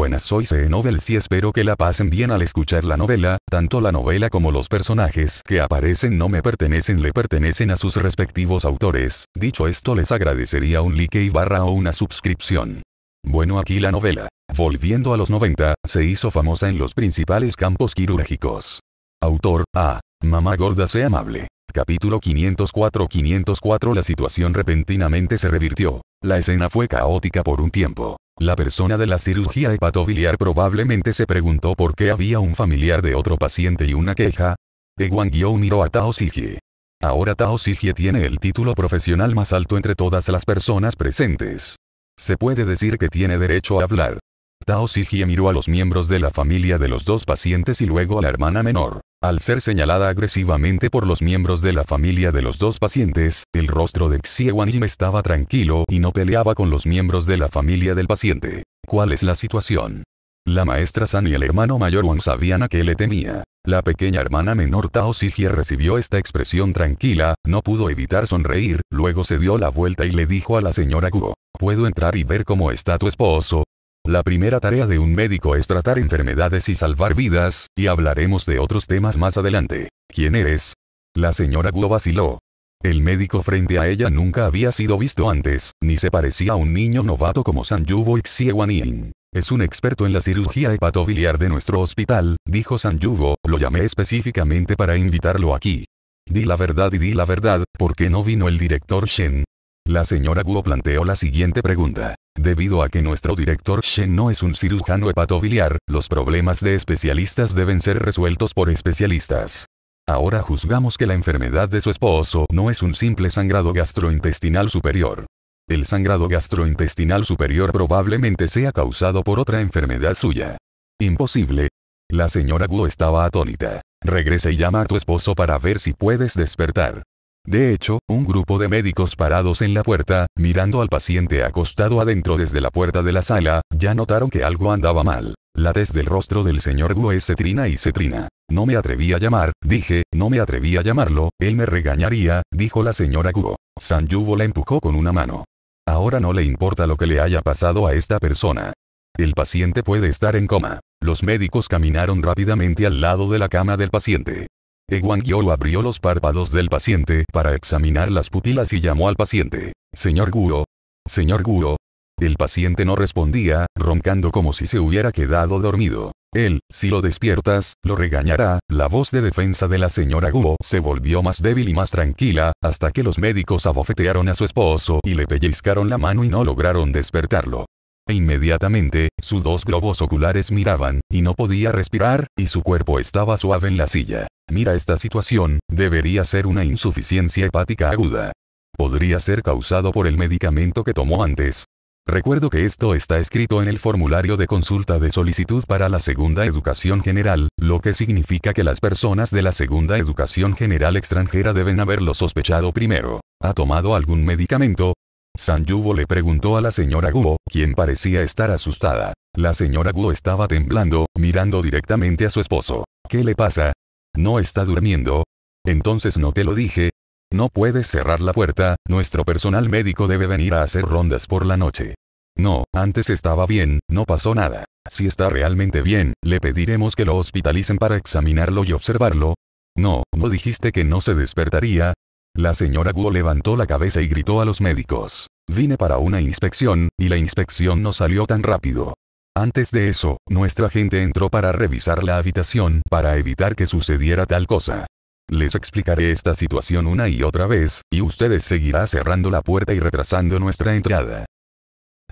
buenas soy CE Novel y espero que la pasen bien al escuchar la novela, tanto la novela como los personajes que aparecen no me pertenecen le pertenecen a sus respectivos autores, dicho esto les agradecería un like y barra o una suscripción. Bueno aquí la novela. Volviendo a los 90, se hizo famosa en los principales campos quirúrgicos. Autor, A. Mamá gorda sea amable. Capítulo 504-504 La situación repentinamente se revirtió. La escena fue caótica por un tiempo. La persona de la cirugía hepatobiliar probablemente se preguntó por qué había un familiar de otro paciente y una queja. Ewan miró a Tao Sijie. Ahora Tao Sijie tiene el título profesional más alto entre todas las personas presentes. Se puede decir que tiene derecho a hablar. Tao Sijie miró a los miembros de la familia de los dos pacientes y luego a la hermana menor. Al ser señalada agresivamente por los miembros de la familia de los dos pacientes, el rostro de Wan Yim estaba tranquilo y no peleaba con los miembros de la familia del paciente. ¿Cuál es la situación? La maestra San y el hermano mayor Wang sabían a qué le temía. La pequeña hermana menor Tao Xijie recibió esta expresión tranquila, no pudo evitar sonreír, luego se dio la vuelta y le dijo a la señora Guo. Puedo entrar y ver cómo está tu esposo, la primera tarea de un médico es tratar enfermedades y salvar vidas, y hablaremos de otros temas más adelante. ¿Quién eres? La señora Guo vaciló. El médico frente a ella nunca había sido visto antes, ni se parecía a un niño novato como San Wan Yin. Es un experto en la cirugía hepatobiliar de nuestro hospital, dijo San Yubo, lo llamé específicamente para invitarlo aquí. Di la verdad y di la verdad, ¿por qué no vino el director Shen? La señora Guo planteó la siguiente pregunta. Debido a que nuestro director Shen no es un cirujano hepatobiliar, los problemas de especialistas deben ser resueltos por especialistas. Ahora juzgamos que la enfermedad de su esposo no es un simple sangrado gastrointestinal superior. El sangrado gastrointestinal superior probablemente sea causado por otra enfermedad suya. Imposible. La señora Wu estaba atónita. Regrese y llama a tu esposo para ver si puedes despertar. De hecho, un grupo de médicos parados en la puerta, mirando al paciente acostado adentro desde la puerta de la sala, ya notaron que algo andaba mal. La tez del rostro del señor Wu es cetrina y cetrina. No me atreví a llamar, dije, no me atreví a llamarlo, él me regañaría, dijo la señora Guo. San Yuvo la empujó con una mano. Ahora no le importa lo que le haya pasado a esta persona. El paciente puede estar en coma. Los médicos caminaron rápidamente al lado de la cama del paciente. Ewan abrió los párpados del paciente para examinar las pupilas y llamó al paciente. Señor Guo. Señor Guo. El paciente no respondía, roncando como si se hubiera quedado dormido. Él, si lo despiertas, lo regañará. La voz de defensa de la señora Guo se volvió más débil y más tranquila, hasta que los médicos abofetearon a su esposo y le pellizcaron la mano y no lograron despertarlo. E inmediatamente, sus dos globos oculares miraban, y no podía respirar, y su cuerpo estaba suave en la silla. Mira esta situación, debería ser una insuficiencia hepática aguda. Podría ser causado por el medicamento que tomó antes. Recuerdo que esto está escrito en el formulario de consulta de solicitud para la segunda educación general, lo que significa que las personas de la segunda educación general extranjera deben haberlo sospechado primero. ¿Ha tomado algún medicamento? San le preguntó a la señora Guo, quien parecía estar asustada. La señora Guo estaba temblando, mirando directamente a su esposo. ¿Qué le pasa? ¿No está durmiendo? Entonces no te lo dije. No puedes cerrar la puerta, nuestro personal médico debe venir a hacer rondas por la noche. No, antes estaba bien, no pasó nada. Si está realmente bien, le pediremos que lo hospitalicen para examinarlo y observarlo. No, ¿no dijiste que no se despertaría? La señora Guo levantó la cabeza y gritó a los médicos. Vine para una inspección, y la inspección no salió tan rápido. Antes de eso, nuestra gente entró para revisar la habitación para evitar que sucediera tal cosa. Les explicaré esta situación una y otra vez, y ustedes seguirán cerrando la puerta y retrasando nuestra entrada.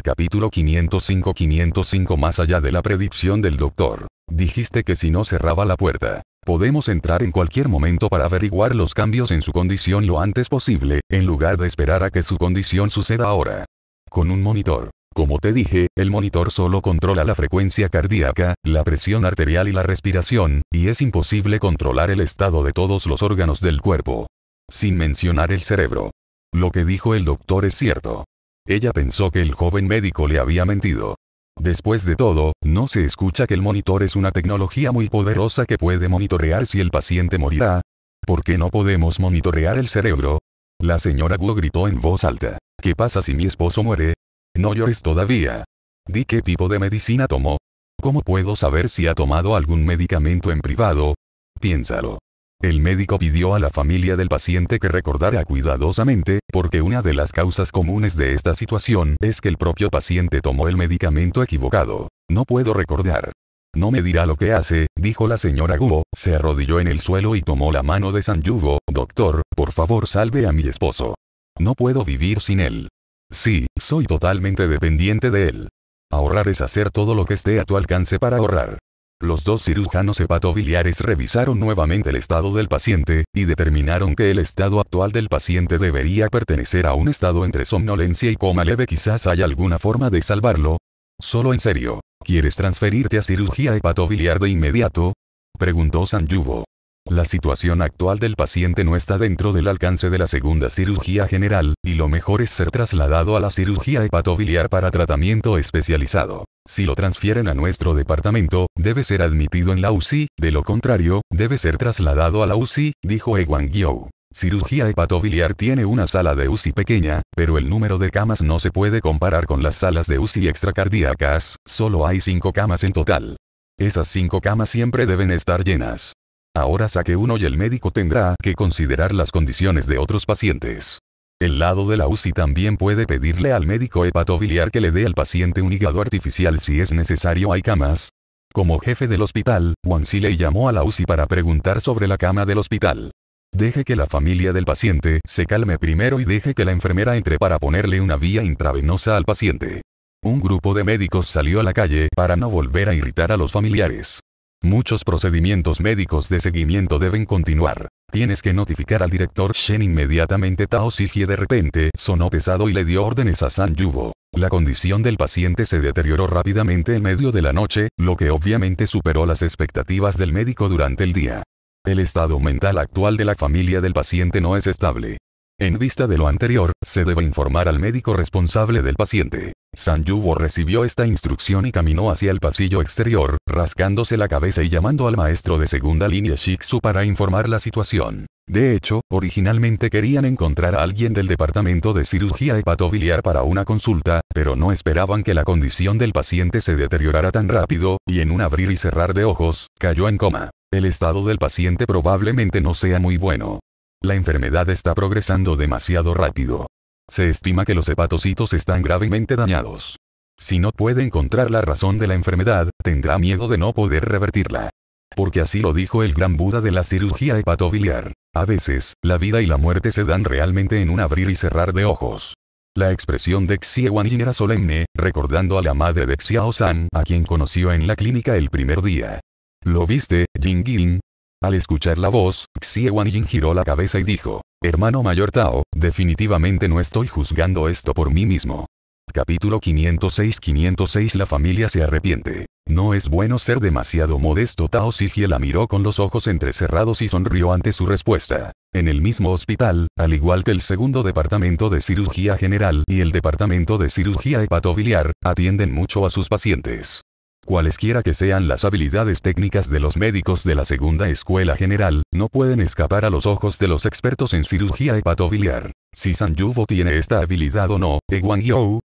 Capítulo 505 505 Más allá de la predicción del doctor. Dijiste que si no cerraba la puerta, Podemos entrar en cualquier momento para averiguar los cambios en su condición lo antes posible, en lugar de esperar a que su condición suceda ahora. Con un monitor. Como te dije, el monitor solo controla la frecuencia cardíaca, la presión arterial y la respiración, y es imposible controlar el estado de todos los órganos del cuerpo. Sin mencionar el cerebro. Lo que dijo el doctor es cierto. Ella pensó que el joven médico le había mentido. Después de todo, no se escucha que el monitor es una tecnología muy poderosa que puede monitorear si el paciente morirá. ¿Por qué no podemos monitorear el cerebro? La señora Wu gritó en voz alta. ¿Qué pasa si mi esposo muere? No llores todavía. Di qué tipo de medicina tomó. ¿Cómo puedo saber si ha tomado algún medicamento en privado? Piénsalo. El médico pidió a la familia del paciente que recordara cuidadosamente, porque una de las causas comunes de esta situación es que el propio paciente tomó el medicamento equivocado. No puedo recordar. No me dirá lo que hace, dijo la señora Guo, se arrodilló en el suelo y tomó la mano de San Yugo, doctor, por favor salve a mi esposo. No puedo vivir sin él. Sí, soy totalmente dependiente de él. Ahorrar es hacer todo lo que esté a tu alcance para ahorrar. Los dos cirujanos hepatobiliares revisaron nuevamente el estado del paciente, y determinaron que el estado actual del paciente debería pertenecer a un estado entre somnolencia y coma leve. Quizás hay alguna forma de salvarlo. Solo en serio, ¿quieres transferirte a cirugía hepatobiliar de inmediato? Preguntó Sanjuvo. La situación actual del paciente no está dentro del alcance de la segunda cirugía general, y lo mejor es ser trasladado a la cirugía hepatobiliar para tratamiento especializado. Si lo transfieren a nuestro departamento, debe ser admitido en la UCI, de lo contrario, debe ser trasladado a la UCI, dijo Ewan Gyo. Cirugía hepatobiliar tiene una sala de UCI pequeña, pero el número de camas no se puede comparar con las salas de UCI extracardíacas, solo hay cinco camas en total. Esas cinco camas siempre deben estar llenas. Ahora saque uno y el médico tendrá que considerar las condiciones de otros pacientes. El lado de la UCI también puede pedirle al médico hepatobiliar que le dé al paciente un hígado artificial si es necesario hay camas. Como jefe del hospital, Wansi le llamó a la UCI para preguntar sobre la cama del hospital. Deje que la familia del paciente se calme primero y deje que la enfermera entre para ponerle una vía intravenosa al paciente. Un grupo de médicos salió a la calle para no volver a irritar a los familiares. Muchos procedimientos médicos de seguimiento deben continuar. Tienes que notificar al director Shen inmediatamente. Tao Sijie de repente sonó pesado y le dio órdenes a San Yubo. La condición del paciente se deterioró rápidamente en medio de la noche, lo que obviamente superó las expectativas del médico durante el día. El estado mental actual de la familia del paciente no es estable. En vista de lo anterior, se debe informar al médico responsable del paciente. San recibió esta instrucción y caminó hacia el pasillo exterior, rascándose la cabeza y llamando al maestro de segunda línea Shiksu para informar la situación. De hecho, originalmente querían encontrar a alguien del departamento de cirugía hepatobiliar para una consulta, pero no esperaban que la condición del paciente se deteriorara tan rápido, y en un abrir y cerrar de ojos, cayó en coma. El estado del paciente probablemente no sea muy bueno. La enfermedad está progresando demasiado rápido. Se estima que los hepatocitos están gravemente dañados. Si no puede encontrar la razón de la enfermedad, tendrá miedo de no poder revertirla. Porque así lo dijo el gran Buda de la cirugía hepatobiliar. A veces, la vida y la muerte se dan realmente en un abrir y cerrar de ojos. La expresión de Wan Yin era solemne, recordando a la madre de Xiao San, a quien conoció en la clínica el primer día. Lo viste, Jing al escuchar la voz, Xie Yin giró la cabeza y dijo, Hermano mayor Tao, definitivamente no estoy juzgando esto por mí mismo. Capítulo 506-506 La familia se arrepiente. No es bueno ser demasiado modesto. Tao Sigie la miró con los ojos entrecerrados y sonrió ante su respuesta. En el mismo hospital, al igual que el segundo departamento de cirugía general y el departamento de cirugía hepatobiliar, atienden mucho a sus pacientes. Cualesquiera que sean las habilidades técnicas de los médicos de la segunda escuela general, no pueden escapar a los ojos de los expertos en cirugía hepatobiliar. Si San yuvo tiene esta habilidad o no, e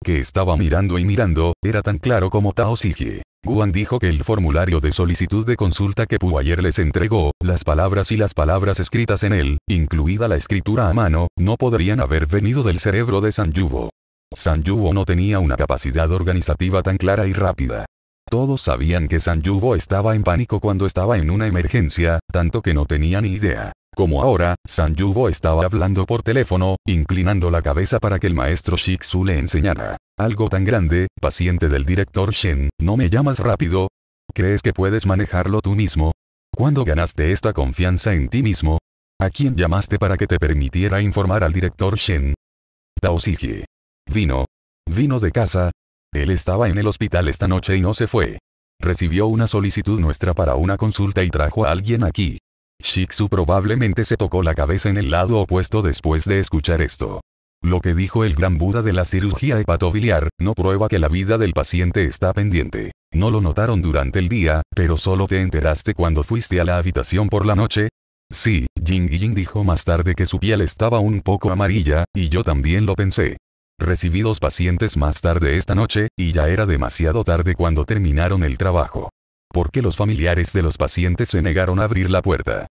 que estaba mirando y mirando, era tan claro como Tao Guan dijo que el formulario de solicitud de consulta que Pu ayer les entregó, las palabras y las palabras escritas en él, incluida la escritura a mano, no podrían haber venido del cerebro de San Yuvo. San no tenía una capacidad organizativa tan clara y rápida. Todos sabían que San Yugo estaba en pánico cuando estaba en una emergencia, tanto que no tenía ni idea. Como ahora, San Yugo estaba hablando por teléfono, inclinando la cabeza para que el maestro Shiksu le enseñara. Algo tan grande, paciente del director Shen, ¿no me llamas rápido? ¿Crees que puedes manejarlo tú mismo? ¿Cuándo ganaste esta confianza en ti mismo? ¿A quién llamaste para que te permitiera informar al director Shen? Taosiji. Vino. Vino de casa, él estaba en el hospital esta noche y no se fue. Recibió una solicitud nuestra para una consulta y trajo a alguien aquí. Shiksu probablemente se tocó la cabeza en el lado opuesto después de escuchar esto. Lo que dijo el gran Buda de la cirugía hepatobiliar, no prueba que la vida del paciente está pendiente. No lo notaron durante el día, pero solo te enteraste cuando fuiste a la habitación por la noche. Sí, Jing Jing dijo más tarde que su piel estaba un poco amarilla, y yo también lo pensé recibidos pacientes más tarde esta noche, y ya era demasiado tarde cuando terminaron el trabajo. Porque los familiares de los pacientes se negaron a abrir la puerta.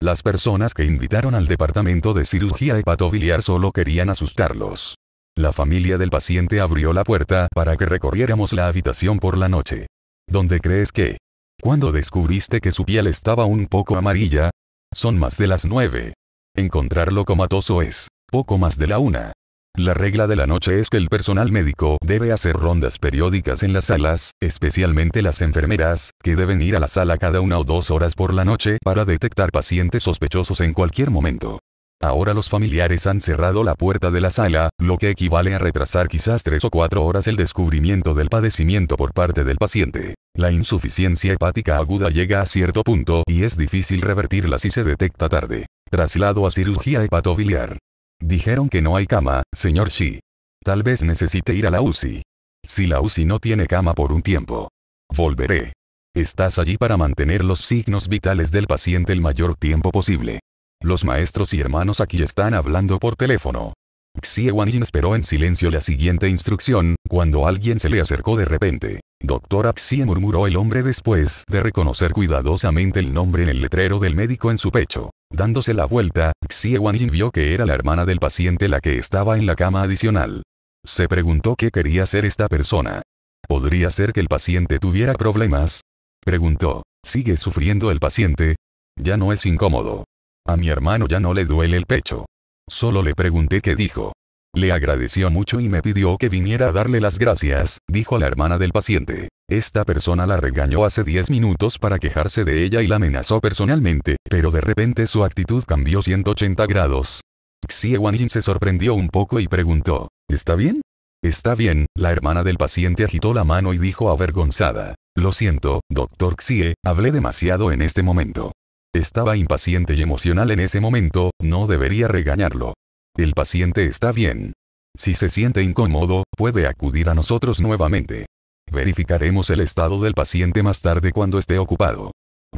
Las personas que invitaron al departamento de cirugía hepatobiliar solo querían asustarlos. La familia del paciente abrió la puerta para que recorriéramos la habitación por la noche. ¿Dónde crees que? Cuando descubriste que su piel estaba un poco amarilla? Son más de las nueve. Encontrarlo comatoso es poco más de la una. La regla de la noche es que el personal médico debe hacer rondas periódicas en las salas, especialmente las enfermeras, que deben ir a la sala cada una o dos horas por la noche para detectar pacientes sospechosos en cualquier momento. Ahora los familiares han cerrado la puerta de la sala, lo que equivale a retrasar quizás tres o cuatro horas el descubrimiento del padecimiento por parte del paciente. La insuficiencia hepática aguda llega a cierto punto y es difícil revertirla si se detecta tarde. Traslado a cirugía hepatobiliar. Dijeron que no hay cama, señor Shi. Tal vez necesite ir a la UCI. Si la UCI no tiene cama por un tiempo. Volveré. Estás allí para mantener los signos vitales del paciente el mayor tiempo posible. Los maestros y hermanos aquí están hablando por teléfono. Xie Yin esperó en silencio la siguiente instrucción, cuando alguien se le acercó de repente. Doctora Xie murmuró el hombre después de reconocer cuidadosamente el nombre en el letrero del médico en su pecho. Dándose la vuelta, Xie Yin vio que era la hermana del paciente la que estaba en la cama adicional. Se preguntó qué quería hacer esta persona. ¿Podría ser que el paciente tuviera problemas? Preguntó. ¿Sigue sufriendo el paciente? Ya no es incómodo. A mi hermano ya no le duele el pecho. Solo le pregunté qué dijo. Le agradeció mucho y me pidió que viniera a darle las gracias, dijo la hermana del paciente. Esta persona la regañó hace 10 minutos para quejarse de ella y la amenazó personalmente, pero de repente su actitud cambió 180 grados. Xie Wanjin se sorprendió un poco y preguntó, ¿está bien? Está bien, la hermana del paciente agitó la mano y dijo avergonzada, lo siento, doctor Xie, hablé demasiado en este momento. Estaba impaciente y emocional en ese momento, no debería regañarlo. El paciente está bien. Si se siente incómodo, puede acudir a nosotros nuevamente. Verificaremos el estado del paciente más tarde cuando esté ocupado.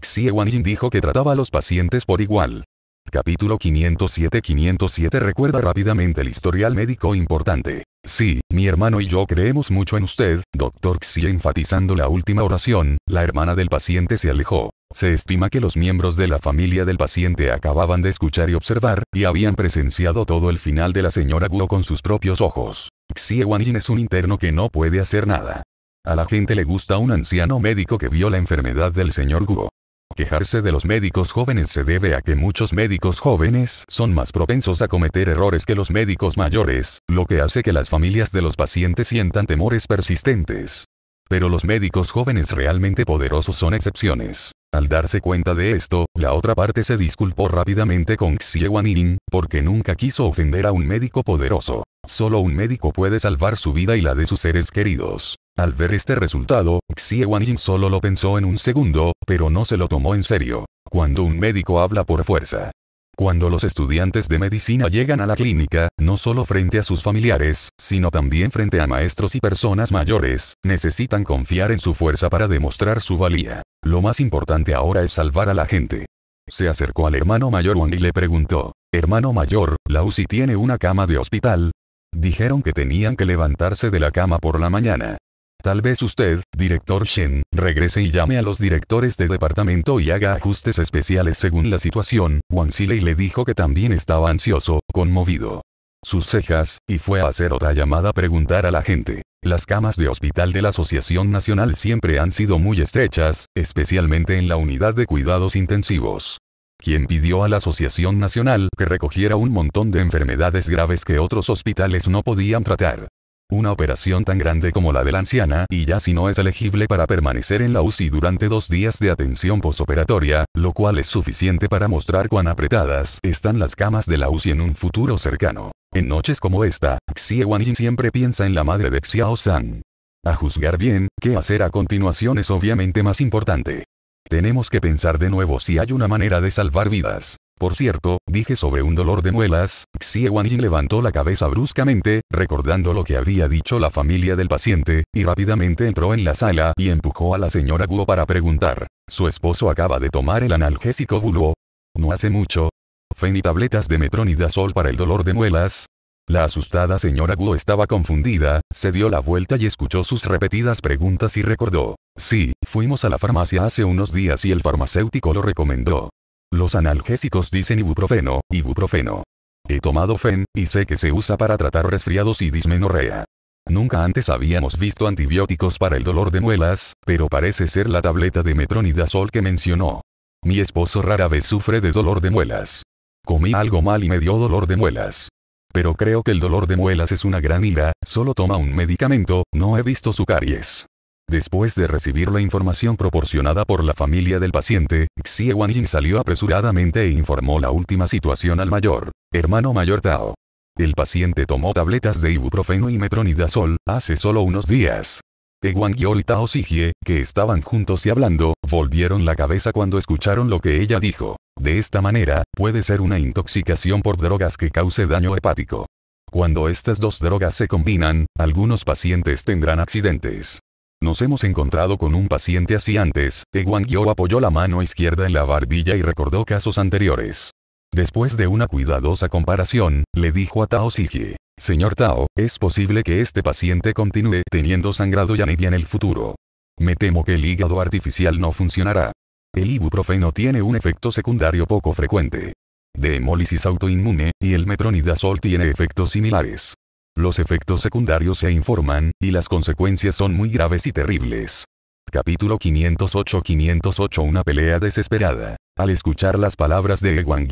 Xie Wanjin dijo que trataba a los pacientes por igual. Capítulo 507-507 Recuerda rápidamente el historial médico importante. Sí, mi hermano y yo creemos mucho en usted, doctor Xie enfatizando la última oración, la hermana del paciente se alejó. Se estima que los miembros de la familia del paciente acababan de escuchar y observar, y habían presenciado todo el final de la señora Guo con sus propios ojos. Xie Yin es un interno que no puede hacer nada. A la gente le gusta un anciano médico que vio la enfermedad del señor Guo. Quejarse de los médicos jóvenes se debe a que muchos médicos jóvenes son más propensos a cometer errores que los médicos mayores, lo que hace que las familias de los pacientes sientan temores persistentes. Pero los médicos jóvenes realmente poderosos son excepciones. Al darse cuenta de esto, la otra parte se disculpó rápidamente con Xie Yin, porque nunca quiso ofender a un médico poderoso. Solo un médico puede salvar su vida y la de sus seres queridos. Al ver este resultado, Xie Yin solo lo pensó en un segundo, pero no se lo tomó en serio. Cuando un médico habla por fuerza, cuando los estudiantes de medicina llegan a la clínica, no solo frente a sus familiares, sino también frente a maestros y personas mayores, necesitan confiar en su fuerza para demostrar su valía. Lo más importante ahora es salvar a la gente. Se acercó al hermano mayor Wang y le preguntó, Hermano mayor, ¿la UCI tiene una cama de hospital? Dijeron que tenían que levantarse de la cama por la mañana, Tal vez usted, director Shen, regrese y llame a los directores de departamento y haga ajustes especiales según la situación. Wang Silei le dijo que también estaba ansioso, conmovido. Sus cejas, y fue a hacer otra llamada a preguntar a la gente. Las camas de hospital de la Asociación Nacional siempre han sido muy estrechas, especialmente en la unidad de cuidados intensivos quien pidió a la Asociación Nacional que recogiera un montón de enfermedades graves que otros hospitales no podían tratar. Una operación tan grande como la de la anciana y ya si no es elegible para permanecer en la UCI durante dos días de atención posoperatoria, lo cual es suficiente para mostrar cuán apretadas están las camas de la UCI en un futuro cercano. En noches como esta, Xie Yin siempre piensa en la madre de Xiao San. A juzgar bien, qué hacer a continuación es obviamente más importante. Tenemos que pensar de nuevo si hay una manera de salvar vidas. Por cierto, dije sobre un dolor de muelas, Xie Yin levantó la cabeza bruscamente, recordando lo que había dicho la familia del paciente, y rápidamente entró en la sala y empujó a la señora Guo para preguntar. ¿Su esposo acaba de tomar el analgésico Buluo? No hace mucho. Fen y tabletas de metronidazol para el dolor de muelas, la asustada señora Guo estaba confundida, se dio la vuelta y escuchó sus repetidas preguntas y recordó. Sí, fuimos a la farmacia hace unos días y el farmacéutico lo recomendó. Los analgésicos dicen ibuprofeno, ibuprofeno. He tomado fen, y sé que se usa para tratar resfriados y dismenorrea. Nunca antes habíamos visto antibióticos para el dolor de muelas, pero parece ser la tableta de metronidazol que mencionó. Mi esposo rara vez sufre de dolor de muelas. Comí algo mal y me dio dolor de muelas. Pero creo que el dolor de muelas es una gran ira, solo toma un medicamento, no he visto su caries. Después de recibir la información proporcionada por la familia del paciente, Xie Wanjing salió apresuradamente e informó la última situación al mayor, hermano mayor Tao. El paciente tomó tabletas de ibuprofeno y metronidazol, hace solo unos días. Ewan y Tao Sigie, que estaban juntos y hablando, volvieron la cabeza cuando escucharon lo que ella dijo. De esta manera, puede ser una intoxicación por drogas que cause daño hepático. Cuando estas dos drogas se combinan, algunos pacientes tendrán accidentes. Nos hemos encontrado con un paciente así antes, Ewan apoyó la mano izquierda en la barbilla y recordó casos anteriores. Después de una cuidadosa comparación, le dijo a Tao Siji. Señor Tao, es posible que este paciente continúe teniendo sangrado y en el futuro. Me temo que el hígado artificial no funcionará. El ibuprofeno tiene un efecto secundario poco frecuente. De hemólisis autoinmune, y el metronidazol tiene efectos similares. Los efectos secundarios se informan, y las consecuencias son muy graves y terribles. Capítulo 508-508 Una pelea desesperada. Al escuchar las palabras de Ewang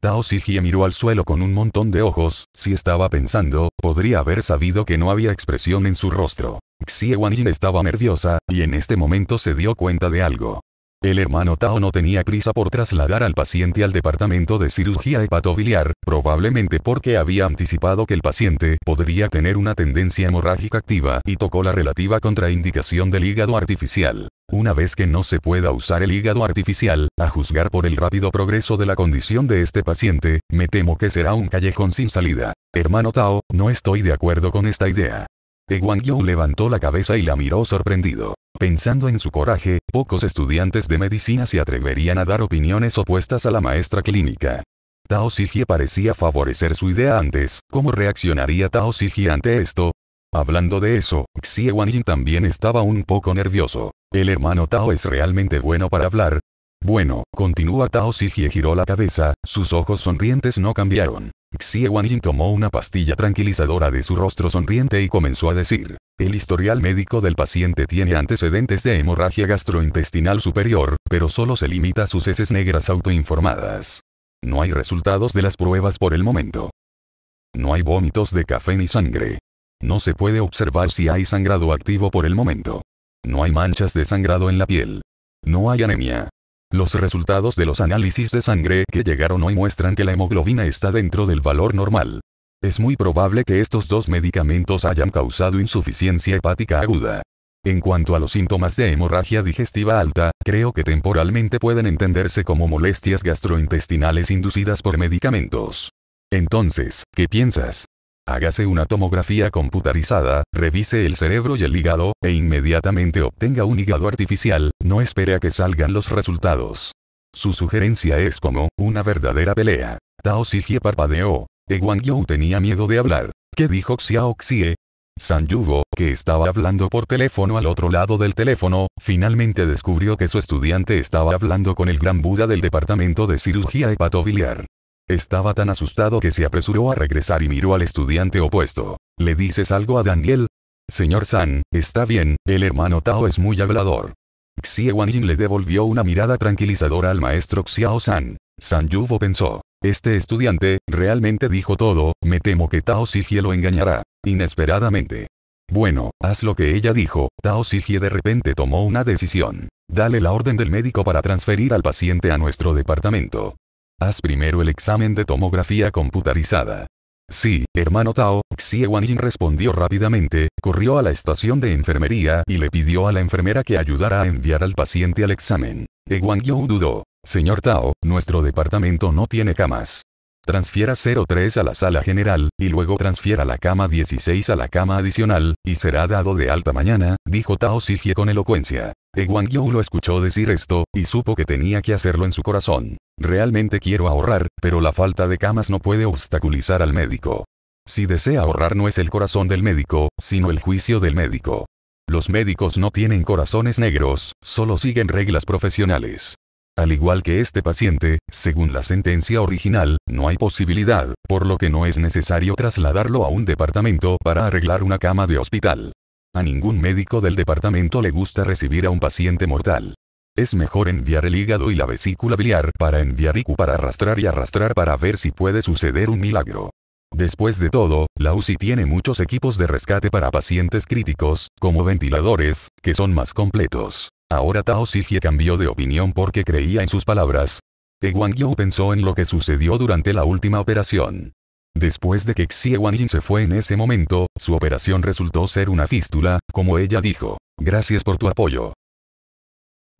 Tao Sijie miró al suelo con un montón de ojos, si estaba pensando, podría haber sabido que no había expresión en su rostro. Xie Wang Yin estaba nerviosa, y en este momento se dio cuenta de algo. El hermano Tao no tenía prisa por trasladar al paciente al departamento de cirugía hepatobiliar, probablemente porque había anticipado que el paciente podría tener una tendencia hemorrágica activa y tocó la relativa contraindicación del hígado artificial. Una vez que no se pueda usar el hígado artificial, a juzgar por el rápido progreso de la condición de este paciente, me temo que será un callejón sin salida. Hermano Tao, no estoy de acuerdo con esta idea. Eguang Yu levantó la cabeza y la miró sorprendido. Pensando en su coraje, pocos estudiantes de medicina se atreverían a dar opiniones opuestas a la maestra clínica. Tao Siji parecía favorecer su idea antes, ¿cómo reaccionaría Tao Siji ante esto? Hablando de eso, Xie Wanyin también estaba un poco nervioso. El hermano Tao es realmente bueno para hablar, bueno, continúa Tao Xijie. giró la cabeza, sus ojos sonrientes no cambiaron. Xie Yin tomó una pastilla tranquilizadora de su rostro sonriente y comenzó a decir. El historial médico del paciente tiene antecedentes de hemorragia gastrointestinal superior, pero solo se limita a sus heces negras autoinformadas. No hay resultados de las pruebas por el momento. No hay vómitos de café ni sangre. No se puede observar si hay sangrado activo por el momento. No hay manchas de sangrado en la piel. No hay anemia. Los resultados de los análisis de sangre que llegaron hoy muestran que la hemoglobina está dentro del valor normal. Es muy probable que estos dos medicamentos hayan causado insuficiencia hepática aguda. En cuanto a los síntomas de hemorragia digestiva alta, creo que temporalmente pueden entenderse como molestias gastrointestinales inducidas por medicamentos. Entonces, ¿qué piensas? Hágase una tomografía computarizada, revise el cerebro y el hígado, e inmediatamente obtenga un hígado artificial, no espere a que salgan los resultados. Su sugerencia es como, una verdadera pelea. Tao Xijie parpadeó. Eguang tenía miedo de hablar. ¿Qué dijo Xiao Xie? San Yugo, que estaba hablando por teléfono al otro lado del teléfono, finalmente descubrió que su estudiante estaba hablando con el gran Buda del departamento de cirugía hepatobiliar. Estaba tan asustado que se apresuró a regresar y miró al estudiante opuesto. ¿Le dices algo a Daniel? Señor San, está bien, el hermano Tao es muy hablador. Xie Yin le devolvió una mirada tranquilizadora al maestro Xiao San. San Yuvo pensó, este estudiante, realmente dijo todo, me temo que Tao Xijie lo engañará. Inesperadamente. Bueno, haz lo que ella dijo, Tao Xijie de repente tomó una decisión. Dale la orden del médico para transferir al paciente a nuestro departamento. Haz primero el examen de tomografía computarizada. Sí, hermano Tao, Xie Wanjin respondió rápidamente, corrió a la estación de enfermería y le pidió a la enfermera que ayudara a enviar al paciente al examen. E Guangyou dudó. Señor Tao, nuestro departamento no tiene camas. Transfiera 03 a la sala general, y luego transfiera la cama 16 a la cama adicional, y será dado de alta mañana, dijo Tao Sigie con elocuencia. E Guangyou lo escuchó decir esto, y supo que tenía que hacerlo en su corazón. Realmente quiero ahorrar, pero la falta de camas no puede obstaculizar al médico. Si desea ahorrar no es el corazón del médico, sino el juicio del médico. Los médicos no tienen corazones negros, solo siguen reglas profesionales. Al igual que este paciente, según la sentencia original, no hay posibilidad, por lo que no es necesario trasladarlo a un departamento para arreglar una cama de hospital. A ningún médico del departamento le gusta recibir a un paciente mortal. Es mejor enviar el hígado y la vesícula biliar para enviar IQ para arrastrar y arrastrar para ver si puede suceder un milagro. Después de todo, la UCI tiene muchos equipos de rescate para pacientes críticos, como ventiladores, que son más completos. Ahora Tao Xijie cambió de opinión porque creía en sus palabras. Ewang Yu pensó en lo que sucedió durante la última operación. Después de que Xie Yin se fue en ese momento, su operación resultó ser una fístula, como ella dijo. Gracias por tu apoyo.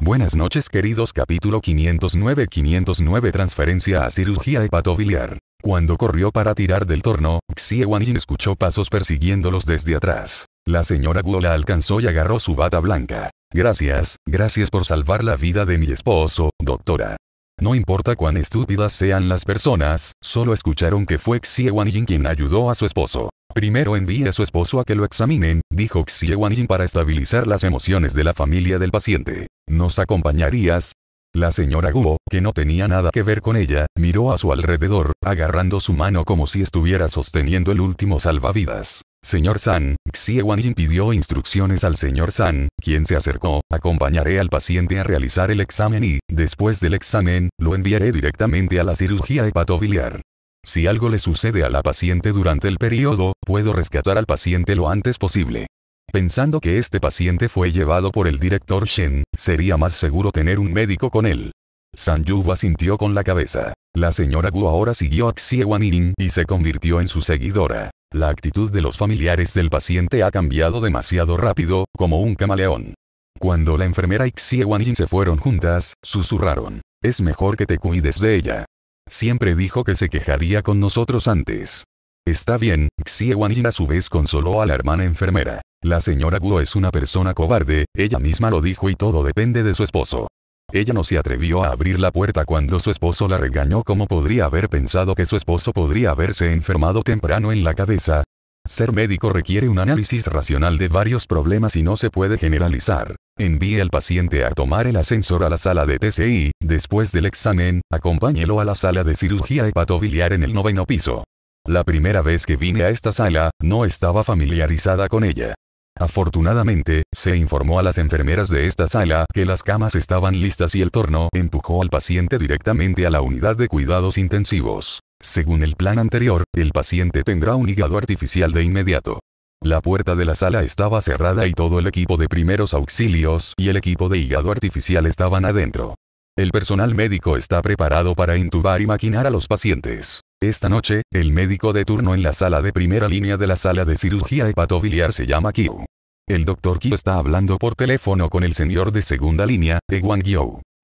Buenas noches queridos capítulo 509 509 transferencia a cirugía hepatobiliar. Cuando corrió para tirar del torno, Xie Yin escuchó pasos persiguiéndolos desde atrás. La señora Guo alcanzó y agarró su bata blanca. Gracias, gracias por salvar la vida de mi esposo, doctora. No importa cuán estúpidas sean las personas, solo escucharon que fue Xie Yin quien ayudó a su esposo. Primero envíe a su esposo a que lo examinen, dijo Xie Yin para estabilizar las emociones de la familia del paciente. ¿Nos acompañarías? La señora Guo, que no tenía nada que ver con ella, miró a su alrededor, agarrando su mano como si estuviera sosteniendo el último salvavidas. Señor San, Xie Yin pidió instrucciones al señor San, quien se acercó, acompañaré al paciente a realizar el examen y, después del examen, lo enviaré directamente a la cirugía hepatobiliar. Si algo le sucede a la paciente durante el periodo, puedo rescatar al paciente lo antes posible. Pensando que este paciente fue llevado por el director Shen, sería más seguro tener un médico con él. San Yu asintió con la cabeza. La señora Gu ahora siguió a Xie Yin y se convirtió en su seguidora. La actitud de los familiares del paciente ha cambiado demasiado rápido, como un camaleón. Cuando la enfermera y Xie Yin se fueron juntas, susurraron. Es mejor que te cuides de ella. Siempre dijo que se quejaría con nosotros antes. Está bien, Xie a su vez consoló a la hermana enfermera. La señora Guo es una persona cobarde, ella misma lo dijo y todo depende de su esposo. Ella no se atrevió a abrir la puerta cuando su esposo la regañó como podría haber pensado que su esposo podría haberse enfermado temprano en la cabeza. Ser médico requiere un análisis racional de varios problemas y no se puede generalizar. Envíe al paciente a tomar el ascensor a la sala de TCI, después del examen, acompáñelo a la sala de cirugía hepatobiliar en el noveno piso. La primera vez que vine a esta sala, no estaba familiarizada con ella. Afortunadamente, se informó a las enfermeras de esta sala que las camas estaban listas y el torno empujó al paciente directamente a la unidad de cuidados intensivos. Según el plan anterior, el paciente tendrá un hígado artificial de inmediato. La puerta de la sala estaba cerrada y todo el equipo de primeros auxilios y el equipo de hígado artificial estaban adentro. El personal médico está preparado para intubar y maquinar a los pacientes. Esta noche, el médico de turno en la sala de primera línea de la sala de cirugía hepatobiliar se llama Kyu. El doctor Kyu está hablando por teléfono con el señor de segunda línea, Ewan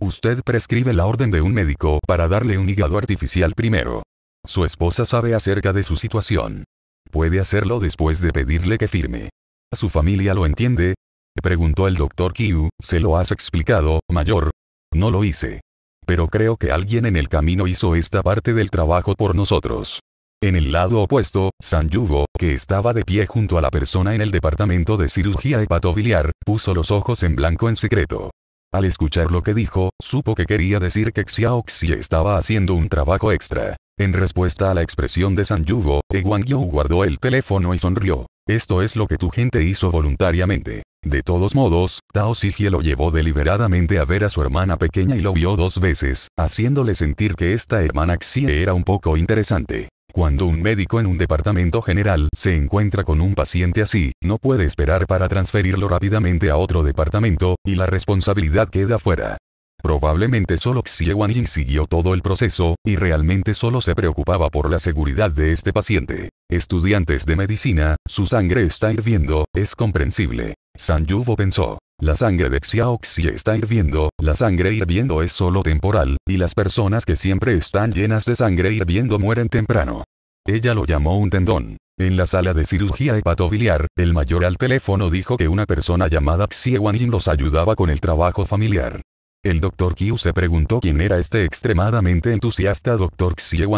Usted prescribe la orden de un médico para darle un hígado artificial primero. Su esposa sabe acerca de su situación. Puede hacerlo después de pedirle que firme. ¿Su familia lo entiende? Preguntó el doctor Kyu. ¿se lo has explicado, mayor? No lo hice pero creo que alguien en el camino hizo esta parte del trabajo por nosotros. En el lado opuesto, San Yugo, que estaba de pie junto a la persona en el departamento de cirugía hepatobiliar, puso los ojos en blanco en secreto. Al escuchar lo que dijo, supo que quería decir que Xiaoxi estaba haciendo un trabajo extra. En respuesta a la expresión de San Yugo, Yu guardó el teléfono y sonrió. Esto es lo que tu gente hizo voluntariamente. De todos modos, Tao Sigie lo llevó deliberadamente a ver a su hermana pequeña y lo vio dos veces, haciéndole sentir que esta hermana Xie era un poco interesante. Cuando un médico en un departamento general se encuentra con un paciente así, no puede esperar para transferirlo rápidamente a otro departamento, y la responsabilidad queda fuera. Probablemente solo Xie Yin siguió todo el proceso, y realmente solo se preocupaba por la seguridad de este paciente. Estudiantes de medicina, su sangre está hirviendo, es comprensible. San Yuvo pensó. La sangre de Xiao Xie está hirviendo, la sangre hirviendo es solo temporal, y las personas que siempre están llenas de sangre hirviendo mueren temprano. Ella lo llamó un tendón. En la sala de cirugía hepatobiliar, el mayor al teléfono dijo que una persona llamada Xie Yin los ayudaba con el trabajo familiar. El Dr. Q se preguntó quién era este extremadamente entusiasta Dr. Xie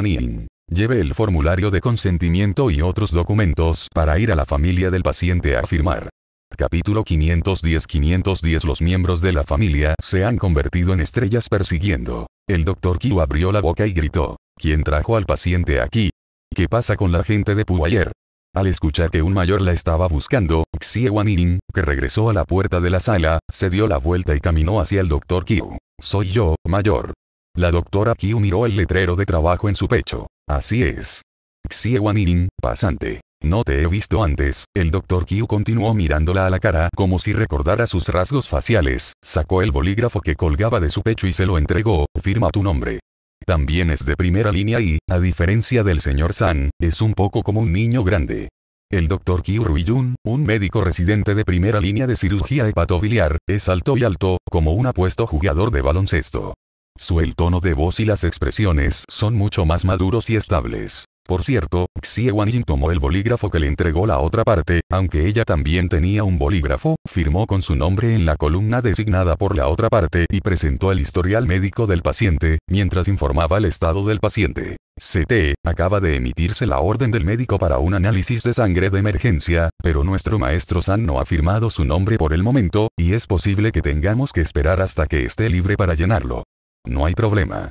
Lleve el formulario de consentimiento y otros documentos para ir a la familia del paciente a firmar. Capítulo 510-510 Los miembros de la familia se han convertido en estrellas persiguiendo. El Dr. Q abrió la boca y gritó. ¿Quién trajo al paciente aquí? ¿Qué pasa con la gente de Puayer? Al escuchar que un mayor la estaba buscando, Xie Wanin, que regresó a la puerta de la sala, se dio la vuelta y caminó hacia el doctor Qiu. Soy yo, mayor. La doctora Qiu miró el letrero de trabajo en su pecho. Así es. Xie Wanin, pasante. No te he visto antes, el doctor Qiu continuó mirándola a la cara como si recordara sus rasgos faciales, sacó el bolígrafo que colgaba de su pecho y se lo entregó, firma tu nombre. También es de primera línea y, a diferencia del señor San, es un poco como un niño grande. El Dr. Rui Jun, un médico residente de primera línea de cirugía hepatobiliar, es alto y alto, como un apuesto jugador de baloncesto. Su el tono de voz y las expresiones son mucho más maduros y estables. Por cierto, Xie Wanjing tomó el bolígrafo que le entregó la otra parte, aunque ella también tenía un bolígrafo, firmó con su nombre en la columna designada por la otra parte y presentó el historial médico del paciente, mientras informaba el estado del paciente. CT, acaba de emitirse la orden del médico para un análisis de sangre de emergencia, pero nuestro maestro San no ha firmado su nombre por el momento, y es posible que tengamos que esperar hasta que esté libre para llenarlo. No hay problema.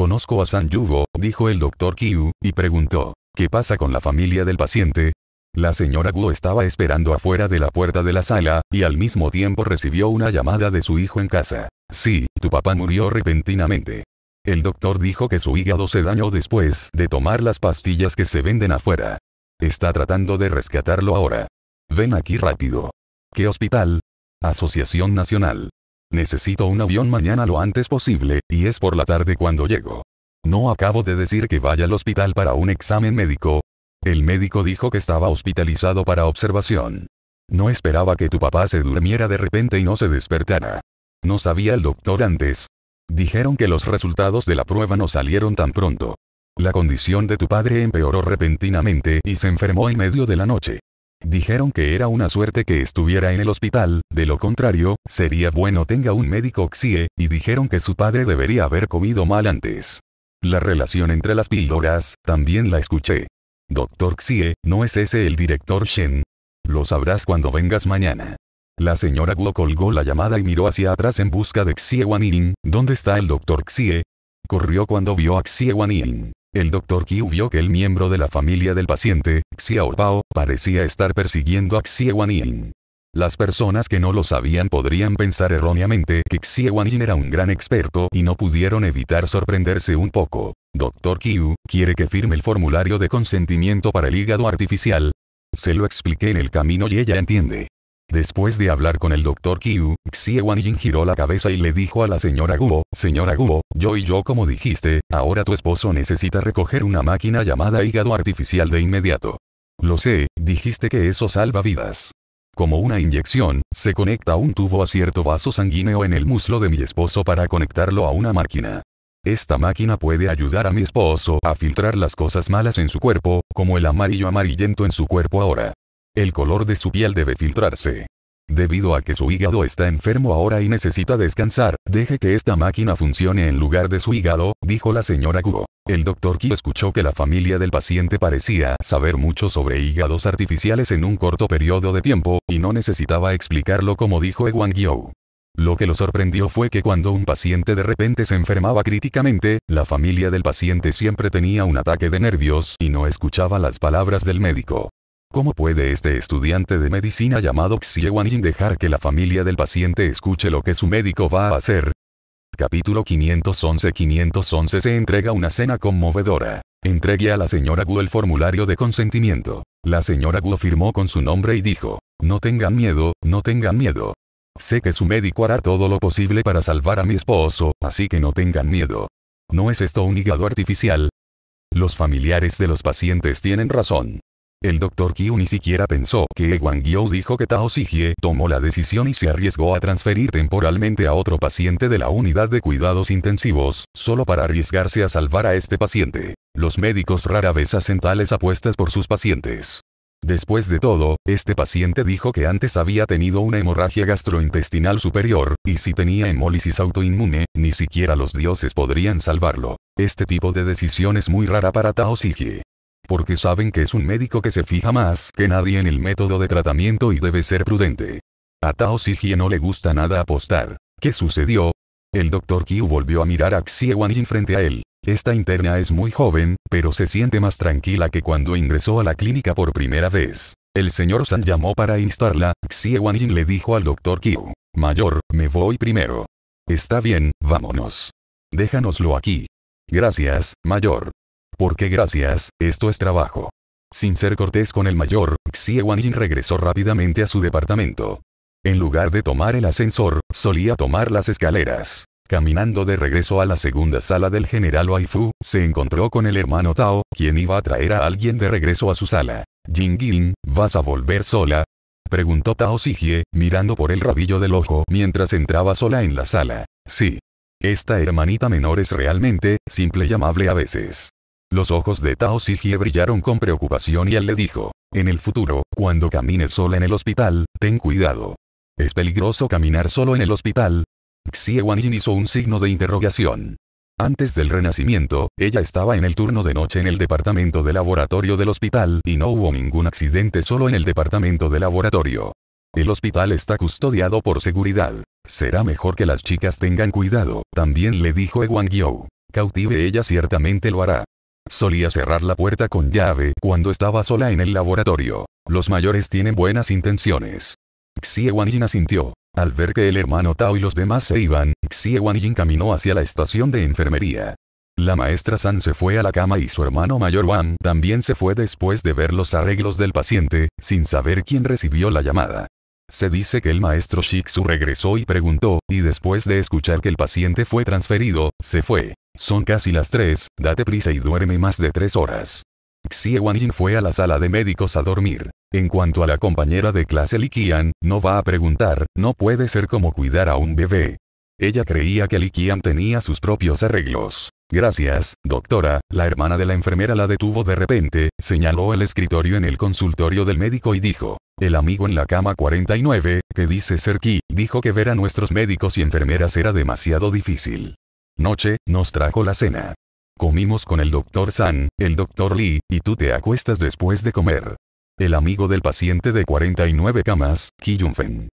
Conozco a San Yugo, dijo el doctor Qiu, y preguntó, ¿qué pasa con la familia del paciente? La señora Guo estaba esperando afuera de la puerta de la sala, y al mismo tiempo recibió una llamada de su hijo en casa. Sí, tu papá murió repentinamente. El doctor dijo que su hígado se dañó después de tomar las pastillas que se venden afuera. Está tratando de rescatarlo ahora. Ven aquí rápido. ¿Qué hospital? Asociación Nacional. Necesito un avión mañana lo antes posible, y es por la tarde cuando llego. No acabo de decir que vaya al hospital para un examen médico. El médico dijo que estaba hospitalizado para observación. No esperaba que tu papá se durmiera de repente y no se despertara. No sabía el doctor antes. Dijeron que los resultados de la prueba no salieron tan pronto. La condición de tu padre empeoró repentinamente y se enfermó en medio de la noche. Dijeron que era una suerte que estuviera en el hospital, de lo contrario, sería bueno tenga un médico XIE, y dijeron que su padre debería haber comido mal antes. La relación entre las píldoras, también la escuché. Doctor Xie, ¿no es ese el director Shen? Lo sabrás cuando vengas mañana. La señora Guo colgó la llamada y miró hacia atrás en busca de Xie wan-ying ¿dónde está el doctor Xie? Corrió cuando vio a Xie wan-ying el doctor Qiu vio que el miembro de la familia del paciente, Xiaopao, parecía estar persiguiendo a Xie Las personas que no lo sabían podrían pensar erróneamente que Xie era un gran experto y no pudieron evitar sorprenderse un poco. Doctor Qiu, ¿quiere que firme el formulario de consentimiento para el hígado artificial? Se lo expliqué en el camino y ella entiende. Después de hablar con el doctor Qiu, Xie Yin giró la cabeza y le dijo a la señora Guo, señora Guo, yo y yo como dijiste, ahora tu esposo necesita recoger una máquina llamada hígado artificial de inmediato. Lo sé, dijiste que eso salva vidas. Como una inyección, se conecta un tubo a cierto vaso sanguíneo en el muslo de mi esposo para conectarlo a una máquina. Esta máquina puede ayudar a mi esposo a filtrar las cosas malas en su cuerpo, como el amarillo amarillento en su cuerpo ahora. El color de su piel debe filtrarse. Debido a que su hígado está enfermo ahora y necesita descansar, deje que esta máquina funcione en lugar de su hígado, dijo la señora Kuo. El doctor Ki escuchó que la familia del paciente parecía saber mucho sobre hígados artificiales en un corto periodo de tiempo, y no necesitaba explicarlo como dijo Ewan You. Lo que lo sorprendió fue que cuando un paciente de repente se enfermaba críticamente, la familia del paciente siempre tenía un ataque de nervios y no escuchaba las palabras del médico. ¿Cómo puede este estudiante de medicina llamado Xie Yin dejar que la familia del paciente escuche lo que su médico va a hacer? Capítulo 511-511 Se entrega una cena conmovedora. Entregue a la señora Gu el formulario de consentimiento. La señora Gu firmó con su nombre y dijo, no tengan miedo, no tengan miedo. Sé que su médico hará todo lo posible para salvar a mi esposo, así que no tengan miedo. ¿No es esto un hígado artificial? Los familiares de los pacientes tienen razón. El Dr. Kyu ni siquiera pensó que ewang You dijo que Tao tomó la decisión y se arriesgó a transferir temporalmente a otro paciente de la unidad de cuidados intensivos, solo para arriesgarse a salvar a este paciente. Los médicos rara vez hacen tales apuestas por sus pacientes. Después de todo, este paciente dijo que antes había tenido una hemorragia gastrointestinal superior, y si tenía hemólisis autoinmune, ni siquiera los dioses podrían salvarlo. Este tipo de decisión es muy rara para Tao porque saben que es un médico que se fija más que nadie en el método de tratamiento y debe ser prudente. A Tao no le gusta nada apostar. ¿Qué sucedió? El doctor Qiu volvió a mirar a Xie Wanjin frente a él. Esta interna es muy joven, pero se siente más tranquila que cuando ingresó a la clínica por primera vez. El señor San llamó para instarla, Xie Wanjin le dijo al doctor Qiu. Mayor, me voy primero. Está bien, vámonos. Déjanoslo aquí. Gracias, mayor. Porque gracias, esto es trabajo. Sin ser cortés con el mayor, Xie Wanjin regresó rápidamente a su departamento. En lugar de tomar el ascensor, solía tomar las escaleras. Caminando de regreso a la segunda sala del general Waifu, se encontró con el hermano Tao, quien iba a traer a alguien de regreso a su sala. Jingin, ¿vas a volver sola? Preguntó Tao Sijie, mirando por el rabillo del ojo mientras entraba sola en la sala. Sí. Esta hermanita menor es realmente, simple y amable a veces. Los ojos de Tao Sijie brillaron con preocupación y él le dijo, en el futuro, cuando camines sola en el hospital, ten cuidado. ¿Es peligroso caminar solo en el hospital? Xie Wanyin hizo un signo de interrogación. Antes del renacimiento, ella estaba en el turno de noche en el departamento de laboratorio del hospital y no hubo ningún accidente solo en el departamento de laboratorio. El hospital está custodiado por seguridad. Será mejor que las chicas tengan cuidado, también le dijo Ewan Yu. Cautive ella ciertamente lo hará. Solía cerrar la puerta con llave cuando estaba sola en el laboratorio. Los mayores tienen buenas intenciones. Xie Wanjin asintió. Al ver que el hermano Tao y los demás se iban, Xie Wanjin caminó hacia la estación de enfermería. La maestra San se fue a la cama y su hermano mayor Wan también se fue después de ver los arreglos del paciente, sin saber quién recibió la llamada. Se dice que el maestro Shiksu regresó y preguntó, y después de escuchar que el paciente fue transferido, se fue. Son casi las 3, date prisa y duerme más de tres horas. Xie Yin fue a la sala de médicos a dormir. En cuanto a la compañera de clase Li Qian, no va a preguntar, no puede ser como cuidar a un bebé. Ella creía que Li Qian tenía sus propios arreglos. Gracias, doctora, la hermana de la enfermera la detuvo de repente, señaló el escritorio en el consultorio del médico y dijo, el amigo en la cama 49, que dice ser Qi, dijo que ver a nuestros médicos y enfermeras era demasiado difícil noche, nos trajo la cena. Comimos con el doctor San, el doctor Lee, y tú te acuestas después de comer. El amigo del paciente de 49 camas, Ki Yunfen.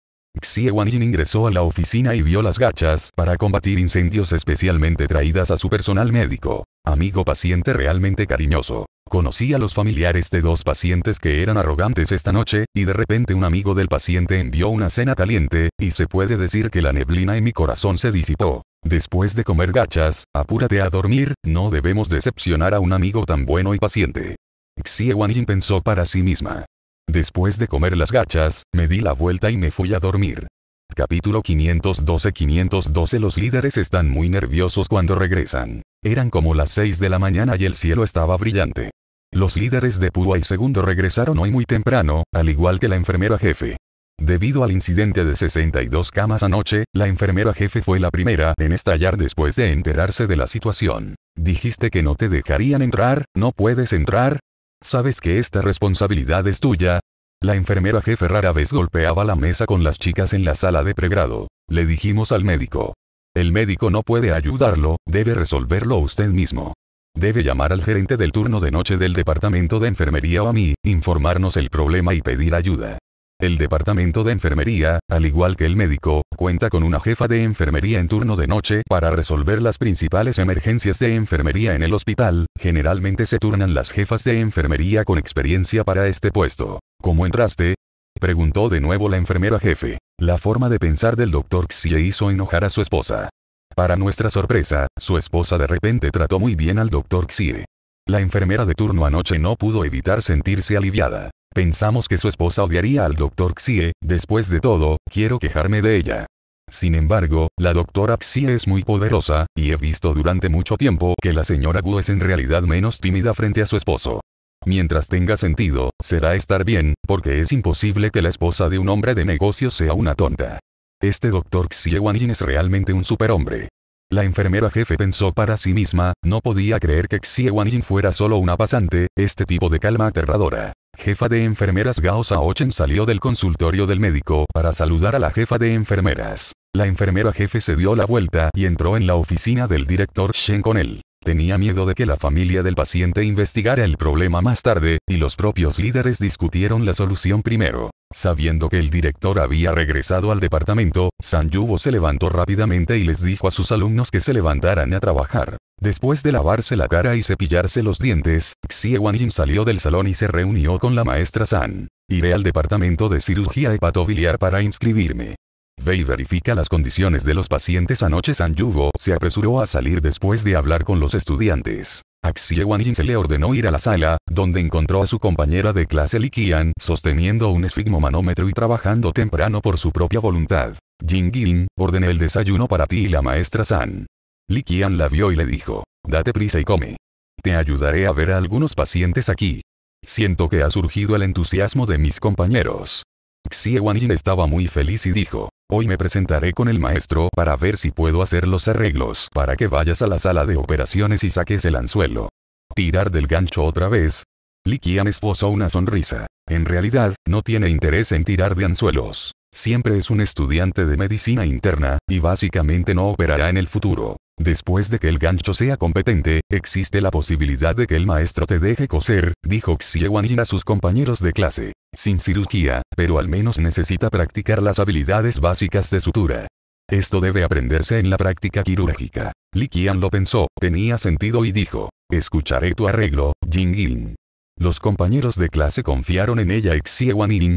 Xie Wanjin ingresó a la oficina y vio las gachas para combatir incendios especialmente traídas a su personal médico. Amigo paciente realmente cariñoso. Conocí a los familiares de dos pacientes que eran arrogantes esta noche, y de repente un amigo del paciente envió una cena caliente, y se puede decir que la neblina en mi corazón se disipó. Después de comer gachas, apúrate a dormir, no debemos decepcionar a un amigo tan bueno y paciente. Xie Wanjin pensó para sí misma. Después de comer las gachas, me di la vuelta y me fui a dormir. Capítulo 512-512 Los líderes están muy nerviosos cuando regresan. Eran como las 6 de la mañana y el cielo estaba brillante. Los líderes de Púa y Segundo regresaron hoy muy temprano, al igual que la enfermera jefe. Debido al incidente de 62 camas anoche, la enfermera jefe fue la primera en estallar después de enterarse de la situación. Dijiste que no te dejarían entrar, no puedes entrar, ¿Sabes que esta responsabilidad es tuya? La enfermera jefe rara vez golpeaba la mesa con las chicas en la sala de pregrado. Le dijimos al médico. El médico no puede ayudarlo, debe resolverlo usted mismo. Debe llamar al gerente del turno de noche del departamento de enfermería o a mí, informarnos el problema y pedir ayuda. El departamento de enfermería, al igual que el médico, cuenta con una jefa de enfermería en turno de noche para resolver las principales emergencias de enfermería en el hospital, generalmente se turnan las jefas de enfermería con experiencia para este puesto. ¿Cómo entraste? Preguntó de nuevo la enfermera jefe. La forma de pensar del doctor Xie hizo enojar a su esposa. Para nuestra sorpresa, su esposa de repente trató muy bien al doctor Xie. La enfermera de turno anoche no pudo evitar sentirse aliviada. Pensamos que su esposa odiaría al doctor Xie, después de todo, quiero quejarme de ella. Sin embargo, la doctora Xie es muy poderosa, y he visto durante mucho tiempo que la señora Wu es en realidad menos tímida frente a su esposo. Mientras tenga sentido, será estar bien, porque es imposible que la esposa de un hombre de negocios sea una tonta. Este doctor Xie Wanjin es realmente un superhombre. La enfermera jefe pensó para sí misma, no podía creer que Xie Wanjin fuera solo una pasante, este tipo de calma aterradora. Jefa de enfermeras Gao Saochen salió del consultorio del médico para saludar a la jefa de enfermeras. La enfermera jefe se dio la vuelta y entró en la oficina del director Shen con él. Tenía miedo de que la familia del paciente investigara el problema más tarde, y los propios líderes discutieron la solución primero. Sabiendo que el director había regresado al departamento, San Yubo se levantó rápidamente y les dijo a sus alumnos que se levantaran a trabajar. Después de lavarse la cara y cepillarse los dientes, Xie Wanjin salió del salón y se reunió con la maestra San. Iré al departamento de cirugía hepatobiliar para inscribirme. Ve verifica las condiciones de los pacientes anoche San Yugo se apresuró a salir después de hablar con los estudiantes. A Xie se le ordenó ir a la sala, donde encontró a su compañera de clase Li Qian sosteniendo un esfigmomanómetro y trabajando temprano por su propia voluntad. Jin Yin, ordené el desayuno para ti y la maestra San. Li Qian la vio y le dijo, date prisa y come. Te ayudaré a ver a algunos pacientes aquí. Siento que ha surgido el entusiasmo de mis compañeros. Xie Yin estaba muy feliz y dijo, Hoy me presentaré con el maestro para ver si puedo hacer los arreglos para que vayas a la sala de operaciones y saques el anzuelo. Tirar del gancho otra vez. Likian esbozó una sonrisa. En realidad, no tiene interés en tirar de anzuelos. Siempre es un estudiante de medicina interna, y básicamente no operará en el futuro. Después de que el gancho sea competente, existe la posibilidad de que el maestro te deje coser, dijo Yin a sus compañeros de clase. Sin cirugía, pero al menos necesita practicar las habilidades básicas de sutura. Esto debe aprenderse en la práctica quirúrgica. Li Qian lo pensó, tenía sentido y dijo, escucharé tu arreglo, Jing Yin. Los compañeros de clase confiaron en ella y Xie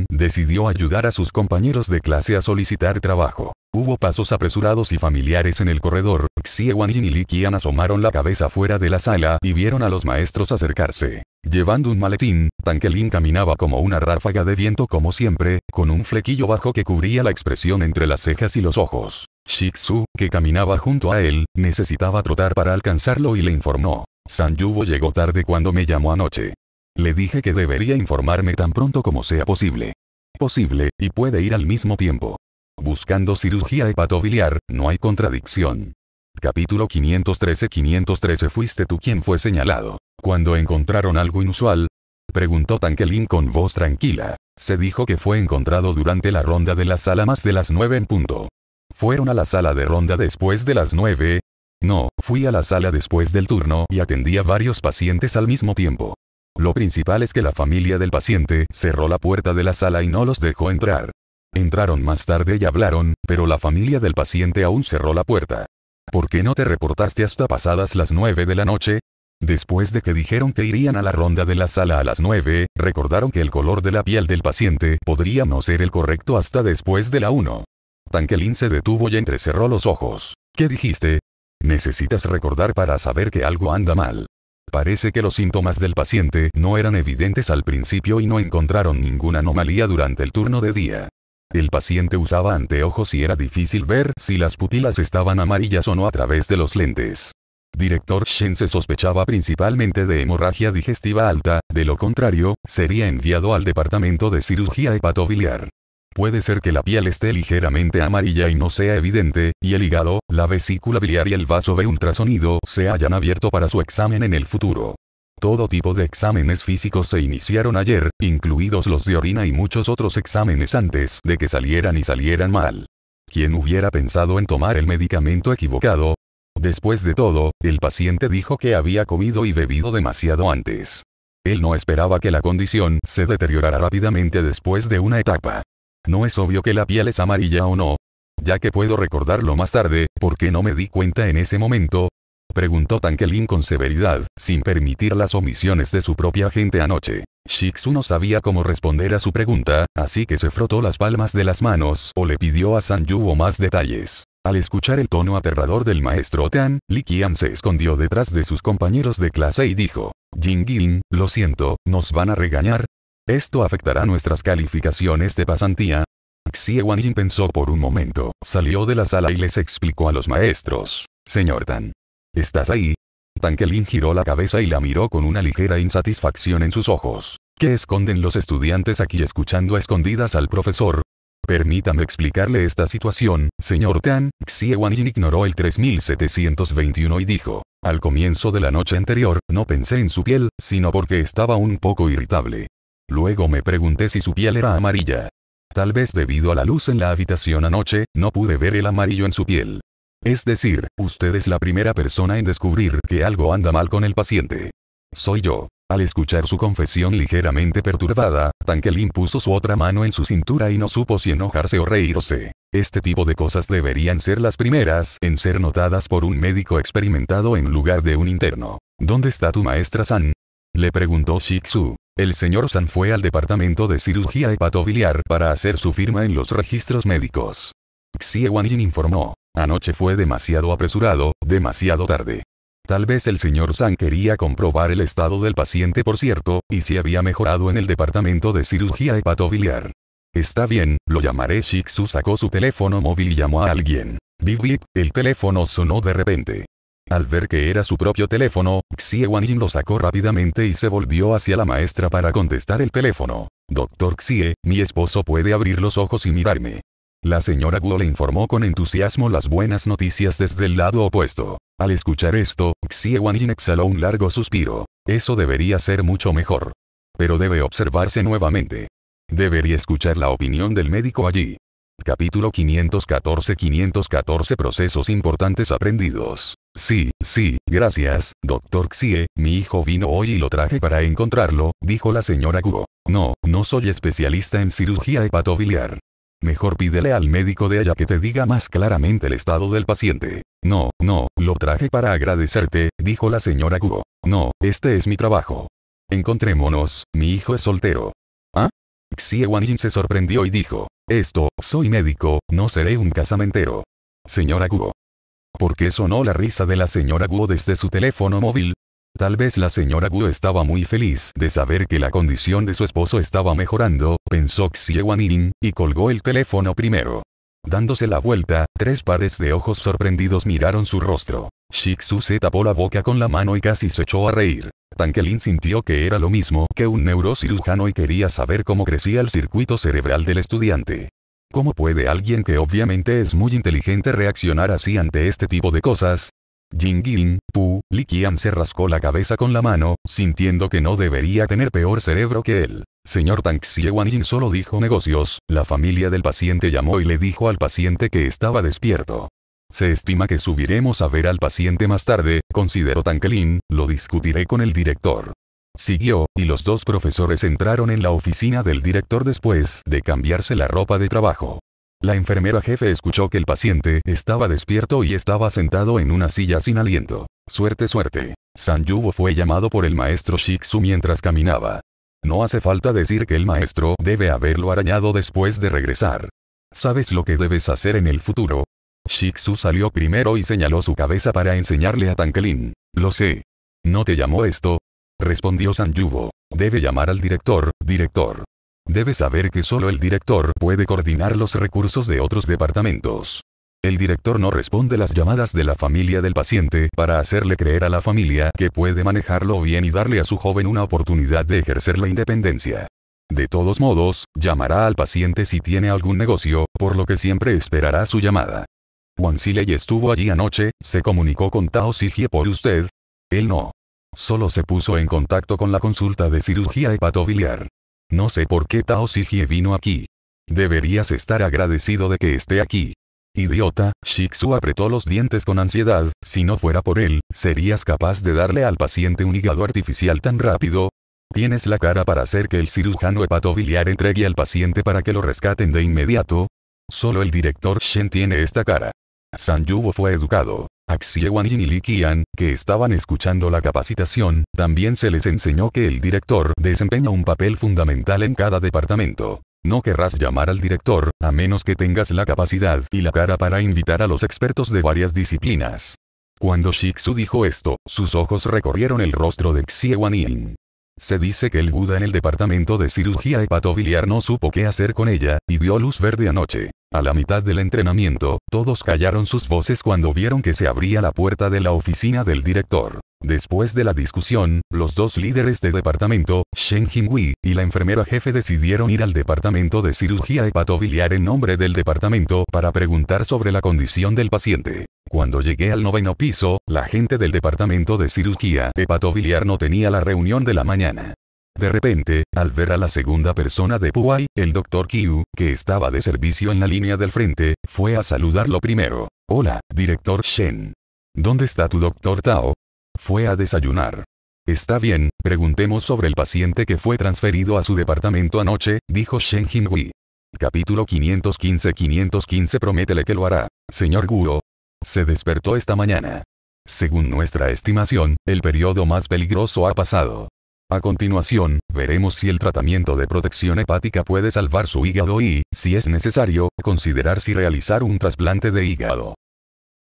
decidió ayudar a sus compañeros de clase a solicitar trabajo. Hubo pasos apresurados y familiares en el corredor, Xie Yin y Li Qian asomaron la cabeza fuera de la sala y vieron a los maestros acercarse. Llevando un maletín, Lin caminaba como una ráfaga de viento como siempre, con un flequillo bajo que cubría la expresión entre las cejas y los ojos. Xu que caminaba junto a él, necesitaba trotar para alcanzarlo y le informó. San Yubo llegó tarde cuando me llamó anoche. Le dije que debería informarme tan pronto como sea posible. Posible, y puede ir al mismo tiempo. Buscando cirugía hepatobiliar, no hay contradicción. Capítulo 513-513 Fuiste tú quien fue señalado. Cuando encontraron algo inusual, preguntó Tankelin con voz tranquila. Se dijo que fue encontrado durante la ronda de la sala más de las 9 en punto. ¿Fueron a la sala de ronda después de las 9? No, fui a la sala después del turno y atendí a varios pacientes al mismo tiempo. Lo principal es que la familia del paciente cerró la puerta de la sala y no los dejó entrar. Entraron más tarde y hablaron, pero la familia del paciente aún cerró la puerta. ¿Por qué no te reportaste hasta pasadas las 9 de la noche? Después de que dijeron que irían a la ronda de la sala a las 9, recordaron que el color de la piel del paciente podría no ser el correcto hasta después de la 1. Tanquelin se detuvo y entrecerró los ojos. ¿Qué dijiste? Necesitas recordar para saber que algo anda mal. Parece que los síntomas del paciente no eran evidentes al principio y no encontraron ninguna anomalía durante el turno de día. El paciente usaba anteojos y era difícil ver si las pupilas estaban amarillas o no a través de los lentes. Director Shen se sospechaba principalmente de hemorragia digestiva alta, de lo contrario, sería enviado al departamento de cirugía hepatobiliar. Puede ser que la piel esté ligeramente amarilla y no sea evidente, y el hígado, la vesícula biliar y el vaso de ultrasonido se hayan abierto para su examen en el futuro. Todo tipo de exámenes físicos se iniciaron ayer, incluidos los de orina y muchos otros exámenes antes de que salieran y salieran mal. ¿Quién hubiera pensado en tomar el medicamento equivocado? Después de todo, el paciente dijo que había comido y bebido demasiado antes. Él no esperaba que la condición se deteriorara rápidamente después de una etapa. No es obvio que la piel es amarilla o no. Ya que puedo recordarlo más tarde, ¿por qué no me di cuenta en ese momento? Preguntó Tankelin con severidad, sin permitir las omisiones de su propia gente anoche. Shiksu no sabía cómo responder a su pregunta, así que se frotó las palmas de las manos o le pidió a San Yubo más detalles. Al escuchar el tono aterrador del maestro Tan, Li Qian se escondió detrás de sus compañeros de clase y dijo, Jing lo siento, nos van a regañar, esto afectará nuestras calificaciones de pasantía. Xie Yin pensó por un momento, salió de la sala y les explicó a los maestros. Señor Tan. ¿Estás ahí? Tan Kelin giró la cabeza y la miró con una ligera insatisfacción en sus ojos. ¿Qué esconden los estudiantes aquí escuchando a escondidas al profesor? Permítame explicarle esta situación, señor Tan. Xie Yin ignoró el 3721 y dijo, al comienzo de la noche anterior, no pensé en su piel, sino porque estaba un poco irritable. Luego me pregunté si su piel era amarilla. Tal vez debido a la luz en la habitación anoche, no pude ver el amarillo en su piel. Es decir, usted es la primera persona en descubrir que algo anda mal con el paciente. Soy yo. Al escuchar su confesión ligeramente perturbada, Tankelin puso su otra mano en su cintura y no supo si enojarse o reírse. Este tipo de cosas deberían ser las primeras en ser notadas por un médico experimentado en lugar de un interno. ¿Dónde está tu maestra San? Le preguntó Shih el señor San fue al departamento de cirugía hepatobiliar para hacer su firma en los registros médicos. Xie Yin informó. Anoche fue demasiado apresurado, demasiado tarde. Tal vez el señor San quería comprobar el estado del paciente por cierto, y si había mejorado en el departamento de cirugía hepatobiliar. Está bien, lo llamaré su sacó su teléfono móvil y llamó a alguien. Bip bip, el teléfono sonó de repente. Al ver que era su propio teléfono, Xie Yin lo sacó rápidamente y se volvió hacia la maestra para contestar el teléfono. Doctor Xie, mi esposo puede abrir los ojos y mirarme. La señora Guo le informó con entusiasmo las buenas noticias desde el lado opuesto. Al escuchar esto, Xie Wanjin exhaló un largo suspiro. Eso debería ser mucho mejor. Pero debe observarse nuevamente. Debería escuchar la opinión del médico allí. Capítulo 514-514 Procesos importantes aprendidos. Sí, sí, gracias, doctor Xie, mi hijo vino hoy y lo traje para encontrarlo, dijo la señora Guo. No, no soy especialista en cirugía hepatobiliar. Mejor pídele al médico de allá que te diga más claramente el estado del paciente. No, no, lo traje para agradecerte, dijo la señora Guo. No, este es mi trabajo. Encontrémonos, mi hijo es soltero. ¿Ah? Xie Yin se sorprendió y dijo, esto, soy médico, no seré un casamentero. Señora Guo. ¿Por qué sonó la risa de la señora Wu desde su teléfono móvil? Tal vez la señora Wu estaba muy feliz de saber que la condición de su esposo estaba mejorando, pensó Xie y colgó el teléfono primero. Dándose la vuelta, tres pares de ojos sorprendidos miraron su rostro. Xixu se tapó la boca con la mano y casi se echó a reír. Lin sintió que era lo mismo que un neurocirujano y quería saber cómo crecía el circuito cerebral del estudiante. ¿Cómo puede alguien que obviamente es muy inteligente reaccionar así ante este tipo de cosas? Jing Jing Pu, Li Qian se rascó la cabeza con la mano, sintiendo que no debería tener peor cerebro que él. Señor Tang Yin solo dijo negocios, la familia del paciente llamó y le dijo al paciente que estaba despierto. Se estima que subiremos a ver al paciente más tarde, considero Kelin, lo discutiré con el director. Siguió, y los dos profesores entraron en la oficina del director después de cambiarse la ropa de trabajo. La enfermera jefe escuchó que el paciente estaba despierto y estaba sentado en una silla sin aliento. Suerte, suerte. San Yubo fue llamado por el maestro Shiksu mientras caminaba. No hace falta decir que el maestro debe haberlo arañado después de regresar. ¿Sabes lo que debes hacer en el futuro? Shiksu salió primero y señaló su cabeza para enseñarle a Tankelin. Lo sé. ¿No te llamó esto? Respondió Sanjuvo. Debe llamar al director, director. Debe saber que solo el director puede coordinar los recursos de otros departamentos. El director no responde las llamadas de la familia del paciente para hacerle creer a la familia que puede manejarlo bien y darle a su joven una oportunidad de ejercer la independencia. De todos modos, llamará al paciente si tiene algún negocio, por lo que siempre esperará su llamada. Wang estuvo allí anoche, se comunicó con Tao Sigie por usted. Él no solo se puso en contacto con la consulta de cirugía hepatobiliar. No sé por qué Tao Sigie vino aquí. Deberías estar agradecido de que esté aquí. Idiota, Shiksu apretó los dientes con ansiedad, si no fuera por él, ¿serías capaz de darle al paciente un hígado artificial tan rápido? ¿Tienes la cara para hacer que el cirujano hepatobiliar entregue al paciente para que lo rescaten de inmediato? Solo el director Shen tiene esta cara. San Yubo fue educado. Axiewan Yin y Li Qian, que estaban escuchando la capacitación, también se les enseñó que el director desempeña un papel fundamental en cada departamento. No querrás llamar al director, a menos que tengas la capacidad y la cara para invitar a los expertos de varias disciplinas. Cuando Shiksu dijo esto, sus ojos recorrieron el rostro de Xiewan Yin. Se dice que el Buda en el departamento de cirugía hepatobiliar no supo qué hacer con ella, y dio luz verde anoche. A la mitad del entrenamiento, todos callaron sus voces cuando vieron que se abría la puerta de la oficina del director. Después de la discusión, los dos líderes de departamento, Shen Jinghui y la enfermera jefe decidieron ir al departamento de cirugía hepatobiliar en nombre del departamento para preguntar sobre la condición del paciente. Cuando llegué al noveno piso, la gente del departamento de cirugía hepatobiliar no tenía la reunión de la mañana. De repente, al ver a la segunda persona de Puai, el doctor Kyu, que estaba de servicio en la línea del frente, fue a saludarlo primero. Hola, director Shen. ¿Dónde está tu doctor Tao? Fue a desayunar. Está bien, preguntemos sobre el paciente que fue transferido a su departamento anoche, dijo Shen Jinghui. Capítulo 515-515 Prométele que lo hará, señor Guo. Se despertó esta mañana. Según nuestra estimación, el periodo más peligroso ha pasado. A continuación, veremos si el tratamiento de protección hepática puede salvar su hígado y, si es necesario, considerar si realizar un trasplante de hígado.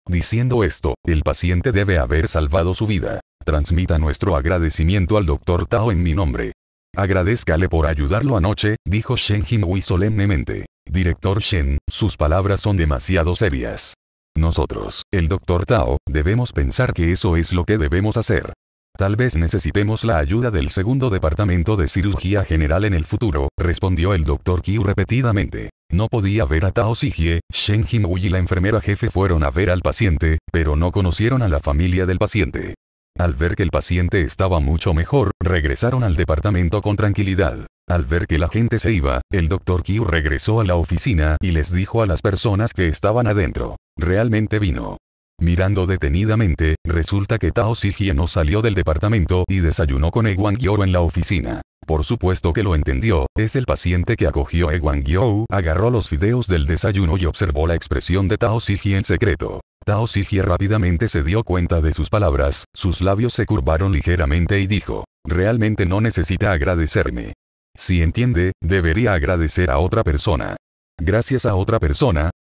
Diciendo esto, el paciente debe haber salvado su vida. Transmita nuestro agradecimiento al doctor Tao en mi nombre. Agradezcale por ayudarlo anoche, dijo Shen Jinghui solemnemente. Director Shen, sus palabras son demasiado serias. Nosotros, el doctor Tao, debemos pensar que eso es lo que debemos hacer. Tal vez necesitemos la ayuda del segundo departamento de cirugía general en el futuro, respondió el doctor Q repetidamente. No podía ver a Tao Sigie, Shen Himui y la enfermera jefe fueron a ver al paciente, pero no conocieron a la familia del paciente. Al ver que el paciente estaba mucho mejor, regresaron al departamento con tranquilidad. Al ver que la gente se iba, el doctor Q regresó a la oficina y les dijo a las personas que estaban adentro. Realmente vino. Mirando detenidamente, resulta que Tao no salió del departamento y desayunó con Ewan en la oficina. Por supuesto que lo entendió, es el paciente que acogió a Ewan agarró los fideos del desayuno y observó la expresión de Tao en secreto. Tao rápidamente se dio cuenta de sus palabras, sus labios se curvaron ligeramente y dijo, realmente no necesita agradecerme. Si entiende, debería agradecer a otra persona. Gracias a otra persona,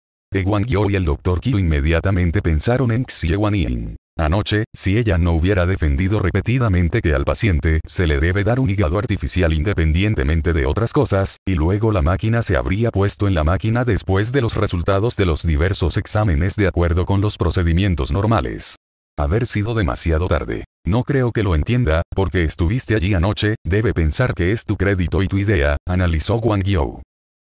Wang y el Dr. Kido inmediatamente pensaron en Xie wan Anoche, si ella no hubiera defendido repetidamente que al paciente se le debe dar un hígado artificial independientemente de otras cosas, y luego la máquina se habría puesto en la máquina después de los resultados de los diversos exámenes de acuerdo con los procedimientos normales. Haber sido demasiado tarde. No creo que lo entienda, porque estuviste allí anoche, debe pensar que es tu crédito y tu idea, analizó Wang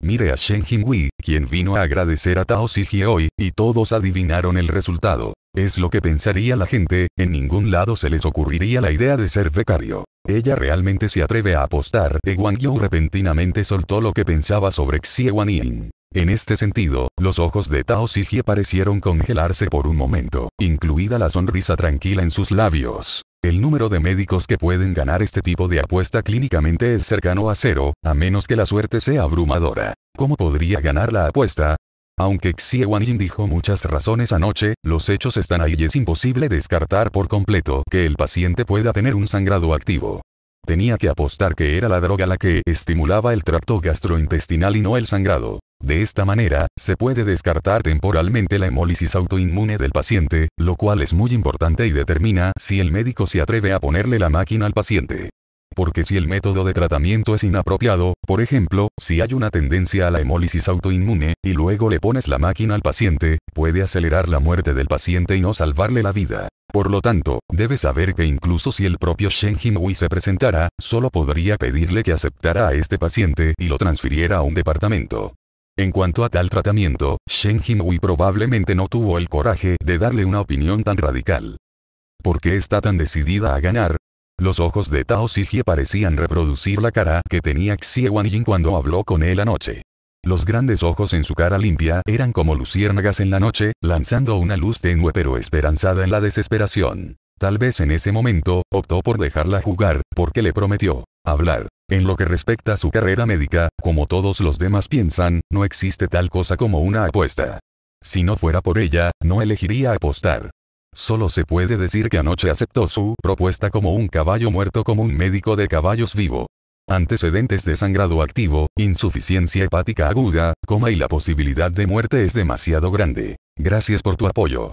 Mire a Shen Jingui, quien vino a agradecer a Tao hoy, y todos adivinaron el resultado. Es lo que pensaría la gente, en ningún lado se les ocurriría la idea de ser becario. Ella realmente se atreve a apostar. E Wang Yu repentinamente soltó lo que pensaba sobre Xie Wan En este sentido, los ojos de Tao Xie parecieron congelarse por un momento, incluida la sonrisa tranquila en sus labios. El número de médicos que pueden ganar este tipo de apuesta clínicamente es cercano a cero, a menos que la suerte sea abrumadora. ¿Cómo podría ganar la apuesta? Aunque Xie Yin dijo muchas razones anoche, los hechos están ahí y es imposible descartar por completo que el paciente pueda tener un sangrado activo. Tenía que apostar que era la droga la que estimulaba el tracto gastrointestinal y no el sangrado. De esta manera, se puede descartar temporalmente la hemólisis autoinmune del paciente, lo cual es muy importante y determina si el médico se atreve a ponerle la máquina al paciente. Porque si el método de tratamiento es inapropiado, por ejemplo, si hay una tendencia a la hemólisis autoinmune, y luego le pones la máquina al paciente, puede acelerar la muerte del paciente y no salvarle la vida. Por lo tanto, debe saber que incluso si el propio Shen Wu se presentara, solo podría pedirle que aceptara a este paciente y lo transfiriera a un departamento. En cuanto a tal tratamiento, Shen Himui probablemente no tuvo el coraje de darle una opinión tan radical. ¿Por qué está tan decidida a ganar? Los ojos de Tao Xijie parecían reproducir la cara que tenía Xie Yin cuando habló con él anoche. Los grandes ojos en su cara limpia eran como luciérnagas en la noche, lanzando una luz tenue pero esperanzada en la desesperación. Tal vez en ese momento, optó por dejarla jugar, porque le prometió hablar. En lo que respecta a su carrera médica, como todos los demás piensan, no existe tal cosa como una apuesta. Si no fuera por ella, no elegiría apostar. Solo se puede decir que anoche aceptó su propuesta como un caballo muerto como un médico de caballos vivo. Antecedentes de sangrado activo, insuficiencia hepática aguda, coma y la posibilidad de muerte es demasiado grande. Gracias por tu apoyo.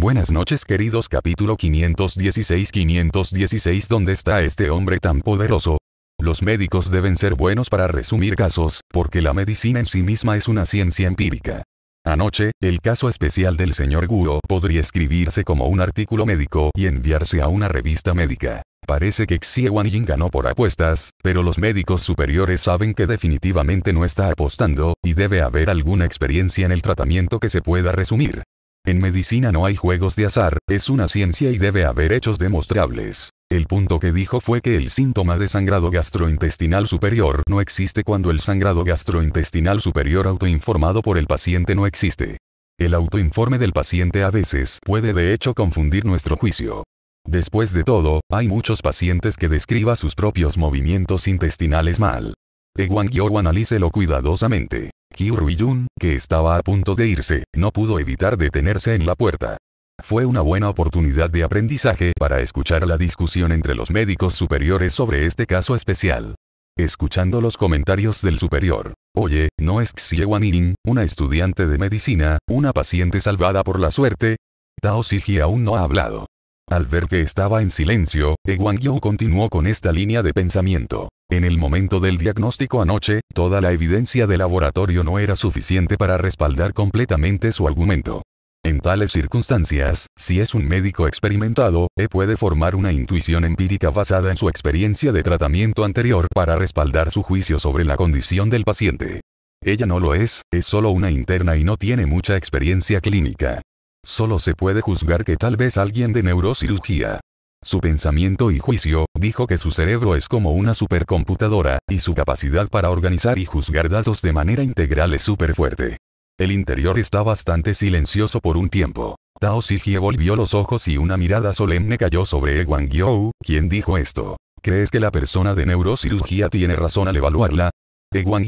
Buenas noches queridos capítulo 516-516 ¿Dónde está este hombre tan poderoso? Los médicos deben ser buenos para resumir casos, porque la medicina en sí misma es una ciencia empírica. Anoche, el caso especial del señor Guo podría escribirse como un artículo médico y enviarse a una revista médica. Parece que Xie Yin ganó por apuestas, pero los médicos superiores saben que definitivamente no está apostando, y debe haber alguna experiencia en el tratamiento que se pueda resumir. En medicina no hay juegos de azar, es una ciencia y debe haber hechos demostrables. El punto que dijo fue que el síntoma de sangrado gastrointestinal superior no existe cuando el sangrado gastrointestinal superior autoinformado por el paciente no existe. El autoinforme del paciente a veces puede de hecho confundir nuestro juicio. Después de todo, hay muchos pacientes que describan sus propios movimientos intestinales mal. Ewan analícelo cuidadosamente. Jun, que estaba a punto de irse, no pudo evitar detenerse en la puerta. Fue una buena oportunidad de aprendizaje para escuchar la discusión entre los médicos superiores sobre este caso especial. Escuchando los comentarios del superior, oye, ¿no es Xie una estudiante de medicina, una paciente salvada por la suerte? Tao Ji aún no ha hablado. Al ver que estaba en silencio, Ewan Yu continuó con esta línea de pensamiento. En el momento del diagnóstico anoche, toda la evidencia de laboratorio no era suficiente para respaldar completamente su argumento. En tales circunstancias, si es un médico experimentado, E puede formar una intuición empírica basada en su experiencia de tratamiento anterior para respaldar su juicio sobre la condición del paciente. Ella no lo es, es solo una interna y no tiene mucha experiencia clínica. Solo se puede juzgar que tal vez alguien de neurocirugía. Su pensamiento y juicio, dijo que su cerebro es como una supercomputadora, y su capacidad para organizar y juzgar datos de manera integral es súper fuerte. El interior está bastante silencioso por un tiempo. Tao Sijie volvió los ojos y una mirada solemne cayó sobre Ewan You, quien dijo esto. ¿Crees que la persona de neurocirugía tiene razón al evaluarla? Ewan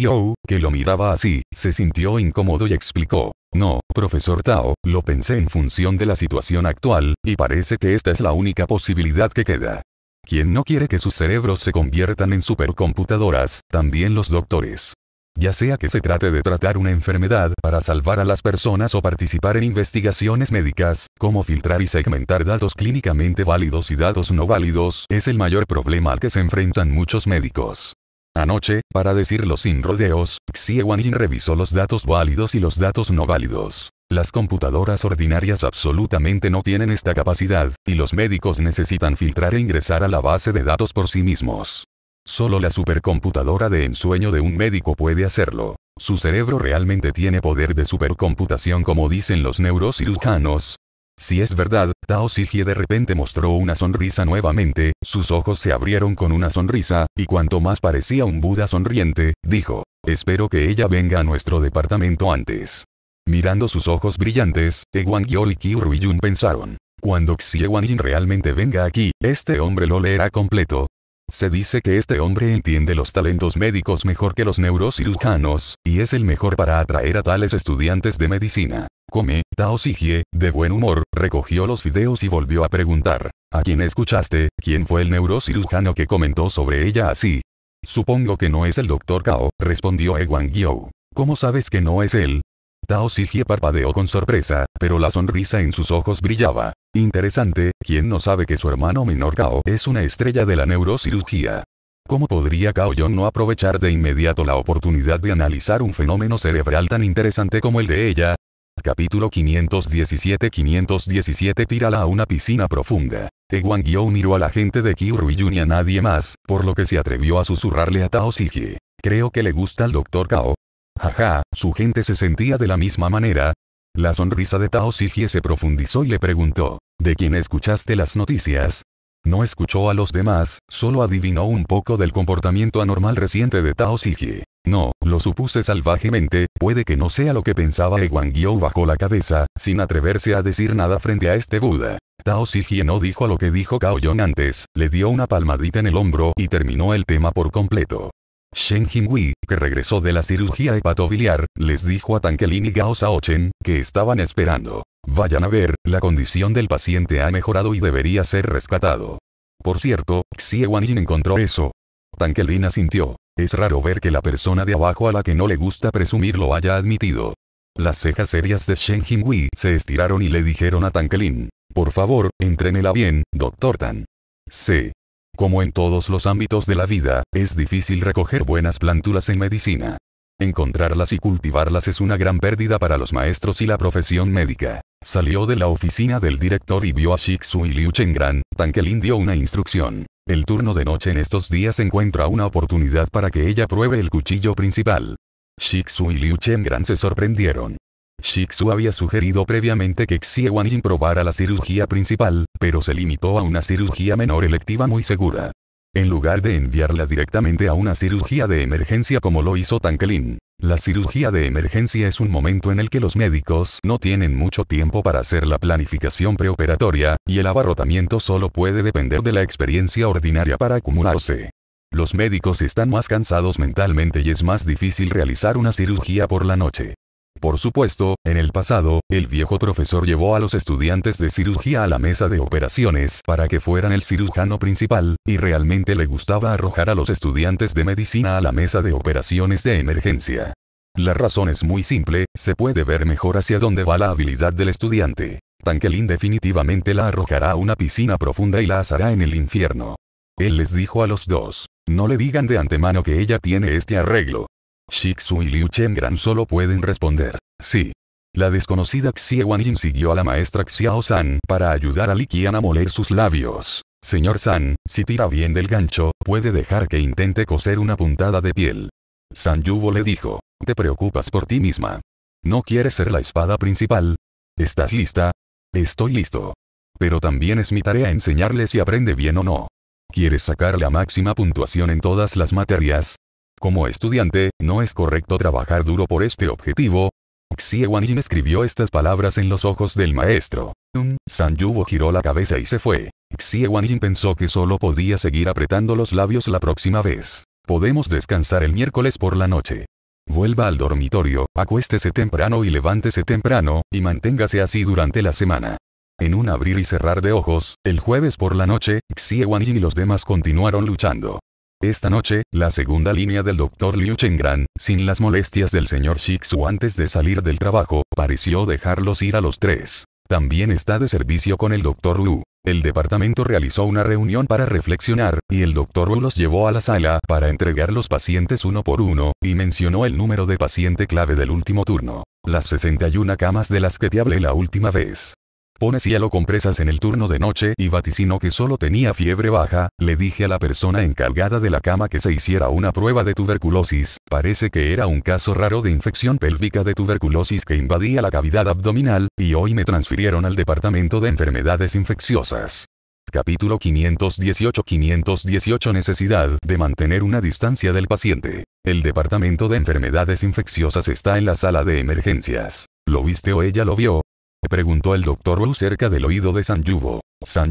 que lo miraba así, se sintió incómodo y explicó. No, profesor Tao, lo pensé en función de la situación actual, y parece que esta es la única posibilidad que queda. Quien no quiere que sus cerebros se conviertan en supercomputadoras, también los doctores. Ya sea que se trate de tratar una enfermedad para salvar a las personas o participar en investigaciones médicas, como filtrar y segmentar datos clínicamente válidos y datos no válidos es el mayor problema al que se enfrentan muchos médicos. Anoche, para decirlo sin rodeos, Xie Yin revisó los datos válidos y los datos no válidos. Las computadoras ordinarias absolutamente no tienen esta capacidad, y los médicos necesitan filtrar e ingresar a la base de datos por sí mismos. Solo la supercomputadora de ensueño de un médico puede hacerlo. Su cerebro realmente tiene poder de supercomputación como dicen los neurocirujanos, si es verdad, Tao Sigie de repente mostró una sonrisa nuevamente, sus ojos se abrieron con una sonrisa, y cuanto más parecía un Buda sonriente, dijo, espero que ella venga a nuestro departamento antes. Mirando sus ojos brillantes, Ewan Gyol y Kyu Jun pensaron, cuando Xie Yin realmente venga aquí, este hombre lo leerá completo, se dice que este hombre entiende los talentos médicos mejor que los neurocirujanos, y es el mejor para atraer a tales estudiantes de medicina. Come, Tao Sigie, de buen humor, recogió los fideos y volvió a preguntar. ¿A quién escuchaste? ¿Quién fue el neurocirujano que comentó sobre ella así? Supongo que no es el doctor Kao, respondió Ewan Gyo. ¿Cómo sabes que no es él? Tao Sigie parpadeó con sorpresa, pero la sonrisa en sus ojos brillaba. Interesante, ¿quién no sabe que su hermano menor Kao es una estrella de la neurocirugía? ¿Cómo podría Cao Yong no aprovechar de inmediato la oportunidad de analizar un fenómeno cerebral tan interesante como el de ella? Capítulo 517-517 Tírala a una piscina profunda. Ewan miró a la gente de Kyu y a nadie más, por lo que se atrevió a susurrarle a Tao Siji. Creo que le gusta al doctor Kao. Jaja, su gente se sentía de la misma manera. La sonrisa de Tao Siji se profundizó y le preguntó, ¿de quién escuchaste las noticias? No escuchó a los demás, solo adivinó un poco del comportamiento anormal reciente de Tao Xie. No, lo supuse salvajemente, puede que no sea lo que pensaba Ewan bajo la cabeza, sin atreverse a decir nada frente a este Buda. Tao sigie no dijo lo que dijo Cao Yong antes, le dio una palmadita en el hombro y terminó el tema por completo. Shen Jingwei, que regresó de la cirugía hepatobiliar, les dijo a Tanquelin y Gao Saochen, que estaban esperando. Vayan a ver, la condición del paciente ha mejorado y debería ser rescatado. Por cierto, Xie Yin encontró eso. Tankelin asintió. Es raro ver que la persona de abajo a la que no le gusta presumir lo haya admitido. Las cejas serias de Shen Jinghui se estiraron y le dijeron a Tankelin. Por favor, entrénela bien, doctor Tan. Sí. Como en todos los ámbitos de la vida, es difícil recoger buenas plántulas en medicina. Encontrarlas y cultivarlas es una gran pérdida para los maestros y la profesión médica. Salió de la oficina del director y vio a Shiksu y Liu Chengran, tan que Lin dio una instrucción. El turno de noche en estos días encuentra una oportunidad para que ella pruebe el cuchillo principal. Shiksu y Liu Chengran se sorprendieron. Shiksu había sugerido previamente que Xie Wan probara la cirugía principal, pero se limitó a una cirugía menor electiva muy segura en lugar de enviarla directamente a una cirugía de emergencia como lo hizo Tankelin. La cirugía de emergencia es un momento en el que los médicos no tienen mucho tiempo para hacer la planificación preoperatoria, y el abarrotamiento solo puede depender de la experiencia ordinaria para acumularse. Los médicos están más cansados mentalmente y es más difícil realizar una cirugía por la noche. Por supuesto, en el pasado, el viejo profesor llevó a los estudiantes de cirugía a la mesa de operaciones para que fueran el cirujano principal, y realmente le gustaba arrojar a los estudiantes de medicina a la mesa de operaciones de emergencia. La razón es muy simple, se puede ver mejor hacia dónde va la habilidad del estudiante. Tankelin definitivamente la arrojará a una piscina profunda y la asará en el infierno. Él les dijo a los dos, no le digan de antemano que ella tiene este arreglo, shik y Liu Chengran solo pueden responder, sí. La desconocida Xie Yin siguió a la maestra Xiao San para ayudar a Li Qian a moler sus labios. Señor San, si tira bien del gancho, puede dejar que intente coser una puntada de piel. San Yuvo le dijo, te preocupas por ti misma. ¿No quieres ser la espada principal? ¿Estás lista? Estoy listo. Pero también es mi tarea enseñarle si aprende bien o no. ¿Quieres sacar la máxima puntuación en todas las materias? Como estudiante, no es correcto trabajar duro por este objetivo. Xie Wan Yin escribió estas palabras en los ojos del maestro. Um, San Yubo giró la cabeza y se fue. Xie Wan Yin pensó que solo podía seguir apretando los labios la próxima vez. Podemos descansar el miércoles por la noche. Vuelva al dormitorio, acuéstese temprano y levántese temprano, y manténgase así durante la semana. En un abrir y cerrar de ojos, el jueves por la noche, Xie Wan y los demás continuaron luchando. Esta noche, la segunda línea del doctor Liu Chengran, sin las molestias del señor Shixu antes de salir del trabajo, pareció dejarlos ir a los tres. También está de servicio con el doctor Wu. El departamento realizó una reunión para reflexionar, y el doctor Wu los llevó a la sala para entregar los pacientes uno por uno, y mencionó el número de paciente clave del último turno. Las 61 camas de las que te hablé la última vez. Pones cielo con presas en el turno de noche y vaticinó que solo tenía fiebre baja, le dije a la persona encargada de la cama que se hiciera una prueba de tuberculosis, parece que era un caso raro de infección pélvica de tuberculosis que invadía la cavidad abdominal, y hoy me transfirieron al departamento de enfermedades infecciosas. Capítulo 518-518 Necesidad de mantener una distancia del paciente. El departamento de enfermedades infecciosas está en la sala de emergencias. Lo viste o ella lo vio, Preguntó el doctor Wu cerca del oído de Sanyubo.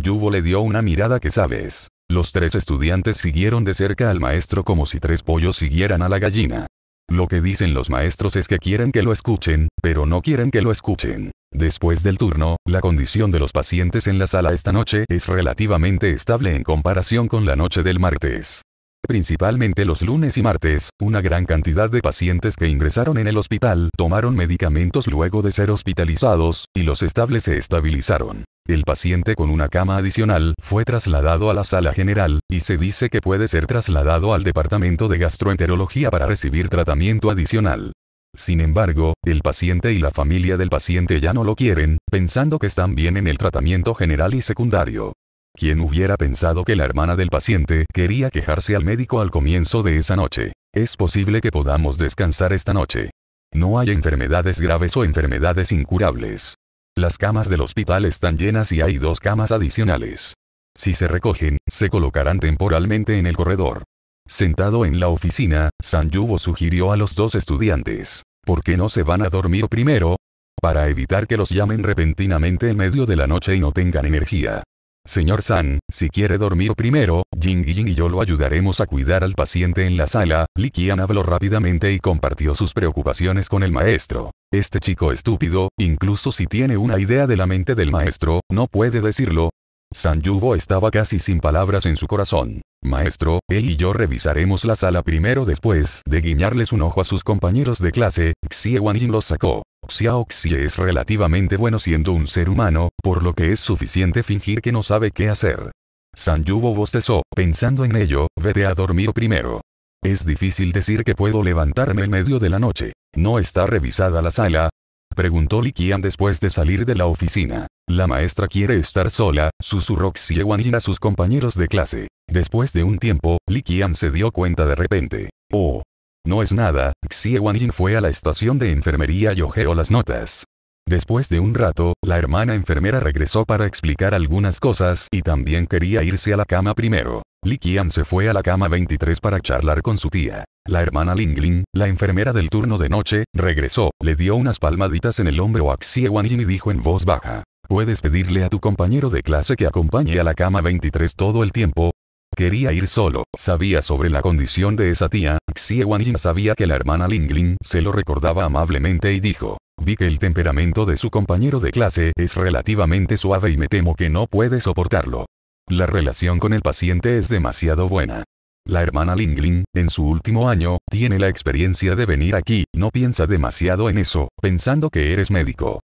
Yuvo le dio una mirada que sabes. Los tres estudiantes siguieron de cerca al maestro como si tres pollos siguieran a la gallina. Lo que dicen los maestros es que quieren que lo escuchen, pero no quieren que lo escuchen. Después del turno, la condición de los pacientes en la sala esta noche es relativamente estable en comparación con la noche del martes. Principalmente los lunes y martes, una gran cantidad de pacientes que ingresaron en el hospital tomaron medicamentos luego de ser hospitalizados, y los estables se estabilizaron. El paciente con una cama adicional fue trasladado a la sala general, y se dice que puede ser trasladado al departamento de gastroenterología para recibir tratamiento adicional. Sin embargo, el paciente y la familia del paciente ya no lo quieren, pensando que están bien en el tratamiento general y secundario. Quien hubiera pensado que la hermana del paciente quería quejarse al médico al comienzo de esa noche? Es posible que podamos descansar esta noche. No hay enfermedades graves o enfermedades incurables. Las camas del hospital están llenas y hay dos camas adicionales. Si se recogen, se colocarán temporalmente en el corredor. Sentado en la oficina, San sugirió a los dos estudiantes. ¿Por qué no se van a dormir primero? Para evitar que los llamen repentinamente en medio de la noche y no tengan energía. Señor San, si quiere dormir primero, Jing y yo lo ayudaremos a cuidar al paciente en la sala. Li Qian habló rápidamente y compartió sus preocupaciones con el maestro. Este chico estúpido, incluso si tiene una idea de la mente del maestro, no puede decirlo, San yuvo estaba casi sin palabras en su corazón. Maestro, él y yo revisaremos la sala primero después de guiñarles un ojo a sus compañeros de clase, Xie Wanjin los sacó. Xiao Xie es relativamente bueno siendo un ser humano, por lo que es suficiente fingir que no sabe qué hacer. San bostezó, pensando en ello, vete a dormir primero. Es difícil decir que puedo levantarme en medio de la noche. No está revisada la sala, Preguntó Li Qian después de salir de la oficina. La maestra quiere estar sola, susurró Xiewan a sus compañeros de clase. Después de un tiempo, Li Qian se dio cuenta de repente. Oh. No es nada, Xie Wan fue a la estación de enfermería y ojeó las notas. Después de un rato, la hermana enfermera regresó para explicar algunas cosas y también quería irse a la cama primero. Li Qian se fue a la cama 23 para charlar con su tía. La hermana Lingling, la enfermera del turno de noche, regresó, le dio unas palmaditas en el hombro a Xie Yin y dijo en voz baja. Puedes pedirle a tu compañero de clase que acompañe a la cama 23 todo el tiempo, Quería ir solo. Sabía sobre la condición de esa tía. Xie Yin sabía que la hermana Lingling se lo recordaba amablemente y dijo, Vi que el temperamento de su compañero de clase es relativamente suave y me temo que no puede soportarlo. La relación con el paciente es demasiado buena. La hermana Lingling, en su último año, tiene la experiencia de venir aquí, no piensa demasiado en eso, pensando que eres médico.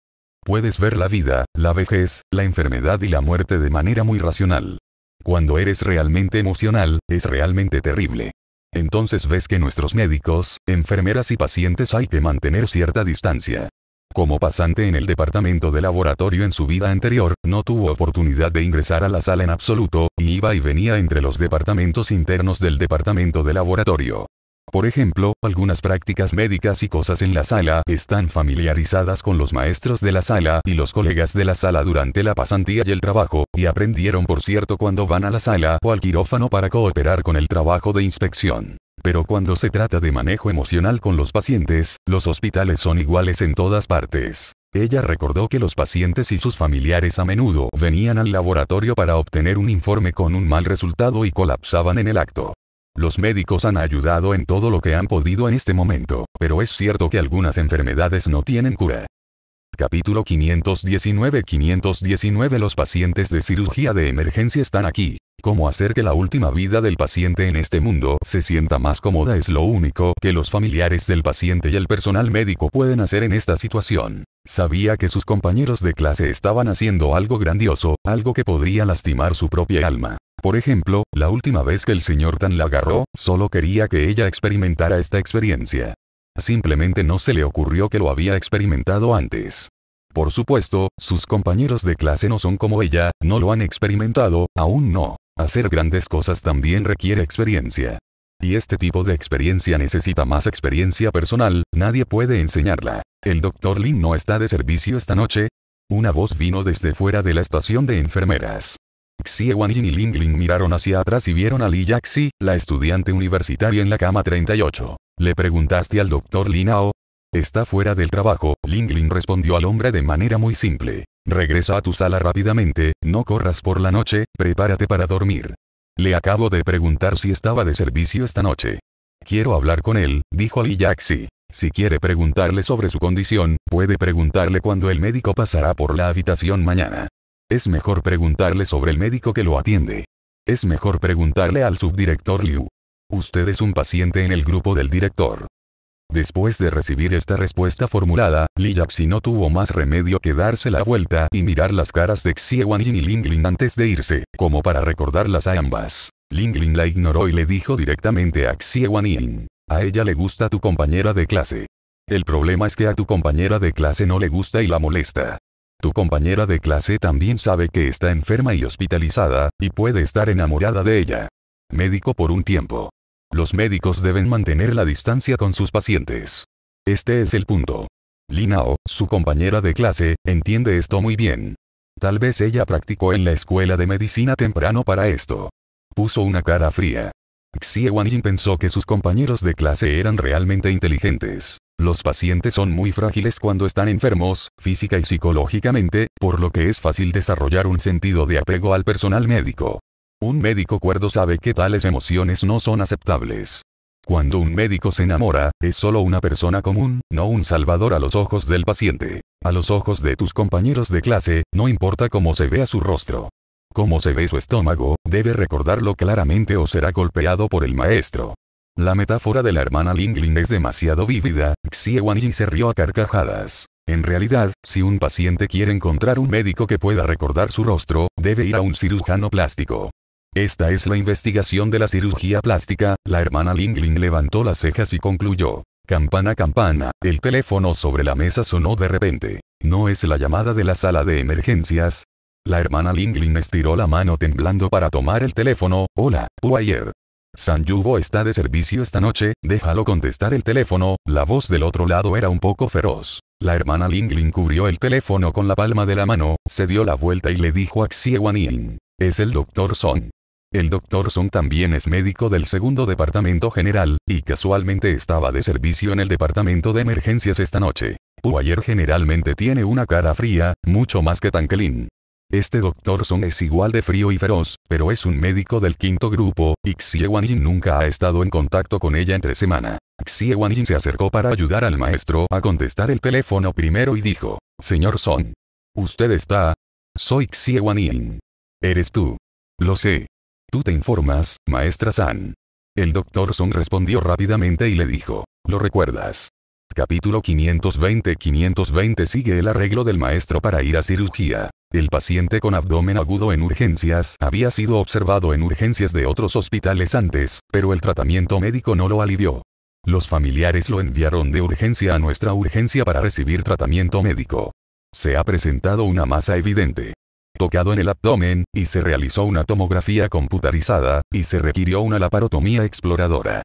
Puedes ver la vida, la vejez, la enfermedad y la muerte de manera muy racional. Cuando eres realmente emocional, es realmente terrible. Entonces ves que nuestros médicos, enfermeras y pacientes hay que mantener cierta distancia. Como pasante en el departamento de laboratorio en su vida anterior, no tuvo oportunidad de ingresar a la sala en absoluto, y iba y venía entre los departamentos internos del departamento de laboratorio. Por ejemplo, algunas prácticas médicas y cosas en la sala están familiarizadas con los maestros de la sala y los colegas de la sala durante la pasantía y el trabajo, y aprendieron por cierto cuando van a la sala o al quirófano para cooperar con el trabajo de inspección. Pero cuando se trata de manejo emocional con los pacientes, los hospitales son iguales en todas partes. Ella recordó que los pacientes y sus familiares a menudo venían al laboratorio para obtener un informe con un mal resultado y colapsaban en el acto. Los médicos han ayudado en todo lo que han podido en este momento, pero es cierto que algunas enfermedades no tienen cura. Capítulo 519 519 Los pacientes de cirugía de emergencia están aquí, Cómo hacer que la última vida del paciente en este mundo se sienta más cómoda es lo único que los familiares del paciente y el personal médico pueden hacer en esta situación. Sabía que sus compañeros de clase estaban haciendo algo grandioso, algo que podría lastimar su propia alma. Por ejemplo, la última vez que el señor Tan la agarró, solo quería que ella experimentara esta experiencia. Simplemente no se le ocurrió que lo había experimentado antes. Por supuesto, sus compañeros de clase no son como ella, no lo han experimentado, aún no. Hacer grandes cosas también requiere experiencia. Y este tipo de experiencia necesita más experiencia personal, nadie puede enseñarla. El doctor Lin no está de servicio esta noche. Una voz vino desde fuera de la estación de enfermeras. Xie Yin y Ling Ling miraron hacia atrás y vieron a Li Yaxi, la estudiante universitaria en la cama 38. ¿Le preguntaste al doctor Ao? Está fuera del trabajo, Lingling respondió al hombre de manera muy simple. Regresa a tu sala rápidamente, no corras por la noche, prepárate para dormir. Le acabo de preguntar si estaba de servicio esta noche. Quiero hablar con él, dijo Li Yaxi. Si quiere preguntarle sobre su condición, puede preguntarle cuando el médico pasará por la habitación mañana. Es mejor preguntarle sobre el médico que lo atiende. Es mejor preguntarle al subdirector Liu. Usted es un paciente en el grupo del director. Después de recibir esta respuesta formulada, Li Yapsi no tuvo más remedio que darse la vuelta y mirar las caras de Xie Yin y Ling Ling antes de irse, como para recordarlas a ambas. Ling Ling la ignoró y le dijo directamente a Xie Yin. A ella le gusta tu compañera de clase. El problema es que a tu compañera de clase no le gusta y la molesta. Tu compañera de clase también sabe que está enferma y hospitalizada, y puede estar enamorada de ella. Médico por un tiempo. Los médicos deben mantener la distancia con sus pacientes. Este es el punto. Linao, su compañera de clase, entiende esto muy bien. Tal vez ella practicó en la escuela de medicina temprano para esto. Puso una cara fría. Xie Wanjin pensó que sus compañeros de clase eran realmente inteligentes. Los pacientes son muy frágiles cuando están enfermos, física y psicológicamente, por lo que es fácil desarrollar un sentido de apego al personal médico. Un médico cuerdo sabe que tales emociones no son aceptables. Cuando un médico se enamora, es solo una persona común, no un salvador a los ojos del paciente. A los ojos de tus compañeros de clase, no importa cómo se vea su rostro. Cómo se ve su estómago, debe recordarlo claramente o será golpeado por el maestro. La metáfora de la hermana Lingling es demasiado vívida, Xie Yin se rió a carcajadas. En realidad, si un paciente quiere encontrar un médico que pueda recordar su rostro, debe ir a un cirujano plástico. Esta es la investigación de la cirugía plástica, la hermana Lingling levantó las cejas y concluyó. Campana campana, el teléfono sobre la mesa sonó de repente. No es la llamada de la sala de emergencias. La hermana Lingling estiró la mano temblando para tomar el teléfono. Hola, Puayer. San Yubo está de servicio esta noche, déjalo contestar el teléfono, la voz del otro lado era un poco feroz. La hermana Lingling cubrió el teléfono con la palma de la mano, se dio la vuelta y le dijo a Xie Es el doctor Song. El doctor Song también es médico del segundo departamento general, y casualmente estaba de servicio en el departamento de emergencias esta noche. Ayer generalmente tiene una cara fría, mucho más que tanquelin. Este doctor Song es igual de frío y feroz, pero es un médico del quinto grupo, y Xie Yin nunca ha estado en contacto con ella entre semana. Xie Yin se acercó para ayudar al maestro a contestar el teléfono primero y dijo, Señor Song. Usted está. Soy Xie Yin. Eres tú. Lo sé. Tú te informas, maestra San. El doctor Son respondió rápidamente y le dijo, ¿lo recuerdas? Capítulo 520-520 Sigue el arreglo del maestro para ir a cirugía. El paciente con abdomen agudo en urgencias había sido observado en urgencias de otros hospitales antes, pero el tratamiento médico no lo alivió. Los familiares lo enviaron de urgencia a nuestra urgencia para recibir tratamiento médico. Se ha presentado una masa evidente tocado en el abdomen, y se realizó una tomografía computarizada, y se requirió una laparotomía exploradora.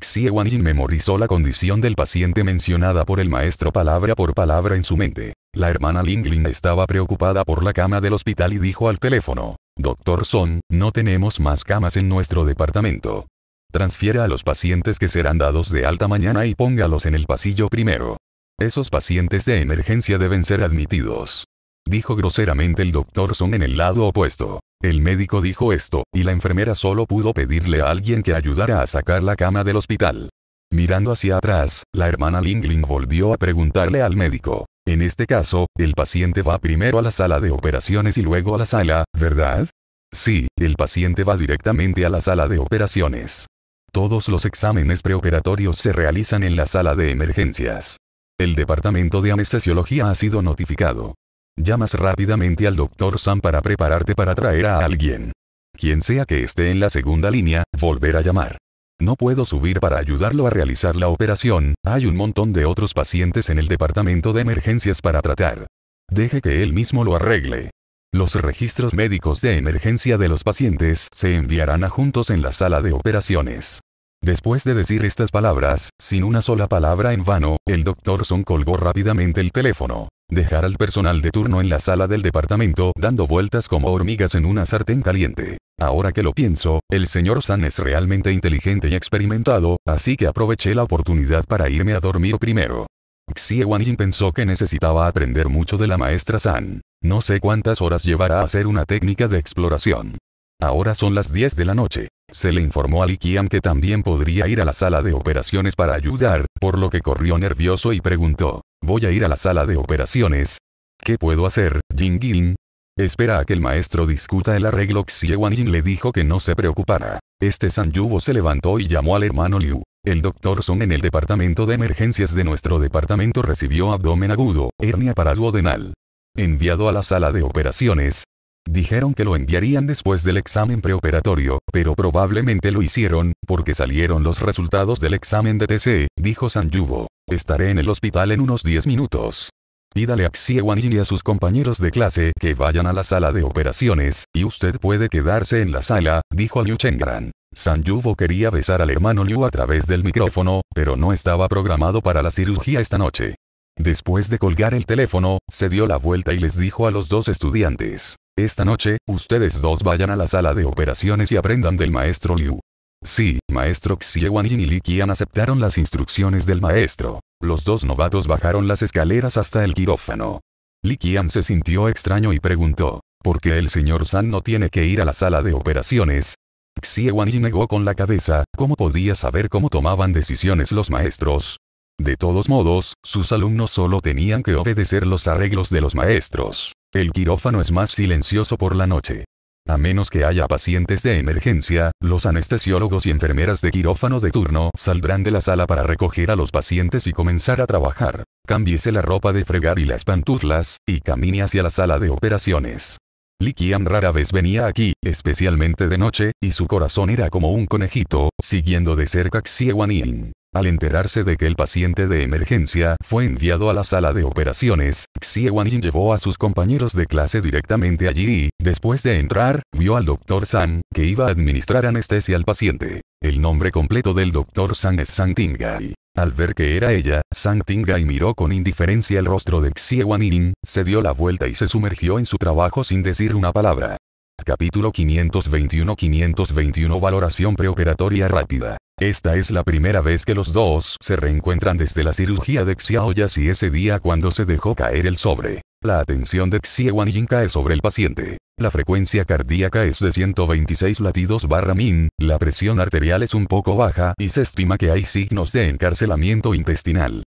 Xie Yin memorizó la condición del paciente mencionada por el maestro palabra por palabra en su mente. La hermana Lingling estaba preocupada por la cama del hospital y dijo al teléfono, Doctor Son, no tenemos más camas en nuestro departamento. Transfiera a los pacientes que serán dados de alta mañana y póngalos en el pasillo primero. Esos pacientes de emergencia deben ser admitidos dijo groseramente el doctor Son en el lado opuesto. El médico dijo esto, y la enfermera solo pudo pedirle a alguien que ayudara a sacar la cama del hospital. Mirando hacia atrás, la hermana Lingling volvió a preguntarle al médico. En este caso, el paciente va primero a la sala de operaciones y luego a la sala, ¿verdad? Sí, el paciente va directamente a la sala de operaciones. Todos los exámenes preoperatorios se realizan en la sala de emergencias. El departamento de anestesiología ha sido notificado. Llamas rápidamente al Dr. Sam para prepararte para traer a alguien. Quien sea que esté en la segunda línea, volver a llamar. No puedo subir para ayudarlo a realizar la operación, hay un montón de otros pacientes en el departamento de emergencias para tratar. Deje que él mismo lo arregle. Los registros médicos de emergencia de los pacientes se enviarán a juntos en la sala de operaciones. Después de decir estas palabras, sin una sola palabra en vano, el doctor Sun colgó rápidamente el teléfono. Dejar al personal de turno en la sala del departamento dando vueltas como hormigas en una sartén caliente. Ahora que lo pienso, el señor San es realmente inteligente y experimentado, así que aproveché la oportunidad para irme a dormir primero. Xie Yin pensó que necesitaba aprender mucho de la maestra San. No sé cuántas horas llevará a hacer una técnica de exploración. Ahora son las 10 de la noche. Se le informó a Li Qian que también podría ir a la sala de operaciones para ayudar, por lo que corrió nervioso y preguntó, voy a ir a la sala de operaciones. ¿Qué puedo hacer, Jing Espera a que el maestro discuta el arreglo Yin le dijo que no se preocupara. Este San Yubo se levantó y llamó al hermano Liu. El doctor Song en el departamento de emergencias de nuestro departamento recibió abdomen agudo, hernia paraduodenal. Enviado a la sala de operaciones, Dijeron que lo enviarían después del examen preoperatorio, pero probablemente lo hicieron, porque salieron los resultados del examen de TC, e, dijo Sanjubo. Estaré en el hospital en unos 10 minutos. Pídale a Xie y a sus compañeros de clase que vayan a la sala de operaciones, y usted puede quedarse en la sala, dijo Liu Chengran. San quería besar al hermano Liu a través del micrófono, pero no estaba programado para la cirugía esta noche. Después de colgar el teléfono, se dio la vuelta y les dijo a los dos estudiantes. Esta noche, ustedes dos vayan a la sala de operaciones y aprendan del maestro Liu. Sí, maestro Xie Yin y Li Qian aceptaron las instrucciones del maestro. Los dos novatos bajaron las escaleras hasta el quirófano. Li Qian se sintió extraño y preguntó, ¿por qué el señor San no tiene que ir a la sala de operaciones? Xie Yin negó con la cabeza, ¿cómo podía saber cómo tomaban decisiones los maestros? De todos modos, sus alumnos solo tenían que obedecer los arreglos de los maestros. El quirófano es más silencioso por la noche. A menos que haya pacientes de emergencia, los anestesiólogos y enfermeras de quirófano de turno saldrán de la sala para recoger a los pacientes y comenzar a trabajar. Cámbiese la ropa de fregar y las pantuflas, y camine hacia la sala de operaciones qian rara vez venía aquí, especialmente de noche, y su corazón era como un conejito, siguiendo de cerca Xie al enterarse de que el paciente de emergencia fue enviado a la sala de operaciones, Xie Yin llevó a sus compañeros de clase directamente allí y, después de entrar, vio al doctor San, que iba a administrar anestesia al paciente. El nombre completo del doctor San es San al ver que era ella, Sang Tingai miró con indiferencia el rostro de Xie Yin, se dio la vuelta y se sumergió en su trabajo sin decir una palabra. Capítulo 521-521 Valoración preoperatoria rápida. Esta es la primera vez que los dos se reencuentran desde la cirugía de Xiao y ese día cuando se dejó caer el sobre. La atención de Xie Yin cae sobre el paciente. La frecuencia cardíaca es de 126 latidos barra min, la presión arterial es un poco baja y se estima que hay signos de encarcelamiento intestinal.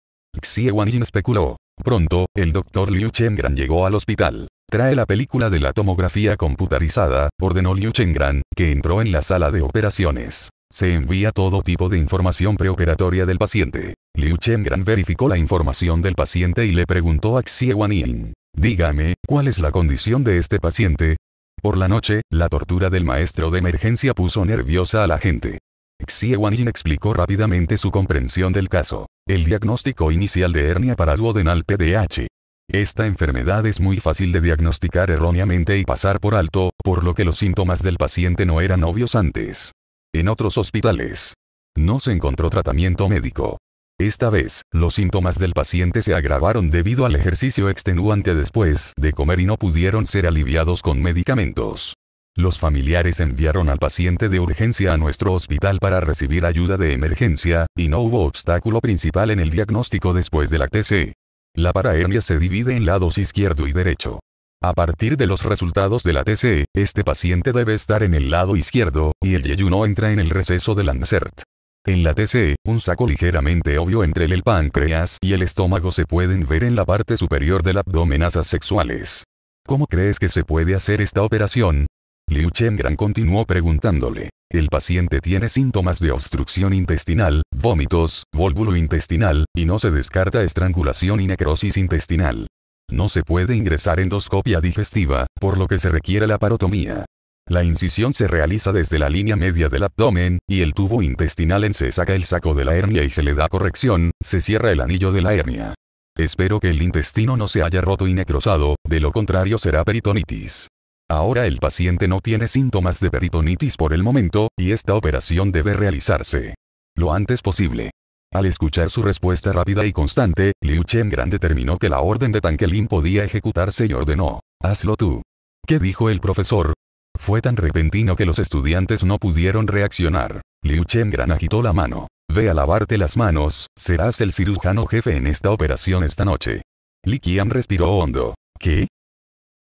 Xie Yin especuló. Pronto, el doctor Liu Chengran llegó al hospital. Trae la película de la tomografía computarizada, ordenó Liu Chengran, que entró en la sala de operaciones. Se envía todo tipo de información preoperatoria del paciente. Liu Chengran verificó la información del paciente y le preguntó a Xie Yin. Dígame, ¿cuál es la condición de este paciente? Por la noche, la tortura del maestro de emergencia puso nerviosa a la gente. Xie Yin explicó rápidamente su comprensión del caso. El diagnóstico inicial de hernia paraduodenal PDH. Esta enfermedad es muy fácil de diagnosticar erróneamente y pasar por alto, por lo que los síntomas del paciente no eran obvios antes. En otros hospitales, no se encontró tratamiento médico. Esta vez, los síntomas del paciente se agravaron debido al ejercicio extenuante después de comer y no pudieron ser aliviados con medicamentos. Los familiares enviaron al paciente de urgencia a nuestro hospital para recibir ayuda de emergencia, y no hubo obstáculo principal en el diagnóstico después de la TC. La parahernia se divide en lados izquierdo y derecho. A partir de los resultados de la TC, este paciente debe estar en el lado izquierdo, y el yeyuno entra en el receso del ANSERT. En la TC, un saco ligeramente obvio entre el páncreas y el estómago se pueden ver en la parte superior del abdomen asas sexuales. ¿Cómo crees que se puede hacer esta operación? Liu Chengran continuó preguntándole. El paciente tiene síntomas de obstrucción intestinal, vómitos, vólvulo intestinal, y no se descarta estrangulación y necrosis intestinal. No se puede ingresar endoscopia digestiva, por lo que se requiere la parotomía. La incisión se realiza desde la línea media del abdomen, y el tubo intestinal en se saca el saco de la hernia y se le da corrección, se cierra el anillo de la hernia. Espero que el intestino no se haya roto y necrosado, de lo contrario será peritonitis. Ahora el paciente no tiene síntomas de peritonitis por el momento, y esta operación debe realizarse. Lo antes posible. Al escuchar su respuesta rápida y constante, Liu Chen Gran determinó que la orden de Tankelin podía ejecutarse y ordenó, hazlo tú. ¿Qué dijo el profesor? Fue tan repentino que los estudiantes no pudieron reaccionar. Liu Chengran agitó la mano. Ve a lavarte las manos, serás el cirujano jefe en esta operación esta noche. Li Qian respiró hondo. ¿Qué?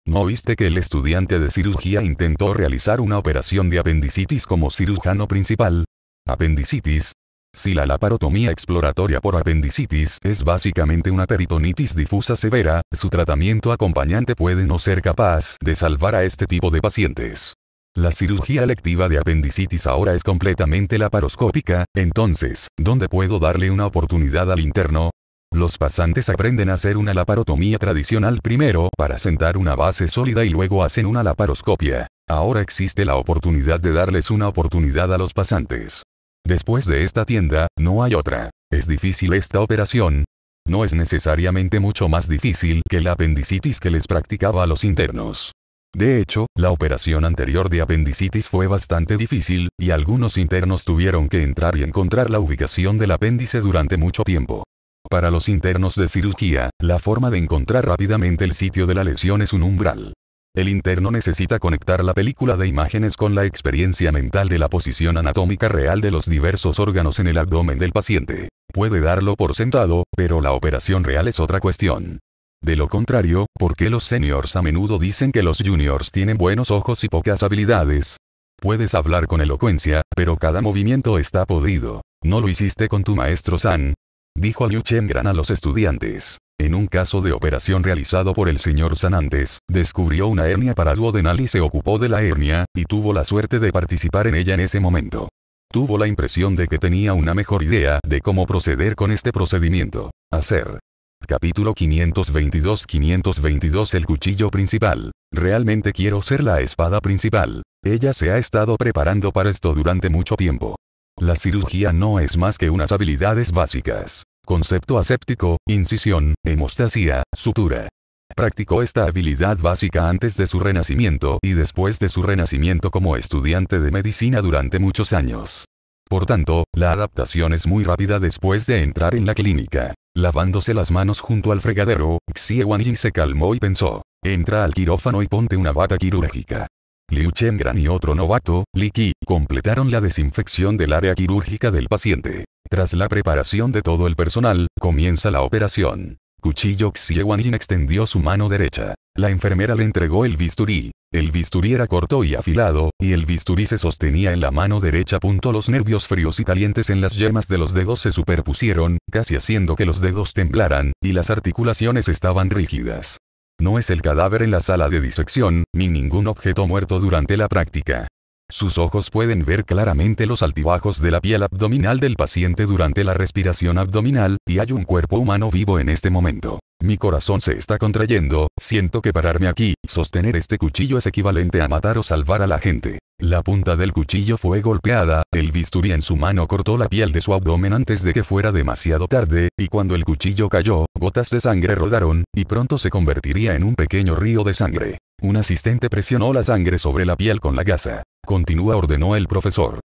¿No oíste que el estudiante de cirugía intentó realizar una operación de apendicitis como cirujano principal? Apendicitis, si la laparotomía exploratoria por apendicitis es básicamente una peritonitis difusa severa, su tratamiento acompañante puede no ser capaz de salvar a este tipo de pacientes. La cirugía electiva de apendicitis ahora es completamente laparoscópica, entonces, ¿dónde puedo darle una oportunidad al interno? Los pasantes aprenden a hacer una laparotomía tradicional primero para sentar una base sólida y luego hacen una laparoscopia. Ahora existe la oportunidad de darles una oportunidad a los pasantes. Después de esta tienda, no hay otra. ¿Es difícil esta operación? No es necesariamente mucho más difícil que la apendicitis que les practicaba a los internos. De hecho, la operación anterior de apendicitis fue bastante difícil, y algunos internos tuvieron que entrar y encontrar la ubicación del apéndice durante mucho tiempo. Para los internos de cirugía, la forma de encontrar rápidamente el sitio de la lesión es un umbral. El interno necesita conectar la película de imágenes con la experiencia mental de la posición anatómica real de los diversos órganos en el abdomen del paciente. Puede darlo por sentado, pero la operación real es otra cuestión. De lo contrario, ¿por qué los seniors a menudo dicen que los juniors tienen buenos ojos y pocas habilidades? Puedes hablar con elocuencia, pero cada movimiento está podrido. No lo hiciste con tu maestro San. Dijo Liu Chengran a los estudiantes. En un caso de operación realizado por el señor Sanantes, descubrió una hernia duodenal y se ocupó de la hernia, y tuvo la suerte de participar en ella en ese momento. Tuvo la impresión de que tenía una mejor idea de cómo proceder con este procedimiento. Hacer. Capítulo 522-522 El cuchillo principal. Realmente quiero ser la espada principal. Ella se ha estado preparando para esto durante mucho tiempo. La cirugía no es más que unas habilidades básicas concepto aséptico, incisión, hemostasia, sutura. Practicó esta habilidad básica antes de su renacimiento y después de su renacimiento como estudiante de medicina durante muchos años. Por tanto, la adaptación es muy rápida después de entrar en la clínica. Lavándose las manos junto al fregadero, Xie Wanyin se calmó y pensó, entra al quirófano y ponte una bata quirúrgica. Liu Chengran y otro novato, Li Qi, completaron la desinfección del área quirúrgica del paciente. Tras la preparación de todo el personal, comienza la operación. Cuchillo Yin extendió su mano derecha. La enfermera le entregó el bisturí. El bisturí era corto y afilado, y el bisturí se sostenía en la mano derecha. Los nervios fríos y calientes en las yemas de los dedos se superpusieron, casi haciendo que los dedos temblaran, y las articulaciones estaban rígidas. No es el cadáver en la sala de disección, ni ningún objeto muerto durante la práctica. Sus ojos pueden ver claramente los altibajos de la piel abdominal del paciente durante la respiración abdominal, y hay un cuerpo humano vivo en este momento. Mi corazón se está contrayendo, siento que pararme aquí, sostener este cuchillo es equivalente a matar o salvar a la gente. La punta del cuchillo fue golpeada, el bisturí en su mano cortó la piel de su abdomen antes de que fuera demasiado tarde, y cuando el cuchillo cayó, gotas de sangre rodaron, y pronto se convertiría en un pequeño río de sangre. Un asistente presionó la sangre sobre la piel con la gasa. Continúa ordenó el profesor.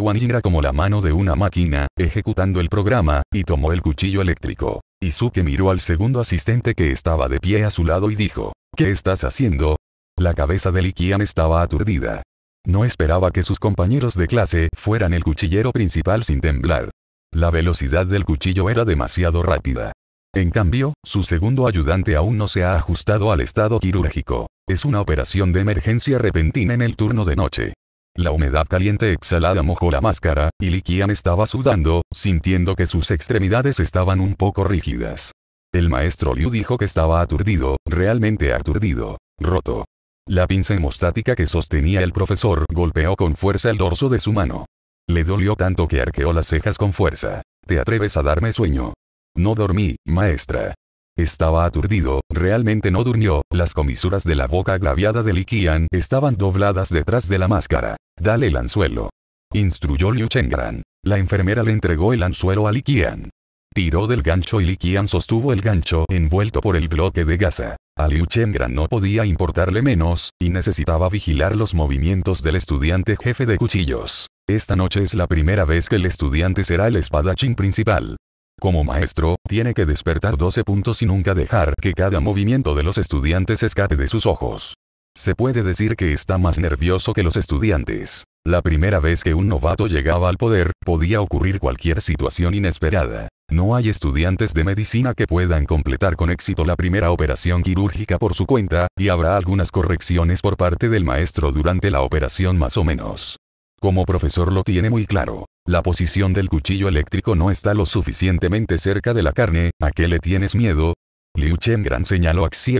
Wan como la mano de una máquina, ejecutando el programa, y tomó el cuchillo eléctrico. Izuke miró al segundo asistente que estaba de pie a su lado y dijo, ¿Qué estás haciendo? La cabeza de Likian estaba aturdida. No esperaba que sus compañeros de clase fueran el cuchillero principal sin temblar. La velocidad del cuchillo era demasiado rápida. En cambio, su segundo ayudante aún no se ha ajustado al estado quirúrgico. Es una operación de emergencia repentina en el turno de noche. La humedad caliente exhalada mojó la máscara, y Qian estaba sudando, sintiendo que sus extremidades estaban un poco rígidas. El maestro Liu dijo que estaba aturdido, realmente aturdido, roto. La pinza hemostática que sostenía el profesor golpeó con fuerza el dorso de su mano. Le dolió tanto que arqueó las cejas con fuerza. ¿Te atreves a darme sueño? No dormí, maestra. Estaba aturdido, realmente no durmió, las comisuras de la boca agraviada de Likian estaban dobladas detrás de la máscara. Dale el anzuelo. Instruyó Liu Chengran. La enfermera le entregó el anzuelo a Likian. Tiró del gancho y Likian sostuvo el gancho envuelto por el bloque de gasa. A Liu Chengran no podía importarle menos, y necesitaba vigilar los movimientos del estudiante jefe de cuchillos. Esta noche es la primera vez que el estudiante será el espadachín principal. Como maestro, tiene que despertar 12 puntos y nunca dejar que cada movimiento de los estudiantes escape de sus ojos. Se puede decir que está más nervioso que los estudiantes. La primera vez que un novato llegaba al poder, podía ocurrir cualquier situación inesperada. No hay estudiantes de medicina que puedan completar con éxito la primera operación quirúrgica por su cuenta, y habrá algunas correcciones por parte del maestro durante la operación más o menos. Como profesor lo tiene muy claro, la posición del cuchillo eléctrico no está lo suficientemente cerca de la carne, ¿a qué le tienes miedo? Liu gran señaló a Xie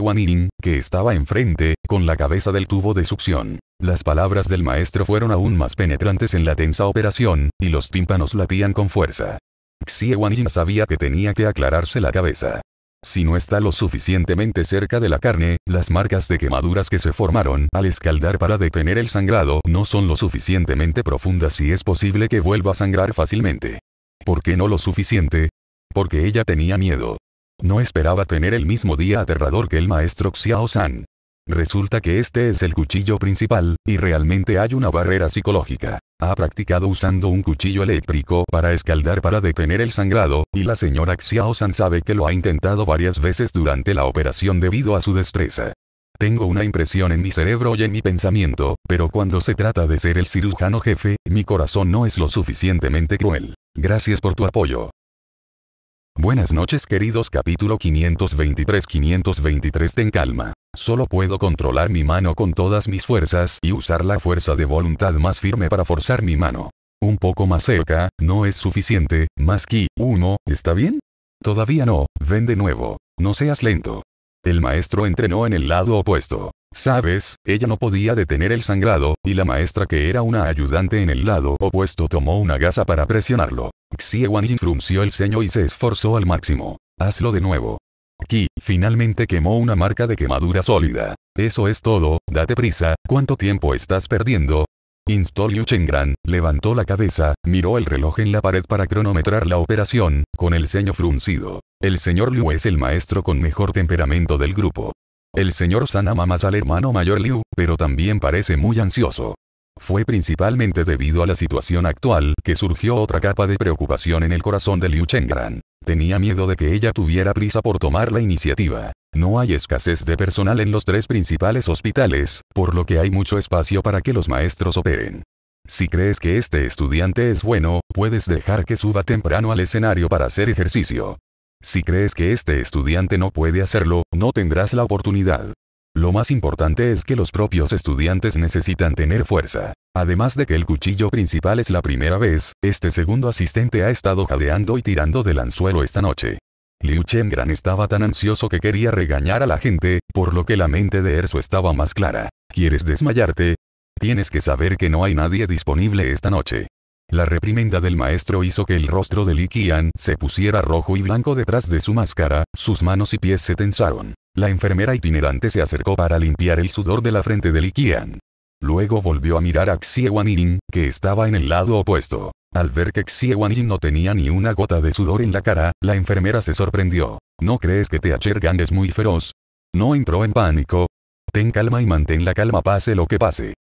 que estaba enfrente, con la cabeza del tubo de succión. Las palabras del maestro fueron aún más penetrantes en la tensa operación, y los tímpanos latían con fuerza. Xie sabía que tenía que aclararse la cabeza. Si no está lo suficientemente cerca de la carne, las marcas de quemaduras que se formaron al escaldar para detener el sangrado no son lo suficientemente profundas y es posible que vuelva a sangrar fácilmente. ¿Por qué no lo suficiente? Porque ella tenía miedo. No esperaba tener el mismo día aterrador que el maestro Xiao San. Resulta que este es el cuchillo principal, y realmente hay una barrera psicológica. Ha practicado usando un cuchillo eléctrico para escaldar para detener el sangrado, y la señora San sabe que lo ha intentado varias veces durante la operación debido a su destreza. Tengo una impresión en mi cerebro y en mi pensamiento, pero cuando se trata de ser el cirujano jefe, mi corazón no es lo suficientemente cruel. Gracias por tu apoyo. Buenas noches queridos capítulo 523-523 Ten calma. Solo puedo controlar mi mano con todas mis fuerzas y usar la fuerza de voluntad más firme para forzar mi mano. Un poco más cerca, no es suficiente, más que, uno, ¿está bien? Todavía no, ven de nuevo. No seas lento. El maestro entrenó en el lado opuesto. Sabes, ella no podía detener el sangrado, y la maestra que era una ayudante en el lado opuesto tomó una gasa para presionarlo. Xie Yin frunció el ceño y se esforzó al máximo. Hazlo de nuevo. Aquí, finalmente quemó una marca de quemadura sólida. Eso es todo, date prisa, ¿cuánto tiempo estás perdiendo? Instó Liu Chengran, levantó la cabeza, miró el reloj en la pared para cronometrar la operación, con el ceño fruncido. El señor Liu es el maestro con mejor temperamento del grupo. El señor San más al hermano mayor Liu, pero también parece muy ansioso. Fue principalmente debido a la situación actual que surgió otra capa de preocupación en el corazón de Liu Chengran. Tenía miedo de que ella tuviera prisa por tomar la iniciativa. No hay escasez de personal en los tres principales hospitales, por lo que hay mucho espacio para que los maestros operen. Si crees que este estudiante es bueno, puedes dejar que suba temprano al escenario para hacer ejercicio. Si crees que este estudiante no puede hacerlo, no tendrás la oportunidad. Lo más importante es que los propios estudiantes necesitan tener fuerza. Además de que el cuchillo principal es la primera vez, este segundo asistente ha estado jadeando y tirando del anzuelo esta noche. Liu Chengran estaba tan ansioso que quería regañar a la gente, por lo que la mente de Erso estaba más clara. ¿Quieres desmayarte? Tienes que saber que no hay nadie disponible esta noche. La reprimenda del maestro hizo que el rostro de Li Qian se pusiera rojo y blanco detrás de su máscara, sus manos y pies se tensaron. La enfermera itinerante se acercó para limpiar el sudor de la frente de Li Qian. Luego volvió a mirar a Xie Yin, que estaba en el lado opuesto. Al ver que Xie Yin no tenía ni una gota de sudor en la cara, la enfermera se sorprendió. ¿No crees que Teacher Gan es muy feroz? No entró en pánico. Ten calma y mantén la calma pase lo que pase.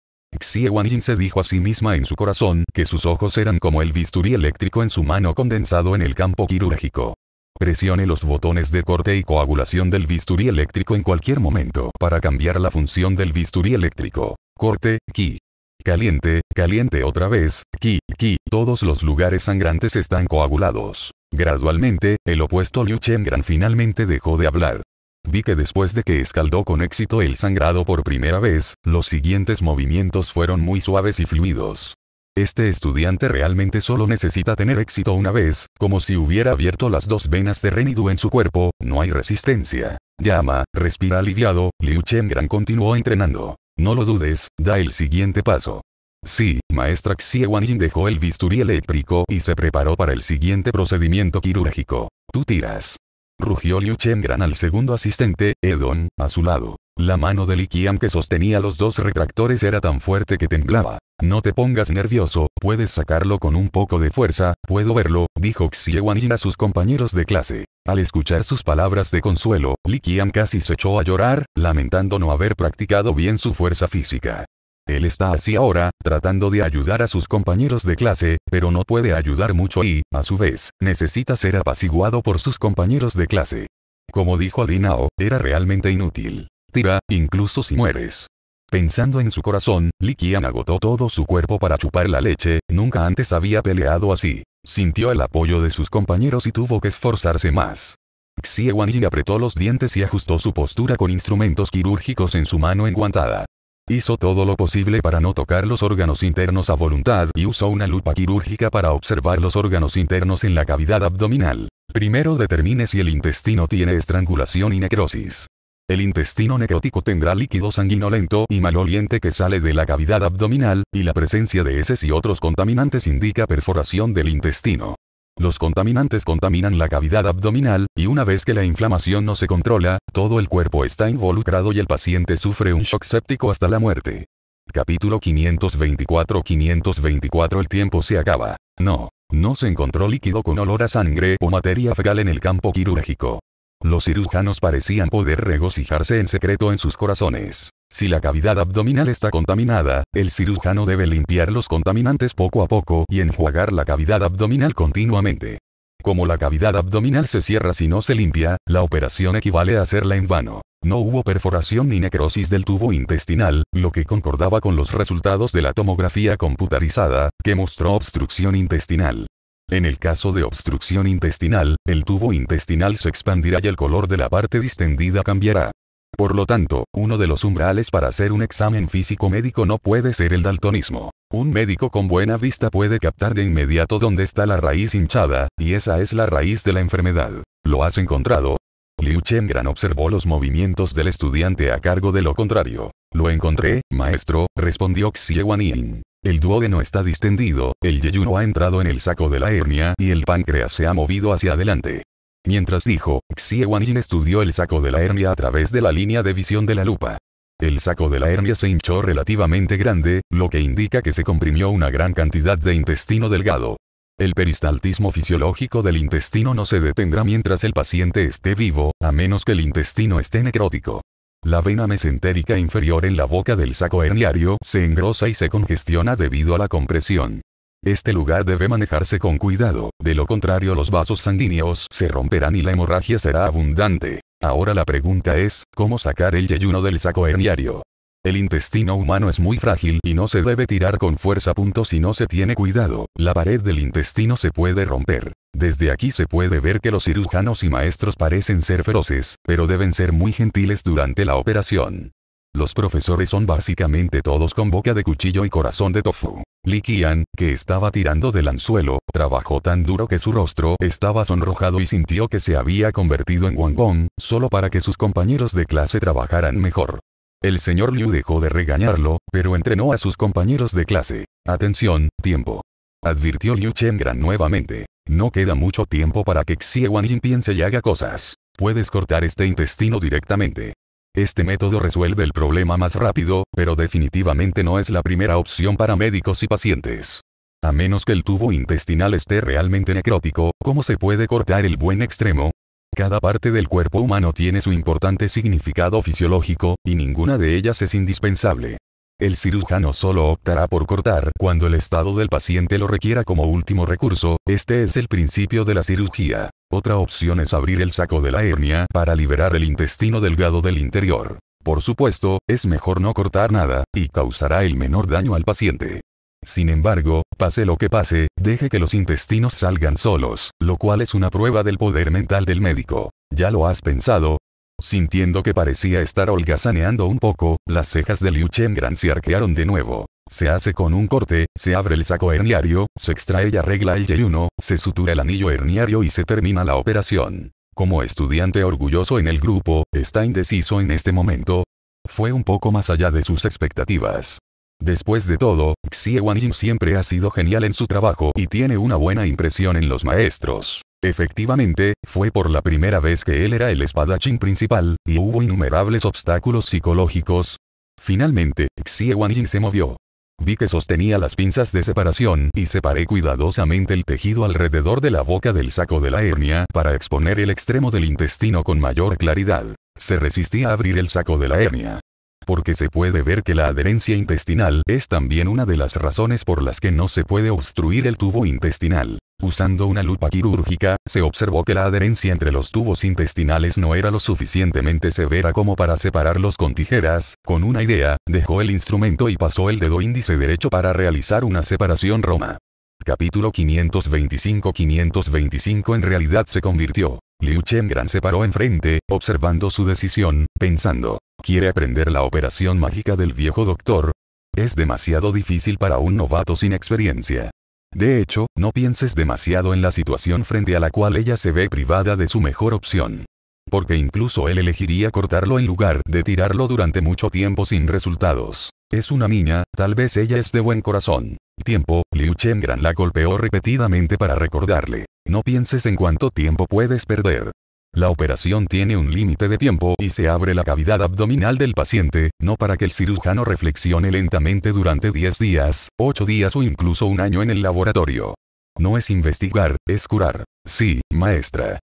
Xie Yin se dijo a sí misma en su corazón que sus ojos eran como el bisturí eléctrico en su mano condensado en el campo quirúrgico. Presione los botones de corte y coagulación del bisturí eléctrico en cualquier momento para cambiar la función del bisturí eléctrico. Corte, ki. Caliente, caliente otra vez, ki, ki, todos los lugares sangrantes están coagulados. Gradualmente, el opuesto Liu Chengran finalmente dejó de hablar. Vi que después de que escaldó con éxito el sangrado por primera vez, los siguientes movimientos fueron muy suaves y fluidos. Este estudiante realmente solo necesita tener éxito una vez, como si hubiera abierto las dos venas de Renidu en su cuerpo, no hay resistencia. Llama, respira aliviado, Liu Chengran continuó entrenando. No lo dudes, da el siguiente paso. Sí, maestra Xie Yin dejó el bisturí eléctrico y se preparó para el siguiente procedimiento quirúrgico. Tú tiras rugió Liu Chengran al segundo asistente, Edon, a su lado. La mano de Li Qian que sostenía los dos retractores era tan fuerte que temblaba. No te pongas nervioso, puedes sacarlo con un poco de fuerza, puedo verlo, dijo Xie Yin a sus compañeros de clase. Al escuchar sus palabras de consuelo, Li Qian casi se echó a llorar, lamentando no haber practicado bien su fuerza física. Él está así ahora, tratando de ayudar a sus compañeros de clase, pero no puede ayudar mucho y, a su vez, necesita ser apaciguado por sus compañeros de clase. Como dijo Linao, era realmente inútil. Tira, incluso si mueres. Pensando en su corazón, Likian agotó todo su cuerpo para chupar la leche, nunca antes había peleado así. Sintió el apoyo de sus compañeros y tuvo que esforzarse más. Xie Wan apretó los dientes y ajustó su postura con instrumentos quirúrgicos en su mano enguantada. Hizo todo lo posible para no tocar los órganos internos a voluntad y usó una lupa quirúrgica para observar los órganos internos en la cavidad abdominal. Primero determine si el intestino tiene estrangulación y necrosis. El intestino necrótico tendrá líquido sanguinolento y maloliente que sale de la cavidad abdominal, y la presencia de heces y otros contaminantes indica perforación del intestino. Los contaminantes contaminan la cavidad abdominal, y una vez que la inflamación no se controla, todo el cuerpo está involucrado y el paciente sufre un shock séptico hasta la muerte. Capítulo 524-524 El tiempo se acaba. No. No se encontró líquido con olor a sangre o materia fecal en el campo quirúrgico. Los cirujanos parecían poder regocijarse en secreto en sus corazones. Si la cavidad abdominal está contaminada, el cirujano debe limpiar los contaminantes poco a poco y enjuagar la cavidad abdominal continuamente. Como la cavidad abdominal se cierra si no se limpia, la operación equivale a hacerla en vano. No hubo perforación ni necrosis del tubo intestinal, lo que concordaba con los resultados de la tomografía computarizada, que mostró obstrucción intestinal. En el caso de obstrucción intestinal, el tubo intestinal se expandirá y el color de la parte distendida cambiará. Por lo tanto, uno de los umbrales para hacer un examen físico médico no puede ser el daltonismo. Un médico con buena vista puede captar de inmediato dónde está la raíz hinchada, y esa es la raíz de la enfermedad. ¿Lo has encontrado? Liu Chengran observó los movimientos del estudiante a cargo de lo contrario. Lo encontré, maestro, respondió Xie Yin. El duodeno está distendido, el yeyuno ha entrado en el saco de la hernia y el páncreas se ha movido hacia adelante. Mientras dijo, Xie estudió el saco de la hernia a través de la línea de visión de la lupa. El saco de la hernia se hinchó relativamente grande, lo que indica que se comprimió una gran cantidad de intestino delgado. El peristaltismo fisiológico del intestino no se detendrá mientras el paciente esté vivo, a menos que el intestino esté necrótico. La vena mesentérica inferior en la boca del saco herniario se engrosa y se congestiona debido a la compresión. Este lugar debe manejarse con cuidado, de lo contrario los vasos sanguíneos se romperán y la hemorragia será abundante. Ahora la pregunta es, ¿cómo sacar el yeyuno del saco herniario? El intestino humano es muy frágil y no se debe tirar con fuerza. Punto si no se tiene cuidado, la pared del intestino se puede romper. Desde aquí se puede ver que los cirujanos y maestros parecen ser feroces, pero deben ser muy gentiles durante la operación. Los profesores son básicamente todos con boca de cuchillo y corazón de tofu. Li Qian, que estaba tirando del anzuelo, trabajó tan duro que su rostro estaba sonrojado y sintió que se había convertido en Wang Gong solo para que sus compañeros de clase trabajaran mejor. El señor Liu dejó de regañarlo, pero entrenó a sus compañeros de clase. Atención, tiempo. Advirtió Liu Chengran nuevamente. No queda mucho tiempo para que Xie Wanjin piense y haga cosas. Puedes cortar este intestino directamente. Este método resuelve el problema más rápido, pero definitivamente no es la primera opción para médicos y pacientes. A menos que el tubo intestinal esté realmente necrótico, ¿cómo se puede cortar el buen extremo? Cada parte del cuerpo humano tiene su importante significado fisiológico, y ninguna de ellas es indispensable. El cirujano solo optará por cortar cuando el estado del paciente lo requiera como último recurso, este es el principio de la cirugía. Otra opción es abrir el saco de la hernia para liberar el intestino delgado del interior. Por supuesto, es mejor no cortar nada, y causará el menor daño al paciente. Sin embargo, pase lo que pase, deje que los intestinos salgan solos, lo cual es una prueba del poder mental del médico. Ya lo has pensado, Sintiendo que parecía estar holgazaneando un poco, las cejas de Liu Chengran se arquearon de nuevo. Se hace con un corte, se abre el saco herniario, se extrae y arregla el yeyuno, se sutura el anillo herniario y se termina la operación. Como estudiante orgulloso en el grupo, está indeciso en este momento. Fue un poco más allá de sus expectativas. Después de todo, Xie Wanjin siempre ha sido genial en su trabajo y tiene una buena impresión en los maestros. Efectivamente, fue por la primera vez que él era el espadachín principal, y hubo innumerables obstáculos psicológicos. Finalmente, Xie Wanjin se movió. Vi que sostenía las pinzas de separación y separé cuidadosamente el tejido alrededor de la boca del saco de la hernia para exponer el extremo del intestino con mayor claridad. Se resistía a abrir el saco de la hernia. Porque se puede ver que la adherencia intestinal es también una de las razones por las que no se puede obstruir el tubo intestinal. Usando una lupa quirúrgica, se observó que la adherencia entre los tubos intestinales no era lo suficientemente severa como para separarlos con tijeras, con una idea, dejó el instrumento y pasó el dedo índice derecho para realizar una separación roma. Capítulo 525-525 en realidad se convirtió. Liu Chengran se paró enfrente, observando su decisión, pensando, ¿quiere aprender la operación mágica del viejo doctor? Es demasiado difícil para un novato sin experiencia. De hecho, no pienses demasiado en la situación frente a la cual ella se ve privada de su mejor opción. Porque incluso él elegiría cortarlo en lugar de tirarlo durante mucho tiempo sin resultados. Es una niña, tal vez ella es de buen corazón. Tiempo, Liu Chengran la golpeó repetidamente para recordarle. No pienses en cuánto tiempo puedes perder. La operación tiene un límite de tiempo y se abre la cavidad abdominal del paciente, no para que el cirujano reflexione lentamente durante 10 días, 8 días o incluso un año en el laboratorio. No es investigar, es curar. Sí, maestra.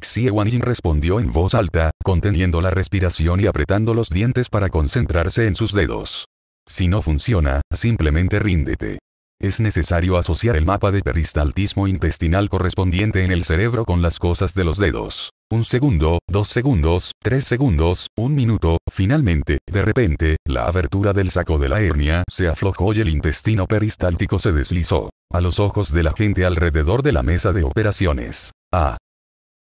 Xie Yin respondió en voz alta, conteniendo la respiración y apretando los dientes para concentrarse en sus dedos. Si no funciona, simplemente ríndete. Es necesario asociar el mapa de peristaltismo intestinal correspondiente en el cerebro con las cosas de los dedos un segundo, dos segundos, tres segundos, un minuto, finalmente, de repente, la abertura del saco de la hernia se aflojó y el intestino peristáltico se deslizó. A los ojos de la gente alrededor de la mesa de operaciones. Ah.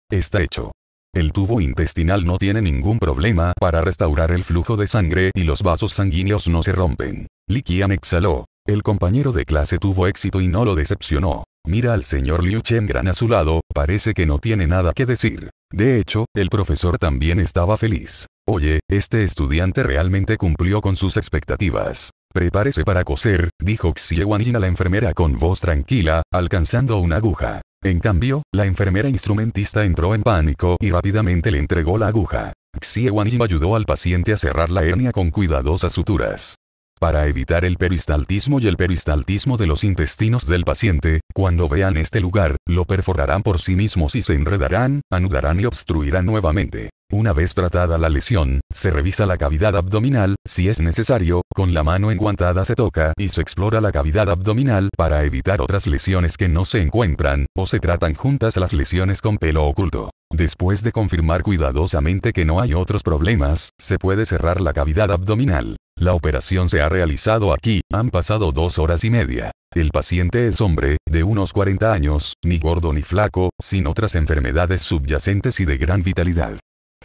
Está hecho. El tubo intestinal no tiene ningún problema para restaurar el flujo de sangre y los vasos sanguíneos no se rompen. Likian exhaló. El compañero de clase tuvo éxito y no lo decepcionó. Mira al señor Liu gran a su lado, parece que no tiene nada que decir. De hecho, el profesor también estaba feliz. Oye, este estudiante realmente cumplió con sus expectativas. Prepárese para coser, dijo Xie Wanjin a la enfermera con voz tranquila, alcanzando una aguja. En cambio, la enfermera instrumentista entró en pánico y rápidamente le entregó la aguja. Xie Wanjin ayudó al paciente a cerrar la hernia con cuidadosas suturas. Para evitar el peristaltismo y el peristaltismo de los intestinos del paciente, cuando vean este lugar, lo perforarán por sí mismos y se enredarán, anudarán y obstruirán nuevamente. Una vez tratada la lesión, se revisa la cavidad abdominal, si es necesario, con la mano enguantada se toca y se explora la cavidad abdominal para evitar otras lesiones que no se encuentran, o se tratan juntas las lesiones con pelo oculto. Después de confirmar cuidadosamente que no hay otros problemas, se puede cerrar la cavidad abdominal. La operación se ha realizado aquí, han pasado dos horas y media. El paciente es hombre, de unos 40 años, ni gordo ni flaco, sin otras enfermedades subyacentes y de gran vitalidad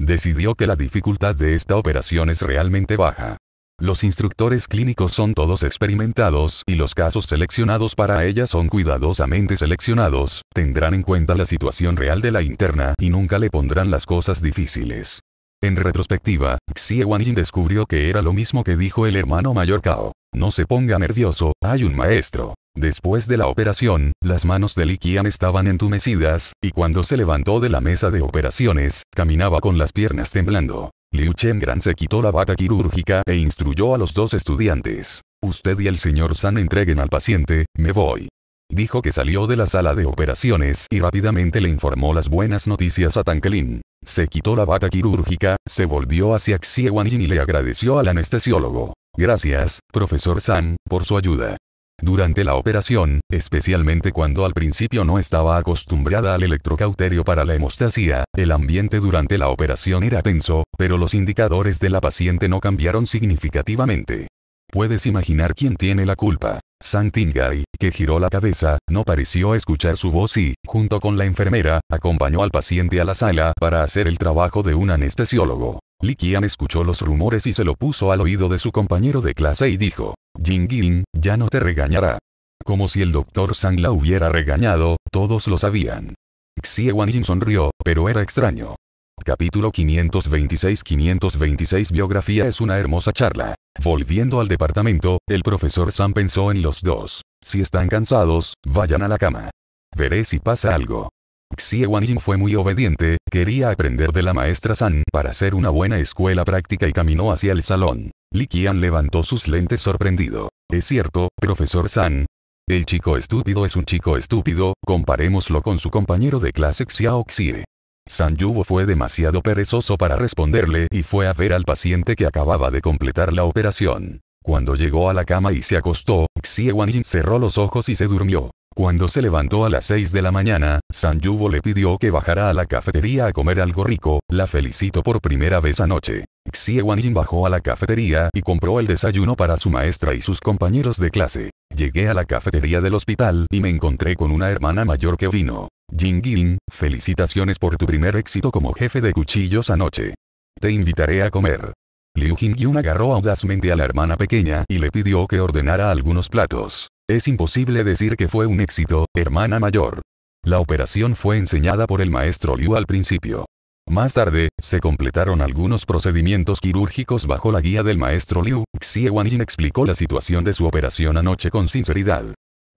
decidió que la dificultad de esta operación es realmente baja. Los instructores clínicos son todos experimentados y los casos seleccionados para ella son cuidadosamente seleccionados, tendrán en cuenta la situación real de la interna y nunca le pondrán las cosas difíciles. En retrospectiva, Xie Wanjin descubrió que era lo mismo que dijo el hermano mayor Cao. No se ponga nervioso, hay un maestro. Después de la operación, las manos de Li Qian estaban entumecidas, y cuando se levantó de la mesa de operaciones, caminaba con las piernas temblando. Liu Chengran se quitó la bata quirúrgica e instruyó a los dos estudiantes. Usted y el señor San entreguen al paciente, me voy. Dijo que salió de la sala de operaciones y rápidamente le informó las buenas noticias a Tanquelin. Se quitó la bata quirúrgica, se volvió hacia Xie Yin y le agradeció al anestesiólogo. Gracias, profesor San, por su ayuda. Durante la operación, especialmente cuando al principio no estaba acostumbrada al electrocauterio para la hemostasia, el ambiente durante la operación era tenso, pero los indicadores de la paciente no cambiaron significativamente. Puedes imaginar quién tiene la culpa. Santingay, que giró la cabeza, no pareció escuchar su voz y, junto con la enfermera, acompañó al paciente a la sala para hacer el trabajo de un anestesiólogo. Li Qian escuchó los rumores y se lo puso al oído de su compañero de clase y dijo, "Jingling, ya no te regañará. Como si el doctor Sang la hubiera regañado, todos lo sabían. Xie Wanjin sonrió, pero era extraño. Capítulo 526-526 Biografía es una hermosa charla. Volviendo al departamento, el profesor sang pensó en los dos. Si están cansados, vayan a la cama. Veré si pasa algo. Xie Wanjin fue muy obediente, quería aprender de la maestra San para hacer una buena escuela práctica y caminó hacia el salón. Li Qian levantó sus lentes sorprendido. Es cierto, profesor San. El chico estúpido es un chico estúpido, comparémoslo con su compañero de clase Xiao Xie. San Yubo fue demasiado perezoso para responderle y fue a ver al paciente que acababa de completar la operación. Cuando llegó a la cama y se acostó, Xie Wanjin cerró los ojos y se durmió. Cuando se levantó a las 6 de la mañana, San Yuvo le pidió que bajara a la cafetería a comer algo rico, la felicitó por primera vez anoche. Xie Wanjin bajó a la cafetería y compró el desayuno para su maestra y sus compañeros de clase. Llegué a la cafetería del hospital y me encontré con una hermana mayor que vino. Jingin, felicitaciones por tu primer éxito como jefe de cuchillos anoche. Te invitaré a comer. Liu Jingyun agarró audazmente a la hermana pequeña y le pidió que ordenara algunos platos. Es imposible decir que fue un éxito, hermana mayor. La operación fue enseñada por el maestro Liu al principio. Más tarde, se completaron algunos procedimientos quirúrgicos bajo la guía del maestro Liu. Xie Yin explicó la situación de su operación anoche con sinceridad.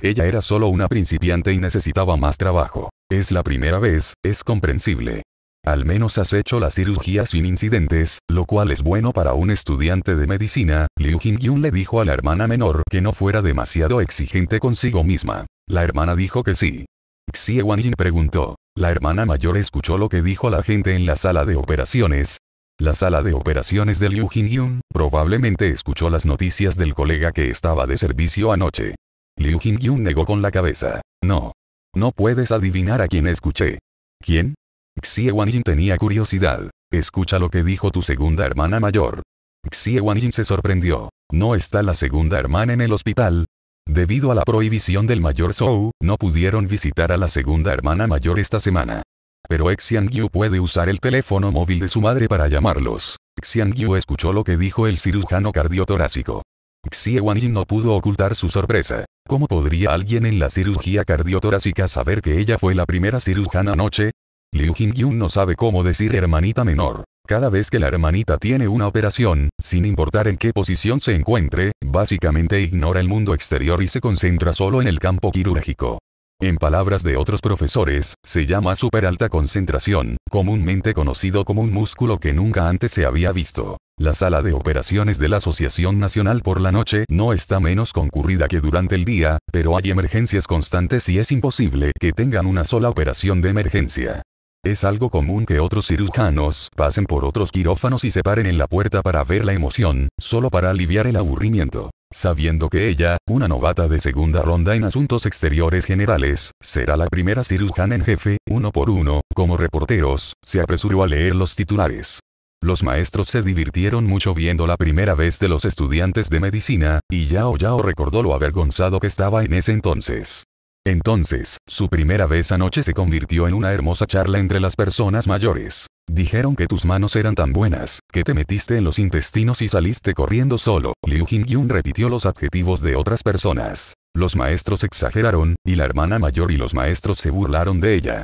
Ella era solo una principiante y necesitaba más trabajo. Es la primera vez, es comprensible. Al menos has hecho la cirugía sin incidentes, lo cual es bueno para un estudiante de medicina, Liu Jingyun le dijo a la hermana menor que no fuera demasiado exigente consigo misma. La hermana dijo que sí. Xie wan preguntó. La hermana mayor escuchó lo que dijo la gente en la sala de operaciones. La sala de operaciones de Liu Jingyun probablemente escuchó las noticias del colega que estaba de servicio anoche. Liu Jingyun negó con la cabeza. No. No puedes adivinar a quién escuché. ¿Quién? Xie Yin tenía curiosidad. Escucha lo que dijo tu segunda hermana mayor. Xie Wanjin se sorprendió. ¿No está la segunda hermana en el hospital? Debido a la prohibición del mayor Zhou, no pudieron visitar a la segunda hermana mayor esta semana. Pero Xiangyu puede usar el teléfono móvil de su madre para llamarlos. Xiangyu escuchó lo que dijo el cirujano cardiotorácico. Xie Wanjin no pudo ocultar su sorpresa. ¿Cómo podría alguien en la cirugía cardiotorácica saber que ella fue la primera cirujana anoche? Liu Jingyun no sabe cómo decir hermanita menor. Cada vez que la hermanita tiene una operación, sin importar en qué posición se encuentre, básicamente ignora el mundo exterior y se concentra solo en el campo quirúrgico. En palabras de otros profesores, se llama superalta concentración, comúnmente conocido como un músculo que nunca antes se había visto. La sala de operaciones de la Asociación Nacional por la noche no está menos concurrida que durante el día, pero hay emergencias constantes y es imposible que tengan una sola operación de emergencia. Es algo común que otros cirujanos pasen por otros quirófanos y se paren en la puerta para ver la emoción, solo para aliviar el aburrimiento. Sabiendo que ella, una novata de segunda ronda en asuntos exteriores generales, será la primera cirujana en jefe, uno por uno, como reporteros, se apresuró a leer los titulares. Los maestros se divirtieron mucho viendo la primera vez de los estudiantes de medicina, y Yao Yao recordó lo avergonzado que estaba en ese entonces. Entonces, su primera vez anoche se convirtió en una hermosa charla entre las personas mayores. Dijeron que tus manos eran tan buenas, que te metiste en los intestinos y saliste corriendo solo. Liu Jingyun repitió los adjetivos de otras personas. Los maestros exageraron, y la hermana mayor y los maestros se burlaron de ella.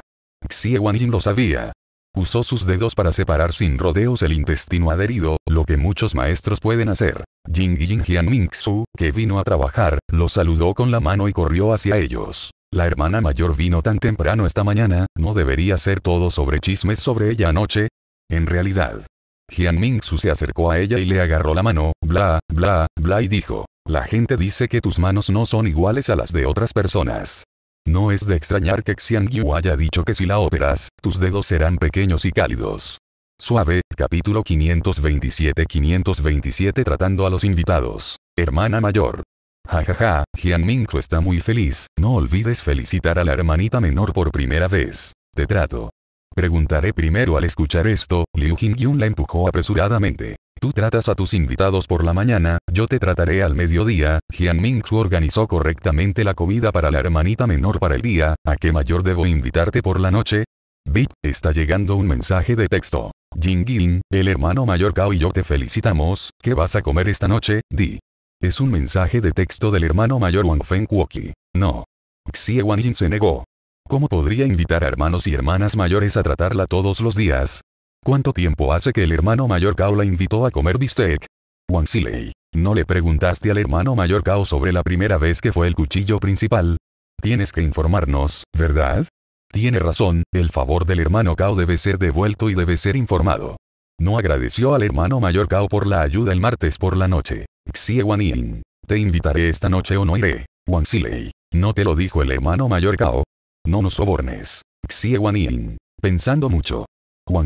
Xie Wanjin lo sabía, Usó sus dedos para separar sin rodeos el intestino adherido, lo que muchos maestros pueden hacer. Jing Jing Mingxu, que vino a trabajar, los saludó con la mano y corrió hacia ellos. La hermana mayor vino tan temprano esta mañana, ¿no debería ser todo sobre chismes sobre ella anoche? En realidad. Jian Su se acercó a ella y le agarró la mano, bla, bla, bla y dijo. La gente dice que tus manos no son iguales a las de otras personas. No es de extrañar que Xiang Yu haya dicho que si la operas, tus dedos serán pequeños y cálidos. Suave, capítulo 527-527 tratando a los invitados. Hermana mayor. Jajaja, Jianming, Mingzu está muy feliz, no olvides felicitar a la hermanita menor por primera vez. Te trato. Preguntaré primero al escuchar esto, Liu Jingyun la empujó apresuradamente. Tú tratas a tus invitados por la mañana, yo te trataré al mediodía. Jian Mingxu organizó correctamente la comida para la hermanita menor para el día, ¿a qué mayor debo invitarte por la noche? Bip, está llegando un mensaje de texto. Jing el hermano mayor Cao y yo te felicitamos, ¿qué vas a comer esta noche? Di. Es un mensaje de texto del hermano mayor Wang Feng Kuoki. No. Xie Wang se negó. ¿Cómo podría invitar a hermanos y hermanas mayores a tratarla todos los días? ¿Cuánto tiempo hace que el hermano mayor Cao la invitó a comer bistec? Wang Silei. ¿No le preguntaste al hermano mayor Cao sobre la primera vez que fue el cuchillo principal? Tienes que informarnos, ¿verdad? Tiene razón, el favor del hermano Cao debe ser devuelto y debe ser informado. No agradeció al hermano mayor Cao por la ayuda el martes por la noche. Xie Yin. Te invitaré esta noche o no iré. Wang Silei. ¿No te lo dijo el hermano mayor Cao? No nos sobornes. Xie Yin. Pensando mucho, Wang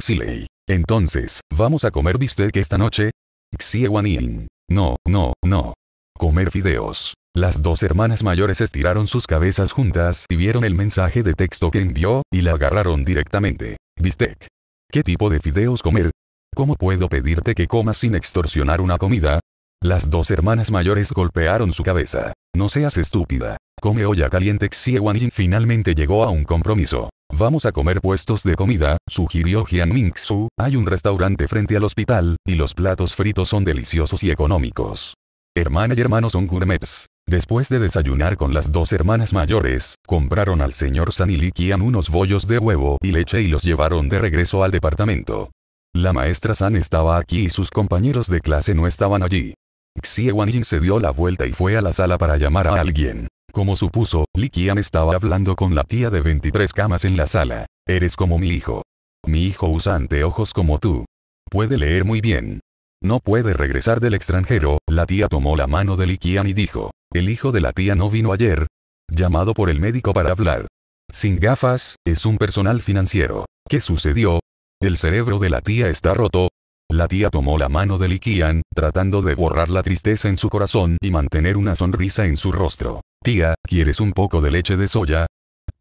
Entonces, ¿vamos a comer bistec esta noche? Xie Yin. No, no, no. Comer fideos. Las dos hermanas mayores estiraron sus cabezas juntas y vieron el mensaje de texto que envió, y la agarraron directamente. Bistec. ¿Qué tipo de fideos comer? ¿Cómo puedo pedirte que comas sin extorsionar una comida? Las dos hermanas mayores golpearon su cabeza. No seas estúpida. Come olla caliente Xie Yin finalmente llegó a un compromiso. Vamos a comer puestos de comida, sugirió Jian Mingxu, hay un restaurante frente al hospital, y los platos fritos son deliciosos y económicos. Hermana y hermano son gourmets. Después de desayunar con las dos hermanas mayores, compraron al señor y Qian unos bollos de huevo y leche y los llevaron de regreso al departamento. La maestra San estaba aquí y sus compañeros de clase no estaban allí. Xie Wanjin se dio la vuelta y fue a la sala para llamar a alguien. Como supuso, Likian estaba hablando con la tía de 23 camas en la sala. Eres como mi hijo. Mi hijo usa anteojos como tú. Puede leer muy bien. No puede regresar del extranjero, la tía tomó la mano de Likian y dijo, el hijo de la tía no vino ayer. Llamado por el médico para hablar. Sin gafas, es un personal financiero. ¿Qué sucedió? El cerebro de la tía está roto. La tía tomó la mano de Likian, tratando de borrar la tristeza en su corazón y mantener una sonrisa en su rostro. Tía, ¿quieres un poco de leche de soya?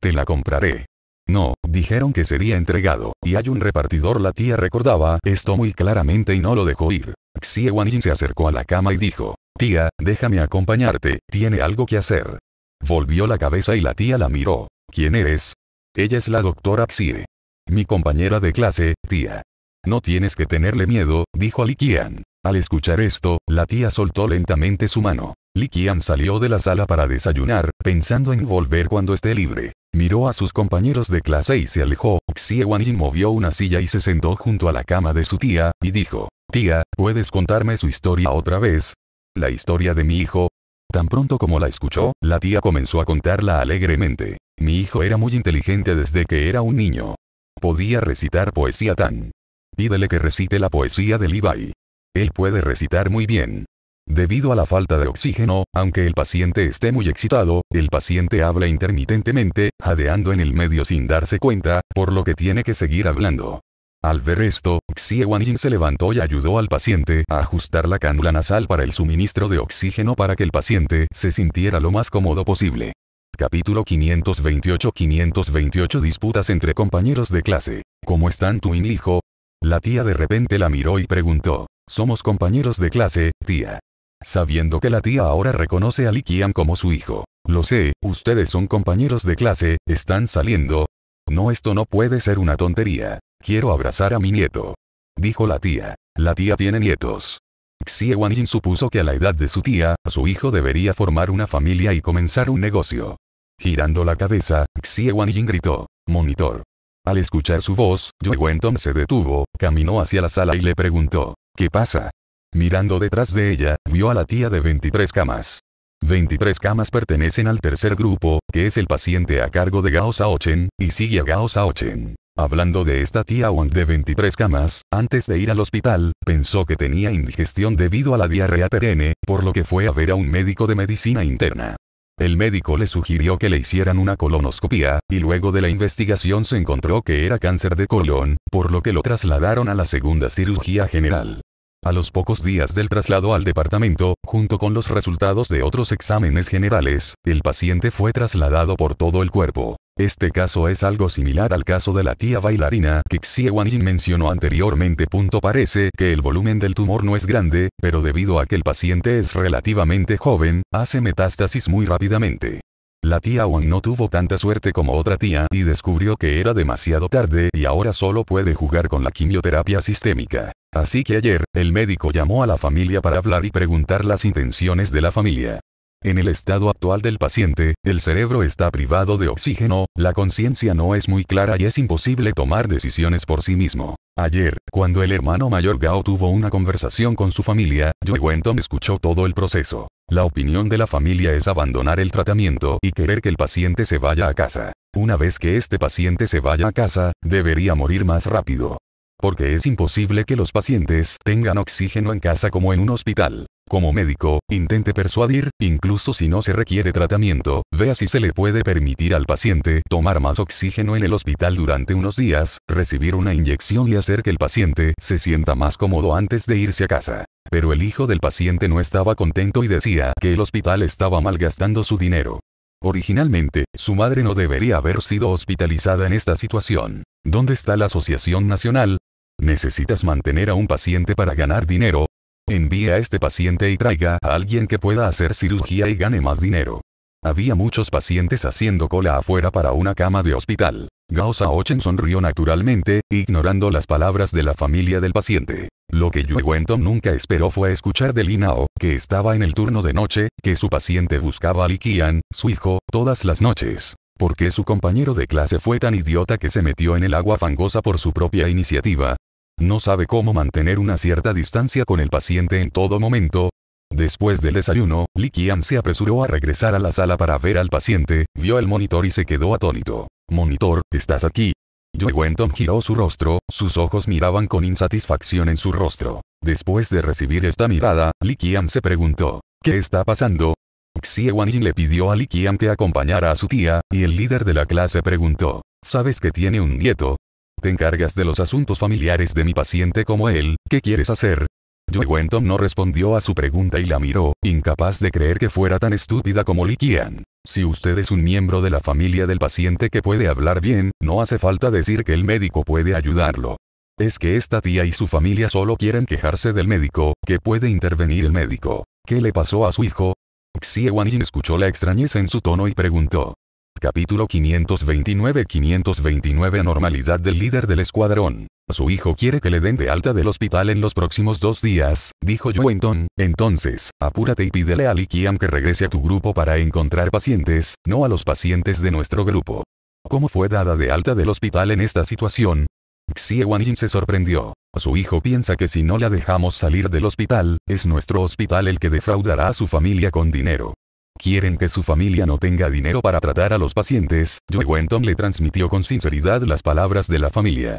Te la compraré. No, dijeron que sería entregado, y hay un repartidor. La tía recordaba esto muy claramente y no lo dejó ir. Xie Yin se acercó a la cama y dijo, Tía, déjame acompañarte, tiene algo que hacer. Volvió la cabeza y la tía la miró. ¿Quién eres? Ella es la doctora Xie. Mi compañera de clase, tía. No tienes que tenerle miedo, dijo Li Qian. Al escuchar esto, la tía soltó lentamente su mano. Qian salió de la sala para desayunar, pensando en volver cuando esté libre. Miró a sus compañeros de clase y se alejó. Xie Yin movió una silla y se sentó junto a la cama de su tía, y dijo, Tía, ¿puedes contarme su historia otra vez? La historia de mi hijo. Tan pronto como la escuchó, la tía comenzó a contarla alegremente. Mi hijo era muy inteligente desde que era un niño. Podía recitar poesía tan. Pídele que recite la poesía de Levi. Él puede recitar muy bien. Debido a la falta de oxígeno, aunque el paciente esté muy excitado, el paciente habla intermitentemente, jadeando en el medio sin darse cuenta, por lo que tiene que seguir hablando. Al ver esto, Xie Wanjin se levantó y ayudó al paciente a ajustar la cánula nasal para el suministro de oxígeno para que el paciente se sintiera lo más cómodo posible. Capítulo 528-528 Disputas entre compañeros de clase. ¿Cómo están tú y hijo? La tía de repente la miró y preguntó. Somos compañeros de clase, tía. Sabiendo que la tía ahora reconoce a Li Qian como su hijo. Lo sé, ustedes son compañeros de clase, están saliendo. No esto no puede ser una tontería. Quiero abrazar a mi nieto. Dijo la tía. La tía tiene nietos. Xie Wanjin supuso que a la edad de su tía, su hijo debería formar una familia y comenzar un negocio. Girando la cabeza, Xie Wanjin gritó. Monitor. Al escuchar su voz, Yue Wentong se detuvo, caminó hacia la sala y le preguntó. ¿Qué pasa? Mirando detrás de ella, vio a la tía de 23 camas. 23 camas pertenecen al tercer grupo, que es el paciente a cargo de Gao Saochen, y sigue a Gao Saochen. Hablando de esta tía Wang de 23 camas, antes de ir al hospital, pensó que tenía indigestión debido a la diarrea perenne, por lo que fue a ver a un médico de medicina interna. El médico le sugirió que le hicieran una colonoscopia, y luego de la investigación se encontró que era cáncer de colon, por lo que lo trasladaron a la segunda cirugía general. A los pocos días del traslado al departamento, junto con los resultados de otros exámenes generales, el paciente fue trasladado por todo el cuerpo. Este caso es algo similar al caso de la tía bailarina que Xie Yin mencionó anteriormente. Parece que el volumen del tumor no es grande, pero debido a que el paciente es relativamente joven, hace metástasis muy rápidamente. La tía Wang no tuvo tanta suerte como otra tía y descubrió que era demasiado tarde y ahora solo puede jugar con la quimioterapia sistémica. Así que ayer, el médico llamó a la familia para hablar y preguntar las intenciones de la familia. En el estado actual del paciente, el cerebro está privado de oxígeno, la conciencia no es muy clara y es imposible tomar decisiones por sí mismo. Ayer, cuando el hermano mayor Gao tuvo una conversación con su familia, Joe Wenton escuchó todo el proceso. La opinión de la familia es abandonar el tratamiento y querer que el paciente se vaya a casa. Una vez que este paciente se vaya a casa, debería morir más rápido porque es imposible que los pacientes tengan oxígeno en casa como en un hospital. Como médico, intente persuadir, incluso si no se requiere tratamiento, vea si se le puede permitir al paciente tomar más oxígeno en el hospital durante unos días, recibir una inyección y hacer que el paciente se sienta más cómodo antes de irse a casa. Pero el hijo del paciente no estaba contento y decía que el hospital estaba malgastando su dinero. Originalmente, su madre no debería haber sido hospitalizada en esta situación. ¿Dónde está la Asociación Nacional ¿Necesitas mantener a un paciente para ganar dinero? Envía a este paciente y traiga a alguien que pueda hacer cirugía y gane más dinero. Había muchos pacientes haciendo cola afuera para una cama de hospital. Gao Saochen sonrió naturalmente, ignorando las palabras de la familia del paciente. Lo que Yue Wenton nunca esperó fue escuchar de Linao, que estaba en el turno de noche, que su paciente buscaba a Li Qian, su hijo, todas las noches. Porque su compañero de clase fue tan idiota que se metió en el agua fangosa por su propia iniciativa, no sabe cómo mantener una cierta distancia con el paciente en todo momento. Después del desayuno, Li Qian se apresuró a regresar a la sala para ver al paciente, vio el monitor y se quedó atónito. Monitor, ¿estás aquí? Yue Wenton giró su rostro, sus ojos miraban con insatisfacción en su rostro. Después de recibir esta mirada, Li Qian se preguntó, ¿qué está pasando? Xie Wanjin le pidió a Li Qian que acompañara a su tía, y el líder de la clase preguntó, ¿sabes que tiene un nieto? Te encargas de los asuntos familiares de mi paciente como él, ¿qué quieres hacer? Joe Wenton no respondió a su pregunta y la miró, incapaz de creer que fuera tan estúpida como Li Qian. Si usted es un miembro de la familia del paciente que puede hablar bien, no hace falta decir que el médico puede ayudarlo. Es que esta tía y su familia solo quieren quejarse del médico, que puede intervenir el médico. ¿Qué le pasó a su hijo? Xie Yin escuchó la extrañeza en su tono y preguntó. Capítulo 529-529 Anormalidad del líder del escuadrón. Su hijo quiere que le den de alta del hospital en los próximos dos días, dijo Joenton. Entonces, apúrate y pídele a Likiam que regrese a tu grupo para encontrar pacientes, no a los pacientes de nuestro grupo. ¿Cómo fue dada de alta del hospital en esta situación? Xie Wanjin se sorprendió. Su hijo piensa que si no la dejamos salir del hospital, es nuestro hospital el que defraudará a su familia con dinero. Quieren que su familia no tenga dinero para tratar a los pacientes, Yue Wentong le transmitió con sinceridad las palabras de la familia.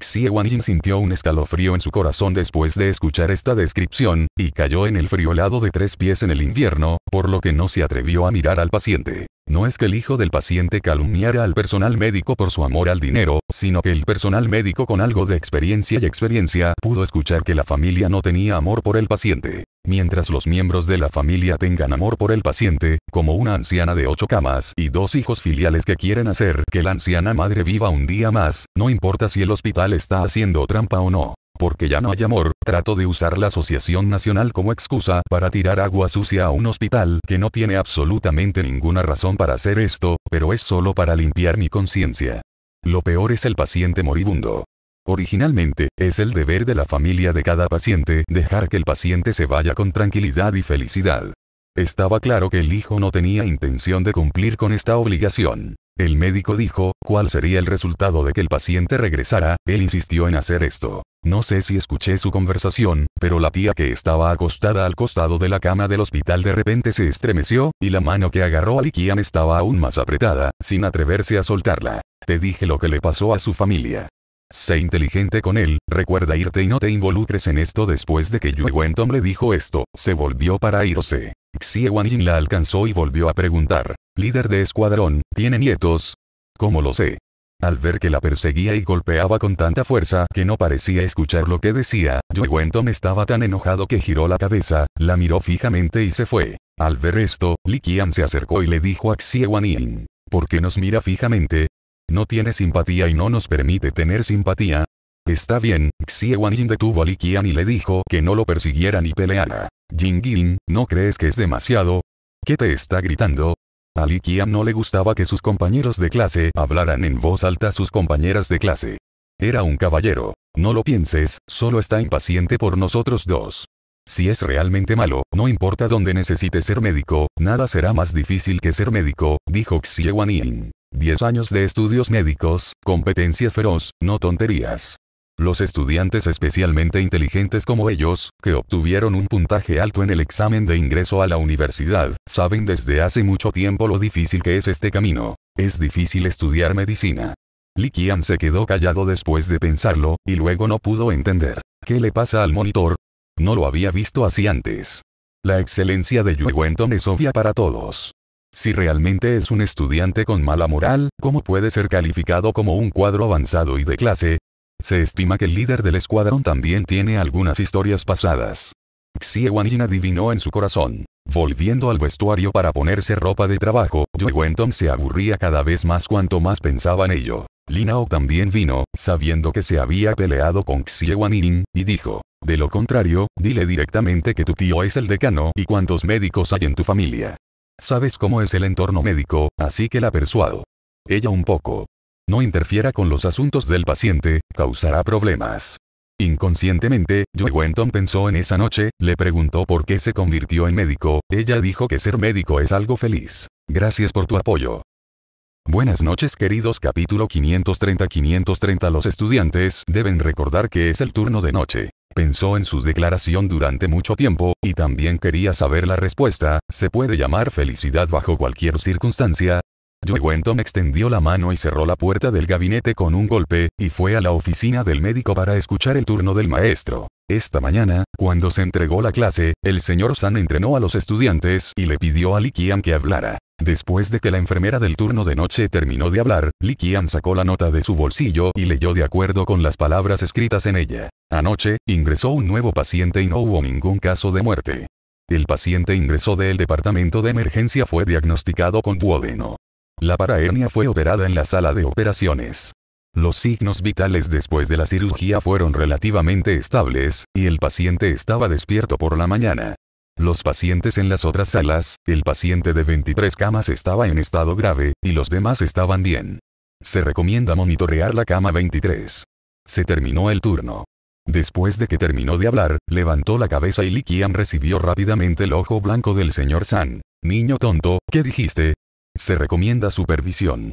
Xie Wanjin sintió un escalofrío en su corazón después de escuchar esta descripción, y cayó en el frío lado de tres pies en el invierno, por lo que no se atrevió a mirar al paciente. No es que el hijo del paciente calumniara al personal médico por su amor al dinero, sino que el personal médico con algo de experiencia y experiencia pudo escuchar que la familia no tenía amor por el paciente. Mientras los miembros de la familia tengan amor por el paciente, como una anciana de ocho camas y dos hijos filiales que quieren hacer que la anciana madre viva un día más, no importa si el hospital está haciendo trampa o no porque ya no hay amor, trato de usar la Asociación Nacional como excusa para tirar agua sucia a un hospital que no tiene absolutamente ninguna razón para hacer esto, pero es solo para limpiar mi conciencia. Lo peor es el paciente moribundo. Originalmente, es el deber de la familia de cada paciente dejar que el paciente se vaya con tranquilidad y felicidad. Estaba claro que el hijo no tenía intención de cumplir con esta obligación. El médico dijo, ¿cuál sería el resultado de que el paciente regresara? Él insistió en hacer esto. No sé si escuché su conversación, pero la tía que estaba acostada al costado de la cama del hospital de repente se estremeció, y la mano que agarró a Likian estaba aún más apretada, sin atreverse a soltarla. Te dije lo que le pasó a su familia. Sé inteligente con él, recuerda irte y no te involucres en esto después de que Yue le dijo esto, se volvió para irse. Xie Yin la alcanzó y volvió a preguntar. Líder de escuadrón, ¿tiene nietos? ¿Cómo lo sé? Al ver que la perseguía y golpeaba con tanta fuerza que no parecía escuchar lo que decía, Yue Wentong estaba tan enojado que giró la cabeza, la miró fijamente y se fue. Al ver esto, Li Qian se acercó y le dijo a Xie Yin, ¿Por qué nos mira fijamente? ¿No tiene simpatía y no nos permite tener simpatía? Está bien, Xie Yin detuvo a Li Qian y le dijo que no lo persiguiera ni peleara. Jing ¿no crees que es demasiado? ¿Qué te está gritando? A Li Qian no le gustaba que sus compañeros de clase hablaran en voz alta a sus compañeras de clase. Era un caballero. No lo pienses, solo está impaciente por nosotros dos. Si es realmente malo, no importa dónde necesite ser médico, nada será más difícil que ser médico, dijo Xie Yin. Diez años de estudios médicos, competencia feroz, no tonterías. Los estudiantes especialmente inteligentes como ellos, que obtuvieron un puntaje alto en el examen de ingreso a la universidad, saben desde hace mucho tiempo lo difícil que es este camino. Es difícil estudiar medicina. Li Qian se quedó callado después de pensarlo, y luego no pudo entender. ¿Qué le pasa al monitor? No lo había visto así antes. La excelencia de Yue Wenton es obvia para todos. Si realmente es un estudiante con mala moral, ¿cómo puede ser calificado como un cuadro avanzado y de clase? Se estima que el líder del escuadrón también tiene algunas historias pasadas. Xie Yin adivinó en su corazón. Volviendo al vestuario para ponerse ropa de trabajo, Yue Wentong se aburría cada vez más cuanto más pensaba en ello. Linao también vino, sabiendo que se había peleado con Xie Yin, y dijo, de lo contrario, dile directamente que tu tío es el decano y cuántos médicos hay en tu familia. Sabes cómo es el entorno médico, así que la persuado. Ella un poco, no interfiera con los asuntos del paciente, causará problemas. Inconscientemente, Joe Wenton pensó en esa noche, le preguntó por qué se convirtió en médico, ella dijo que ser médico es algo feliz. Gracias por tu apoyo. Buenas noches queridos capítulo 530-530 Los estudiantes deben recordar que es el turno de noche. Pensó en su declaración durante mucho tiempo, y también quería saber la respuesta, se puede llamar felicidad bajo cualquier circunstancia, Yue extendió la mano y cerró la puerta del gabinete con un golpe, y fue a la oficina del médico para escuchar el turno del maestro. Esta mañana, cuando se entregó la clase, el señor San entrenó a los estudiantes y le pidió a Li que hablara. Después de que la enfermera del turno de noche terminó de hablar, Li sacó la nota de su bolsillo y leyó de acuerdo con las palabras escritas en ella. Anoche, ingresó un nuevo paciente y no hubo ningún caso de muerte. El paciente ingresó del departamento de emergencia fue diagnosticado con duodeno. La parahernia fue operada en la sala de operaciones. Los signos vitales después de la cirugía fueron relativamente estables, y el paciente estaba despierto por la mañana. Los pacientes en las otras salas, el paciente de 23 camas estaba en estado grave, y los demás estaban bien. Se recomienda monitorear la cama 23. Se terminó el turno. Después de que terminó de hablar, levantó la cabeza y Likian recibió rápidamente el ojo blanco del señor San. Niño tonto, ¿qué dijiste? Se recomienda supervisión.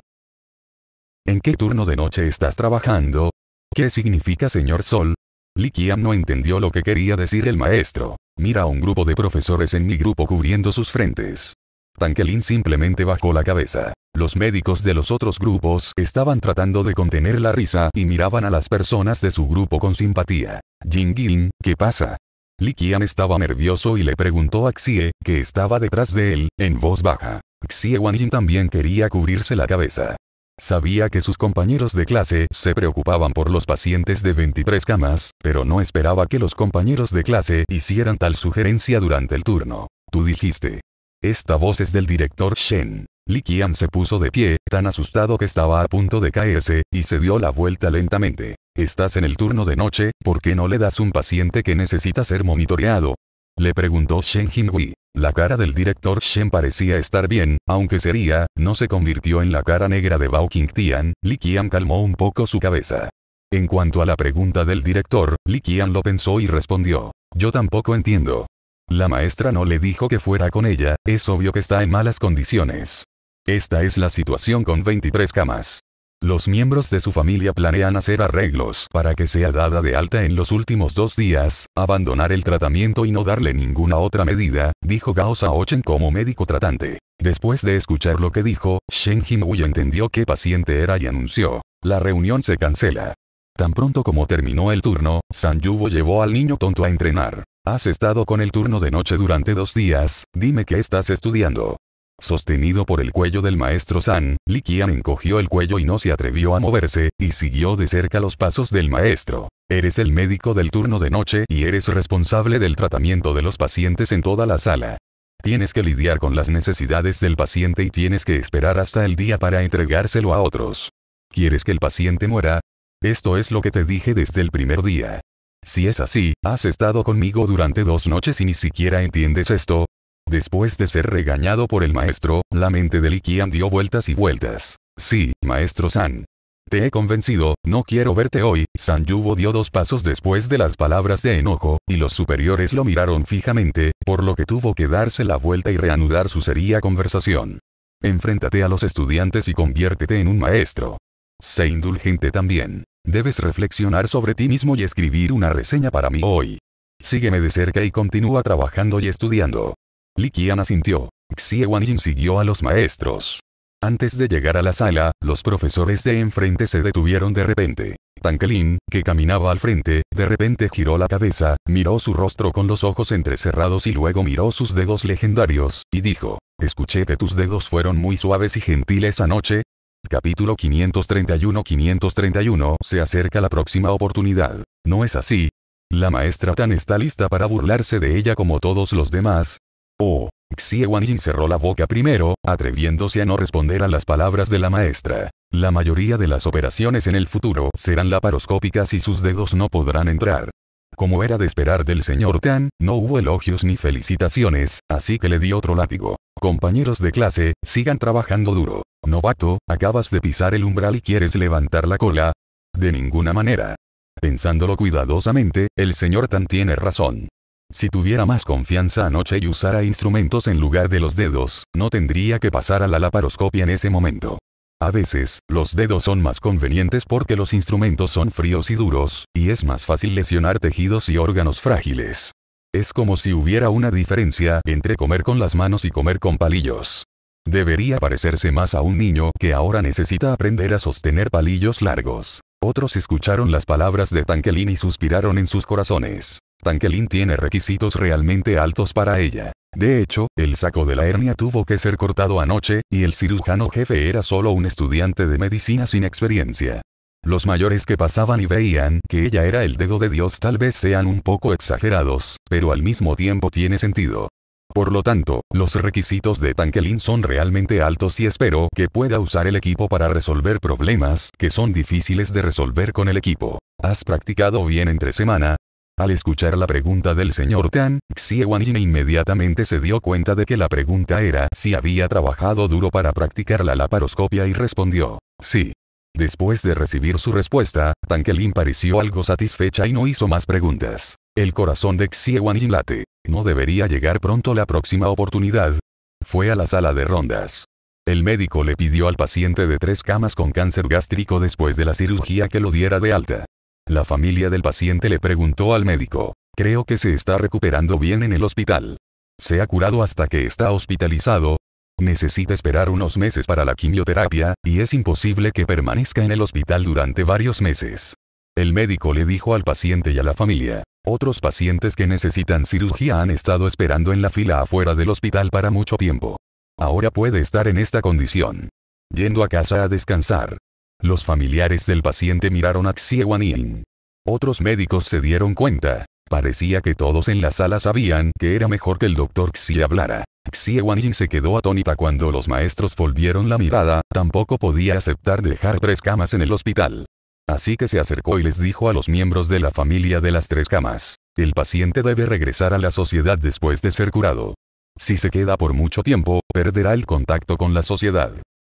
¿En qué turno de noche estás trabajando? ¿Qué significa señor Sol? Qiang no entendió lo que quería decir el maestro. Mira a un grupo de profesores en mi grupo cubriendo sus frentes. Tankelin simplemente bajó la cabeza. Los médicos de los otros grupos estaban tratando de contener la risa y miraban a las personas de su grupo con simpatía. yin ¿qué pasa? Li Qian estaba nervioso y le preguntó a Xie, que estaba detrás de él, en voz baja. Xie Yin también quería cubrirse la cabeza. Sabía que sus compañeros de clase se preocupaban por los pacientes de 23 camas, pero no esperaba que los compañeros de clase hicieran tal sugerencia durante el turno. Tú dijiste. Esta voz es del director Shen. Li Qian se puso de pie, tan asustado que estaba a punto de caerse, y se dio la vuelta lentamente. Estás en el turno de noche, ¿por qué no le das un paciente que necesita ser monitoreado? Le preguntó Shen Jinwei. La cara del director Shen parecía estar bien, aunque sería, no se convirtió en la cara negra de Bao Qingtian, Li Qian calmó un poco su cabeza. En cuanto a la pregunta del director, Li Qian lo pensó y respondió. Yo tampoco entiendo. La maestra no le dijo que fuera con ella, es obvio que está en malas condiciones. Esta es la situación con 23 camas. Los miembros de su familia planean hacer arreglos para que sea dada de alta en los últimos dos días, abandonar el tratamiento y no darle ninguna otra medida, dijo Gao Saochen como médico tratante. Después de escuchar lo que dijo, Shen ya entendió qué paciente era y anunció. La reunión se cancela. Tan pronto como terminó el turno, San Yubo llevó al niño tonto a entrenar. Has estado con el turno de noche durante dos días, dime que estás estudiando. Sostenido por el cuello del maestro San, Li Qian encogió el cuello y no se atrevió a moverse, y siguió de cerca los pasos del maestro. Eres el médico del turno de noche y eres responsable del tratamiento de los pacientes en toda la sala. Tienes que lidiar con las necesidades del paciente y tienes que esperar hasta el día para entregárselo a otros. ¿Quieres que el paciente muera? Esto es lo que te dije desde el primer día. Si es así, has estado conmigo durante dos noches y ni siquiera entiendes esto, Después de ser regañado por el maestro, la mente de Likian dio vueltas y vueltas. Sí, maestro San. Te he convencido, no quiero verte hoy. San yuvo dio dos pasos después de las palabras de enojo, y los superiores lo miraron fijamente, por lo que tuvo que darse la vuelta y reanudar su seria conversación. Enfréntate a los estudiantes y conviértete en un maestro. Sé indulgente también. Debes reflexionar sobre ti mismo y escribir una reseña para mí hoy. Sígueme de cerca y continúa trabajando y estudiando. Li Qian asintió. Xie Yin siguió a los maestros. Antes de llegar a la sala, los profesores de enfrente se detuvieron de repente. Tankelin, que caminaba al frente, de repente giró la cabeza, miró su rostro con los ojos entrecerrados y luego miró sus dedos legendarios, y dijo, «Escuché que tus dedos fueron muy suaves y gentiles anoche». Capítulo 531-531 Se acerca la próxima oportunidad. ¿No es así? La maestra Tan está lista para burlarse de ella como todos los demás, Oh. Xie Yin cerró la boca primero, atreviéndose a no responder a las palabras de la maestra. La mayoría de las operaciones en el futuro serán laparoscópicas y sus dedos no podrán entrar. Como era de esperar del señor Tan, no hubo elogios ni felicitaciones, así que le di otro látigo. Compañeros de clase, sigan trabajando duro. Novato, acabas de pisar el umbral y quieres levantar la cola. De ninguna manera. Pensándolo cuidadosamente, el señor Tan tiene razón. Si tuviera más confianza anoche y usara instrumentos en lugar de los dedos, no tendría que pasar a la laparoscopia en ese momento. A veces, los dedos son más convenientes porque los instrumentos son fríos y duros, y es más fácil lesionar tejidos y órganos frágiles. Es como si hubiera una diferencia entre comer con las manos y comer con palillos. Debería parecerse más a un niño que ahora necesita aprender a sostener palillos largos. Otros escucharon las palabras de Tankelin y suspiraron en sus corazones. Tankelin tiene requisitos realmente altos para ella. De hecho, el saco de la hernia tuvo que ser cortado anoche, y el cirujano jefe era solo un estudiante de medicina sin experiencia. Los mayores que pasaban y veían que ella era el dedo de Dios tal vez sean un poco exagerados, pero al mismo tiempo tiene sentido. Por lo tanto, los requisitos de Tankelin son realmente altos y espero que pueda usar el equipo para resolver problemas que son difíciles de resolver con el equipo. ¿Has practicado bien entre semana? Al escuchar la pregunta del señor Tan, Xie Yin inmediatamente se dio cuenta de que la pregunta era si había trabajado duro para practicar la laparoscopia y respondió, sí. Después de recibir su respuesta, Tankelin pareció algo satisfecha y no hizo más preguntas. El corazón de Xie Yin late. No debería llegar pronto la próxima oportunidad. Fue a la sala de rondas. El médico le pidió al paciente de tres camas con cáncer gástrico después de la cirugía que lo diera de alta. La familia del paciente le preguntó al médico, creo que se está recuperando bien en el hospital. Se ha curado hasta que está hospitalizado. Necesita esperar unos meses para la quimioterapia, y es imposible que permanezca en el hospital durante varios meses. El médico le dijo al paciente y a la familia, otros pacientes que necesitan cirugía han estado esperando en la fila afuera del hospital para mucho tiempo. Ahora puede estar en esta condición. Yendo a casa a descansar. Los familiares del paciente miraron a Xie Otros médicos se dieron cuenta. Parecía que todos en la sala sabían que era mejor que el doctor Xie hablara. Xie Yin se quedó atónita cuando los maestros volvieron la mirada, tampoco podía aceptar dejar tres camas en el hospital. Así que se acercó y les dijo a los miembros de la familia de las tres camas. El paciente debe regresar a la sociedad después de ser curado. Si se queda por mucho tiempo, perderá el contacto con la sociedad.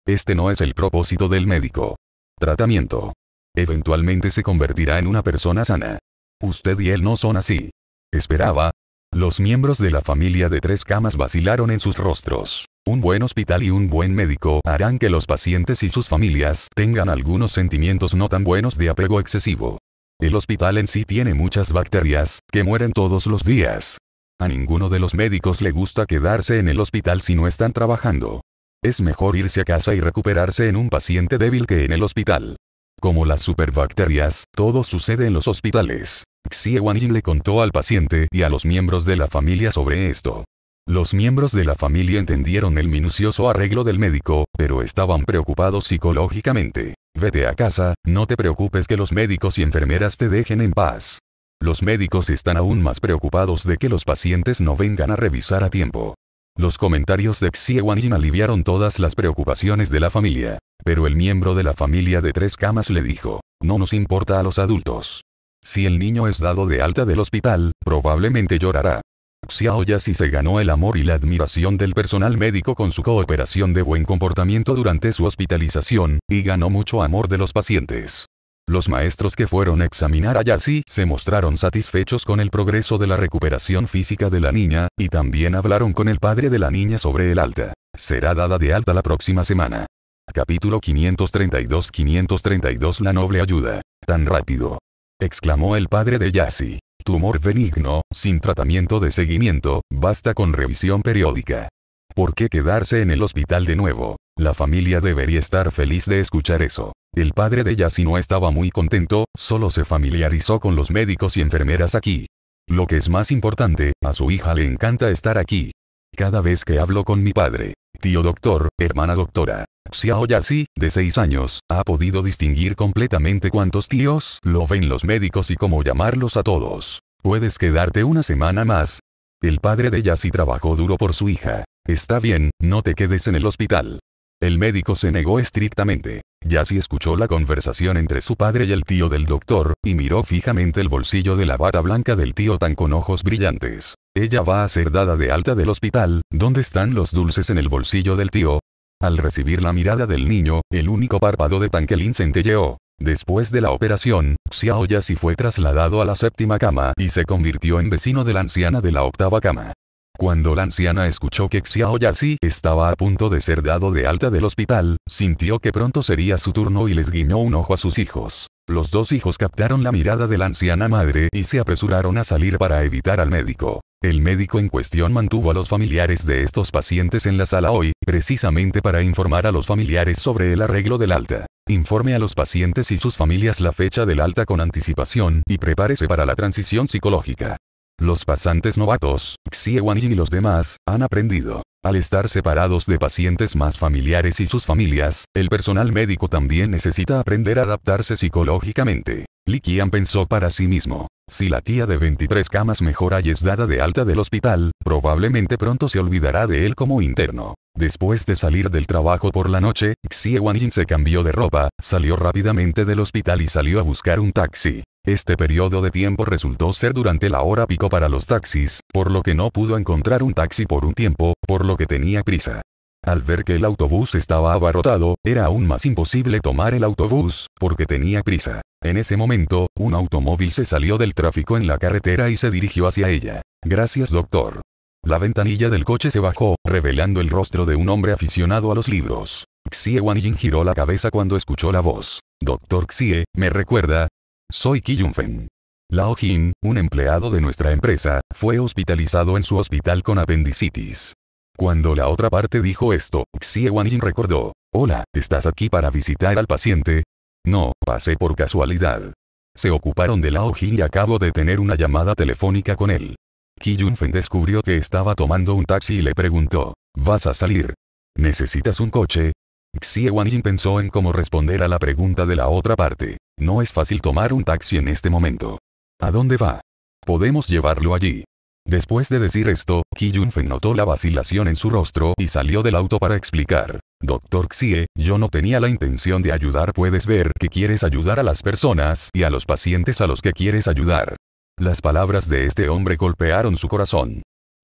Este no es el propósito del médico. Tratamiento. Eventualmente se convertirá en una persona sana. Usted y él no son así. Esperaba, los miembros de la familia de tres camas vacilaron en sus rostros. Un buen hospital y un buen médico harán que los pacientes y sus familias tengan algunos sentimientos no tan buenos de apego excesivo. El hospital en sí tiene muchas bacterias, que mueren todos los días. A ninguno de los médicos le gusta quedarse en el hospital si no están trabajando. Es mejor irse a casa y recuperarse en un paciente débil que en el hospital. Como las superbacterias, todo sucede en los hospitales. Xie Wanyin le contó al paciente y a los miembros de la familia sobre esto. Los miembros de la familia entendieron el minucioso arreglo del médico, pero estaban preocupados psicológicamente. Vete a casa, no te preocupes que los médicos y enfermeras te dejen en paz. Los médicos están aún más preocupados de que los pacientes no vengan a revisar a tiempo. Los comentarios de Xie aliviaron todas las preocupaciones de la familia. Pero el miembro de la familia de tres camas le dijo, no nos importa a los adultos. Si el niño es dado de alta del hospital, probablemente llorará. Xiao se ganó el amor y la admiración del personal médico con su cooperación de buen comportamiento durante su hospitalización, y ganó mucho amor de los pacientes. Los maestros que fueron a examinar a Yasi se mostraron satisfechos con el progreso de la recuperación física de la niña, y también hablaron con el padre de la niña sobre el alta. Será dada de alta la próxima semana. Capítulo 532-532 La noble ayuda. Tan rápido. Exclamó el padre de Yasi. Tumor benigno, sin tratamiento de seguimiento, basta con revisión periódica. ¿Por qué quedarse en el hospital de nuevo? La familia debería estar feliz de escuchar eso. El padre de Yasi no estaba muy contento, solo se familiarizó con los médicos y enfermeras aquí. Lo que es más importante, a su hija le encanta estar aquí. Cada vez que hablo con mi padre, tío doctor, hermana doctora, Xiao Yasi, de seis años, ha podido distinguir completamente cuántos tíos lo ven los médicos y cómo llamarlos a todos. Puedes quedarte una semana más. El padre de Yasi trabajó duro por su hija. Está bien, no te quedes en el hospital. El médico se negó estrictamente. Yassi escuchó la conversación entre su padre y el tío del doctor, y miró fijamente el bolsillo de la bata blanca del tío tan con ojos brillantes. Ella va a ser dada de alta del hospital, ¿dónde están los dulces en el bolsillo del tío? Al recibir la mirada del niño, el único párpado de Tanquelin centelleó. Después de la operación, Xiao Yassi fue trasladado a la séptima cama y se convirtió en vecino de la anciana de la octava cama. Cuando la anciana escuchó que Xiao estaba a punto de ser dado de alta del hospital, sintió que pronto sería su turno y les guiñó un ojo a sus hijos. Los dos hijos captaron la mirada de la anciana madre y se apresuraron a salir para evitar al médico. El médico en cuestión mantuvo a los familiares de estos pacientes en la sala hoy, precisamente para informar a los familiares sobre el arreglo del alta. Informe a los pacientes y sus familias la fecha del alta con anticipación y prepárese para la transición psicológica. Los pasantes novatos, Xie y los demás, han aprendido. Al estar separados de pacientes más familiares y sus familias, el personal médico también necesita aprender a adaptarse psicológicamente. Li Qian pensó para sí mismo. Si la tía de 23 camas mejora y es dada de alta del hospital, probablemente pronto se olvidará de él como interno. Después de salir del trabajo por la noche, Xie Yin se cambió de ropa, salió rápidamente del hospital y salió a buscar un taxi. Este periodo de tiempo resultó ser durante la hora pico para los taxis, por lo que no pudo encontrar un taxi por un tiempo, por lo que tenía prisa. Al ver que el autobús estaba abarrotado, era aún más imposible tomar el autobús, porque tenía prisa. En ese momento, un automóvil se salió del tráfico en la carretera y se dirigió hacia ella. Gracias doctor. La ventanilla del coche se bajó, revelando el rostro de un hombre aficionado a los libros. Xie Wanjin giró la cabeza cuando escuchó la voz. Doctor Xie, ¿me recuerda? Soy Ki Fen. Lao Jin, un empleado de nuestra empresa, fue hospitalizado en su hospital con apendicitis. Cuando la otra parte dijo esto, Xie jin recordó, Hola, ¿estás aquí para visitar al paciente? No, pasé por casualidad. Se ocuparon de Lao Jin y acabo de tener una llamada telefónica con él. Ki Yunfen descubrió que estaba tomando un taxi y le preguntó, ¿vas a salir? ¿Necesitas un coche? Xie Jin pensó en cómo responder a la pregunta de la otra parte. No es fácil tomar un taxi en este momento. ¿A dónde va? Podemos llevarlo allí. Después de decir esto, Ki notó la vacilación en su rostro y salió del auto para explicar. Doctor Xie, yo no tenía la intención de ayudar. Puedes ver que quieres ayudar a las personas y a los pacientes a los que quieres ayudar. Las palabras de este hombre golpearon su corazón.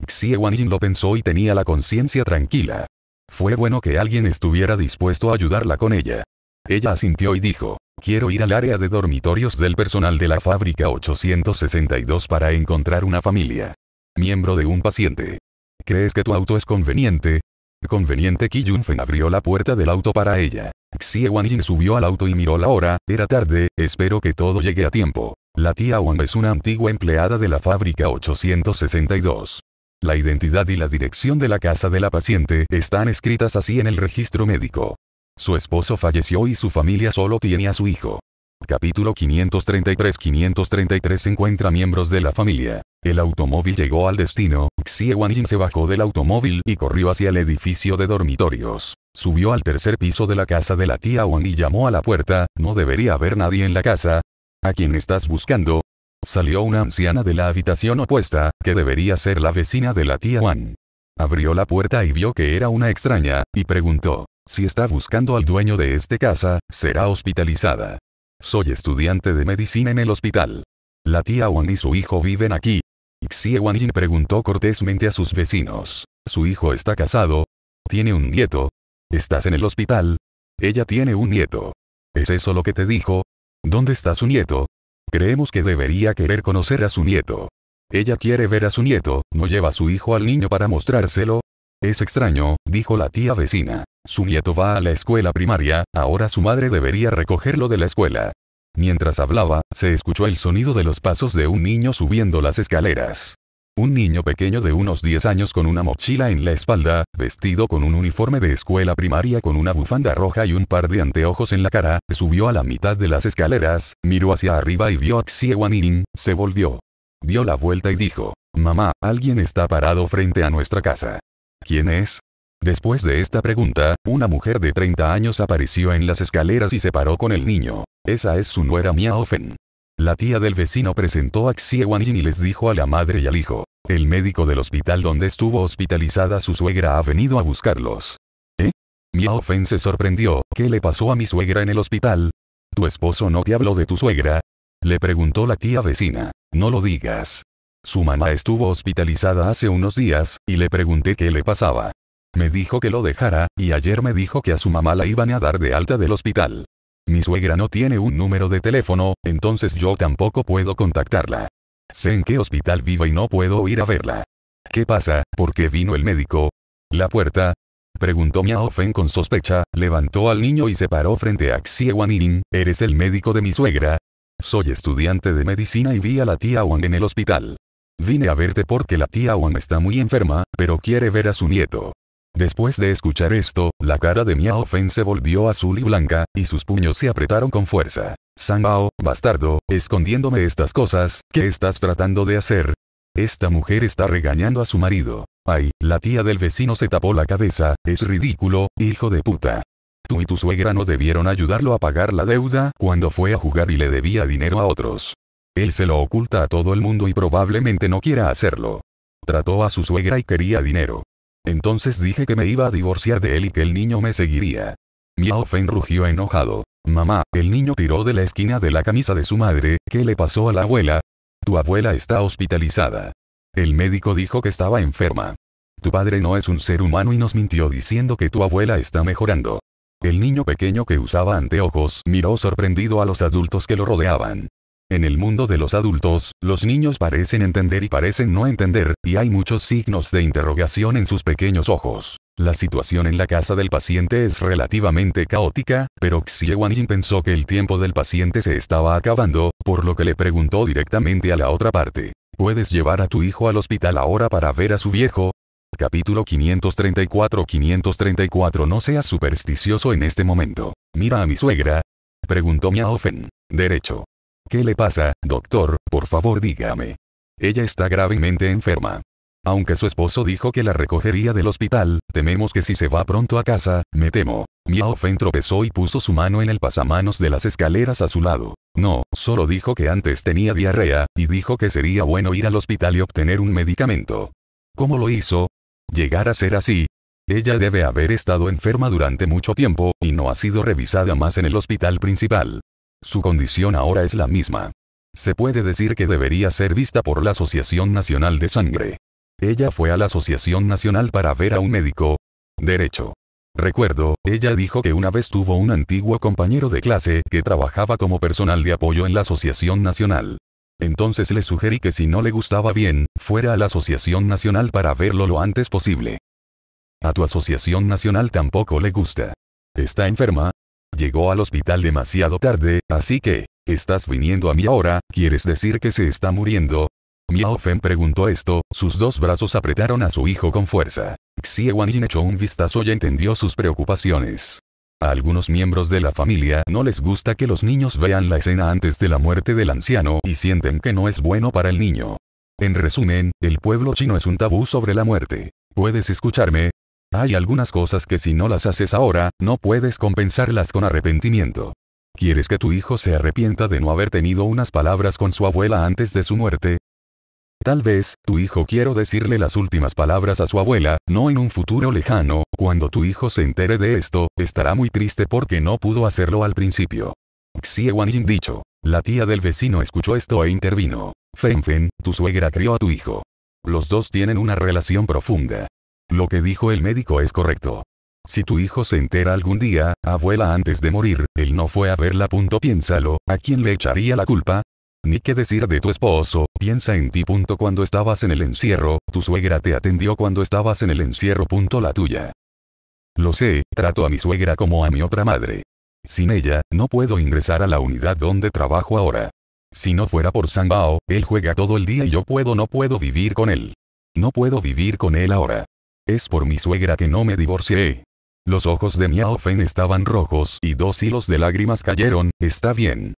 Xie Wanjin lo pensó y tenía la conciencia tranquila. Fue bueno que alguien estuviera dispuesto a ayudarla con ella. Ella asintió y dijo. Quiero ir al área de dormitorios del personal de la fábrica 862 para encontrar una familia. Miembro de un paciente. ¿Crees que tu auto es conveniente? Conveniente Ki abrió la puerta del auto para ella. Xie Yin subió al auto y miró la hora, era tarde, espero que todo llegue a tiempo. La tía Wan es una antigua empleada de la fábrica 862. La identidad y la dirección de la casa de la paciente están escritas así en el registro médico. Su esposo falleció y su familia solo tiene a su hijo. Capítulo 533-533 encuentra miembros de la familia. El automóvil llegó al destino, Xie Wanjin se bajó del automóvil y corrió hacia el edificio de dormitorios. Subió al tercer piso de la casa de la tía Wan y llamó a la puerta, no debería haber nadie en la casa. ¿A quién estás buscando? Salió una anciana de la habitación opuesta, que debería ser la vecina de la tía Wan. Abrió la puerta y vio que era una extraña, y preguntó, si está buscando al dueño de este casa, será hospitalizada. Soy estudiante de medicina en el hospital. La tía Wan y su hijo viven aquí. Xie Wan Yin preguntó cortésmente a sus vecinos. ¿Su hijo está casado? ¿Tiene un nieto? ¿Estás en el hospital? Ella tiene un nieto. ¿Es eso lo que te dijo? ¿Dónde está su nieto? Creemos que debería querer conocer a su nieto. Ella quiere ver a su nieto, no lleva a su hijo al niño para mostrárselo, es extraño, dijo la tía vecina. Su nieto va a la escuela primaria, ahora su madre debería recogerlo de la escuela. Mientras hablaba, se escuchó el sonido de los pasos de un niño subiendo las escaleras. Un niño pequeño de unos 10 años con una mochila en la espalda, vestido con un uniforme de escuela primaria con una bufanda roja y un par de anteojos en la cara, subió a la mitad de las escaleras, miró hacia arriba y vio a Xie se volvió. Dio la vuelta y dijo, Mamá, alguien está parado frente a nuestra casa. ¿Quién es? Después de esta pregunta, una mujer de 30 años apareció en las escaleras y se paró con el niño. Esa es su nuera Mia Ofen. La tía del vecino presentó a Xie Yin y les dijo a la madre y al hijo. El médico del hospital donde estuvo hospitalizada su suegra ha venido a buscarlos. ¿Eh? Mia Ofen se sorprendió. ¿Qué le pasó a mi suegra en el hospital? ¿Tu esposo no te habló de tu suegra? Le preguntó la tía vecina. No lo digas. Su mamá estuvo hospitalizada hace unos días, y le pregunté qué le pasaba. Me dijo que lo dejara, y ayer me dijo que a su mamá la iban a dar de alta del hospital. Mi suegra no tiene un número de teléfono, entonces yo tampoco puedo contactarla. Sé en qué hospital vive y no puedo ir a verla. ¿Qué pasa? ¿Por qué vino el médico? ¿La puerta? Preguntó Miao Fen con sospecha, levantó al niño y se paró frente a Xie Yin, ¿eres el médico de mi suegra? Soy estudiante de medicina y vi a la tía Wang en el hospital. Vine a verte porque la tía Wang está muy enferma, pero quiere ver a su nieto. Después de escuchar esto, la cara de Miao Fen se volvió azul y blanca, y sus puños se apretaron con fuerza. Bao, bastardo, escondiéndome estas cosas, ¿qué estás tratando de hacer? Esta mujer está regañando a su marido. Ay, la tía del vecino se tapó la cabeza, es ridículo, hijo de puta. Tú y tu suegra no debieron ayudarlo a pagar la deuda cuando fue a jugar y le debía dinero a otros. Él se lo oculta a todo el mundo y probablemente no quiera hacerlo. Trató a su suegra y quería dinero. Entonces dije que me iba a divorciar de él y que el niño me seguiría. Miao rugió enojado. Mamá, el niño tiró de la esquina de la camisa de su madre, ¿qué le pasó a la abuela? Tu abuela está hospitalizada. El médico dijo que estaba enferma. Tu padre no es un ser humano y nos mintió diciendo que tu abuela está mejorando. El niño pequeño que usaba anteojos miró sorprendido a los adultos que lo rodeaban. En el mundo de los adultos, los niños parecen entender y parecen no entender, y hay muchos signos de interrogación en sus pequeños ojos. La situación en la casa del paciente es relativamente caótica, pero Xie pensó que el tiempo del paciente se estaba acabando, por lo que le preguntó directamente a la otra parte. ¿Puedes llevar a tu hijo al hospital ahora para ver a su viejo? Capítulo 534-534 No seas supersticioso en este momento. Mira a mi suegra. Preguntó Miaofen. Derecho. ¿Qué le pasa, doctor? Por favor dígame. Ella está gravemente enferma. Aunque su esposo dijo que la recogería del hospital, tememos que si se va pronto a casa, me temo. Miao Fen tropezó y puso su mano en el pasamanos de las escaleras a su lado. No, solo dijo que antes tenía diarrea, y dijo que sería bueno ir al hospital y obtener un medicamento. ¿Cómo lo hizo? Llegar a ser así. Ella debe haber estado enferma durante mucho tiempo, y no ha sido revisada más en el hospital principal. Su condición ahora es la misma. Se puede decir que debería ser vista por la Asociación Nacional de Sangre. Ella fue a la Asociación Nacional para ver a un médico. Derecho. Recuerdo, ella dijo que una vez tuvo un antiguo compañero de clase que trabajaba como personal de apoyo en la Asociación Nacional. Entonces le sugerí que si no le gustaba bien, fuera a la Asociación Nacional para verlo lo antes posible. A tu Asociación Nacional tampoco le gusta. ¿Está enferma? Llegó al hospital demasiado tarde, así que, ¿estás viniendo a mí ahora? ¿Quieres decir que se está muriendo? Miao Fen preguntó esto, sus dos brazos apretaron a su hijo con fuerza. Xie Yin echó un vistazo y entendió sus preocupaciones. A algunos miembros de la familia no les gusta que los niños vean la escena antes de la muerte del anciano y sienten que no es bueno para el niño. En resumen, el pueblo chino es un tabú sobre la muerte. ¿Puedes escucharme? Hay algunas cosas que si no las haces ahora, no puedes compensarlas con arrepentimiento. ¿Quieres que tu hijo se arrepienta de no haber tenido unas palabras con su abuela antes de su muerte? Tal vez, tu hijo quiero decirle las últimas palabras a su abuela, no en un futuro lejano, cuando tu hijo se entere de esto, estará muy triste porque no pudo hacerlo al principio. Xie Yin dicho. La tía del vecino escuchó esto e intervino. Fenfen, tu suegra crió a tu hijo. Los dos tienen una relación profunda. Lo que dijo el médico es correcto. Si tu hijo se entera algún día, abuela antes de morir, él no fue a verla. Punto piénsalo, ¿a quién le echaría la culpa? Ni qué decir de tu esposo, piensa en ti. Punto cuando estabas en el encierro, tu suegra te atendió cuando estabas en el encierro. Punto la tuya. Lo sé, trato a mi suegra como a mi otra madre. Sin ella, no puedo ingresar a la unidad donde trabajo ahora. Si no fuera por Sanbao, él juega todo el día y yo puedo no puedo vivir con él. No puedo vivir con él ahora. Es por mi suegra que no me divorcié. Los ojos de Miao estaban rojos y dos hilos de lágrimas cayeron, está bien.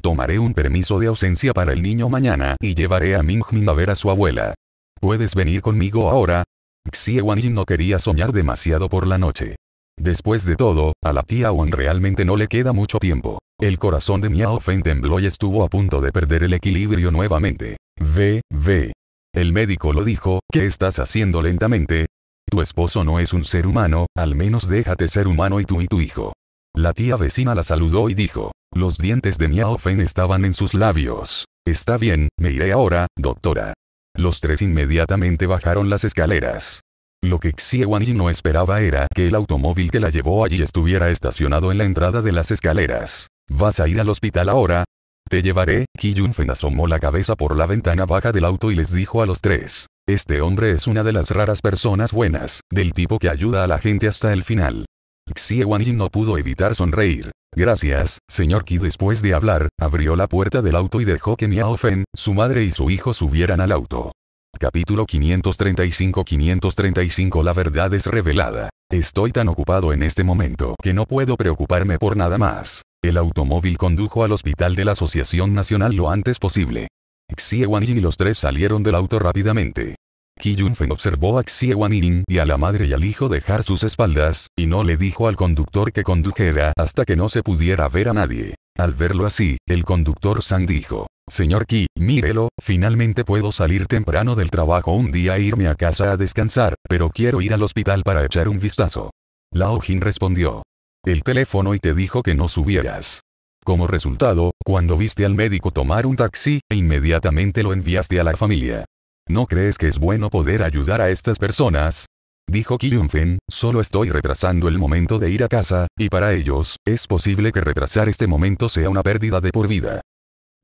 Tomaré un permiso de ausencia para el niño mañana y llevaré a Ming Min a ver a su abuela. ¿Puedes venir conmigo ahora? Xie Yin no quería soñar demasiado por la noche. Después de todo, a la tía Wan realmente no le queda mucho tiempo. El corazón de Miao Fen tembló y estuvo a punto de perder el equilibrio nuevamente. Ve, ve. El médico lo dijo, ¿qué estás haciendo lentamente? Tu esposo no es un ser humano, al menos déjate ser humano y tú y tu hijo. La tía vecina la saludó y dijo. Los dientes de Miao Fen estaban en sus labios. Está bien, me iré ahora, doctora. Los tres inmediatamente bajaron las escaleras. Lo que Xie Yi no esperaba era que el automóvil que la llevó allí estuviera estacionado en la entrada de las escaleras. ¿Vas a ir al hospital ahora? Te llevaré, Kiyunfen asomó la cabeza por la ventana baja del auto y les dijo a los tres. Este hombre es una de las raras personas buenas, del tipo que ayuda a la gente hasta el final. Xie Yin no pudo evitar sonreír. Gracias, señor Ki. después de hablar, abrió la puerta del auto y dejó que Miao Fen, su madre y su hijo subieran al auto. Capítulo 535-535 La verdad es revelada. Estoy tan ocupado en este momento que no puedo preocuparme por nada más. El automóvil condujo al hospital de la Asociación Nacional lo antes posible. Xie Yin y los tres salieron del auto rápidamente. Ki Yunfen observó a Xie Wanyin y a la madre y al hijo dejar sus espaldas, y no le dijo al conductor que condujera hasta que no se pudiera ver a nadie. Al verlo así, el conductor San dijo, Señor Ki, mírelo, finalmente puedo salir temprano del trabajo un día e irme a casa a descansar, pero quiero ir al hospital para echar un vistazo. Lao Jin respondió, el teléfono y te dijo que no subieras. Como resultado, cuando viste al médico tomar un taxi, inmediatamente lo enviaste a la familia. ¿No crees que es bueno poder ayudar a estas personas? Dijo Kiyunfen, solo estoy retrasando el momento de ir a casa, y para ellos, es posible que retrasar este momento sea una pérdida de por vida.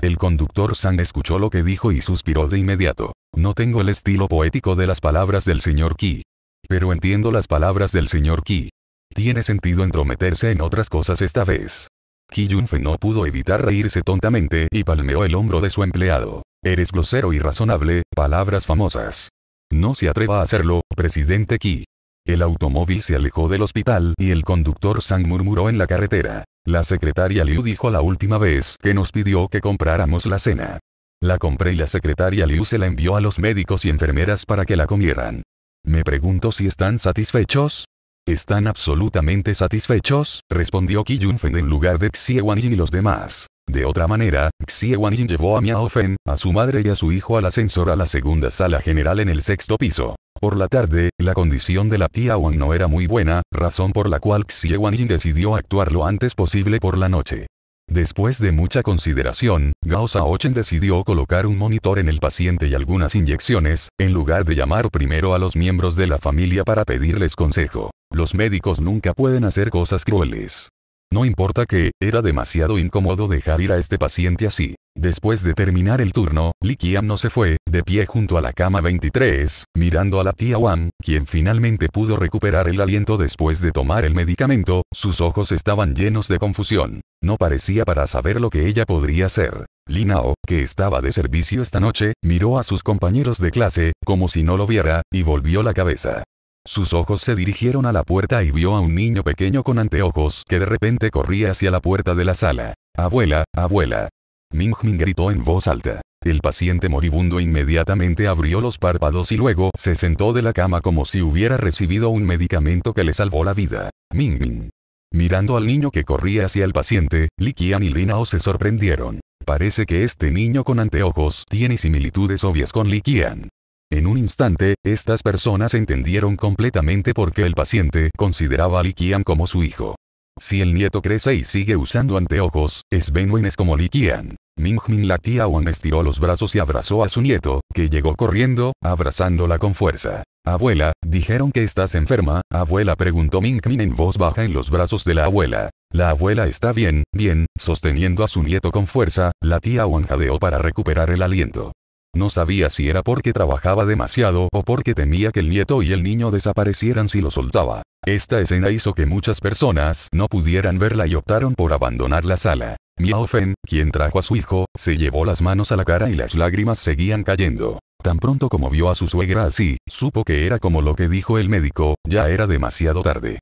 El conductor San escuchó lo que dijo y suspiró de inmediato. No tengo el estilo poético de las palabras del señor Ki. Pero entiendo las palabras del señor Ki tiene sentido entrometerse en otras cosas esta vez. Ki Junfe no pudo evitar reírse tontamente y palmeó el hombro de su empleado. Eres grosero y razonable, palabras famosas. No se atreva a hacerlo, presidente Ki. El automóvil se alejó del hospital y el conductor Sang murmuró en la carretera. La secretaria Liu dijo la última vez que nos pidió que compráramos la cena. La compré y la secretaria Liu se la envió a los médicos y enfermeras para que la comieran. Me pregunto si están satisfechos. ¿Están absolutamente satisfechos? respondió Qi Yunfen en lugar de Xie Wanjin y los demás. De otra manera, Xie Wanjin llevó a Miao Fen, a su madre y a su hijo al ascensor a la segunda sala general en el sexto piso. Por la tarde, la condición de la tía Wang no era muy buena, razón por la cual Xie Wanjin decidió actuar lo antes posible por la noche. Después de mucha consideración, Gao Saochen decidió colocar un monitor en el paciente y algunas inyecciones, en lugar de llamar primero a los miembros de la familia para pedirles consejo. Los médicos nunca pueden hacer cosas crueles. No importa que, era demasiado incómodo dejar ir a este paciente así. Después de terminar el turno, Li Qian no se fue, de pie junto a la cama 23, mirando a la tía Wan, quien finalmente pudo recuperar el aliento después de tomar el medicamento, sus ojos estaban llenos de confusión. No parecía para saber lo que ella podría hacer. Nao, que estaba de servicio esta noche, miró a sus compañeros de clase, como si no lo viera, y volvió la cabeza. Sus ojos se dirigieron a la puerta y vio a un niño pequeño con anteojos que de repente corría hacia la puerta de la sala. Abuela, abuela. Ming-Ming gritó en voz alta. El paciente moribundo inmediatamente abrió los párpados y luego se sentó de la cama como si hubiera recibido un medicamento que le salvó la vida. Ming-Ming. Mirando al niño que corría hacia el paciente, Li Qian y Linao se sorprendieron. Parece que este niño con anteojos tiene similitudes obvias con Qian. En un instante, estas personas entendieron completamente por qué el paciente consideraba a Likian como su hijo. Si el nieto crece y sigue usando anteojos, es Wen es como Ming Min la tía Wan estiró los brazos y abrazó a su nieto, que llegó corriendo, abrazándola con fuerza. Abuela, dijeron que estás enferma, abuela preguntó Min en voz baja en los brazos de la abuela. La abuela está bien, bien, sosteniendo a su nieto con fuerza, la tía Wan jadeó para recuperar el aliento. No sabía si era porque trabajaba demasiado o porque temía que el nieto y el niño desaparecieran si lo soltaba. Esta escena hizo que muchas personas no pudieran verla y optaron por abandonar la sala. Miao quien trajo a su hijo, se llevó las manos a la cara y las lágrimas seguían cayendo. Tan pronto como vio a su suegra así, supo que era como lo que dijo el médico, ya era demasiado tarde.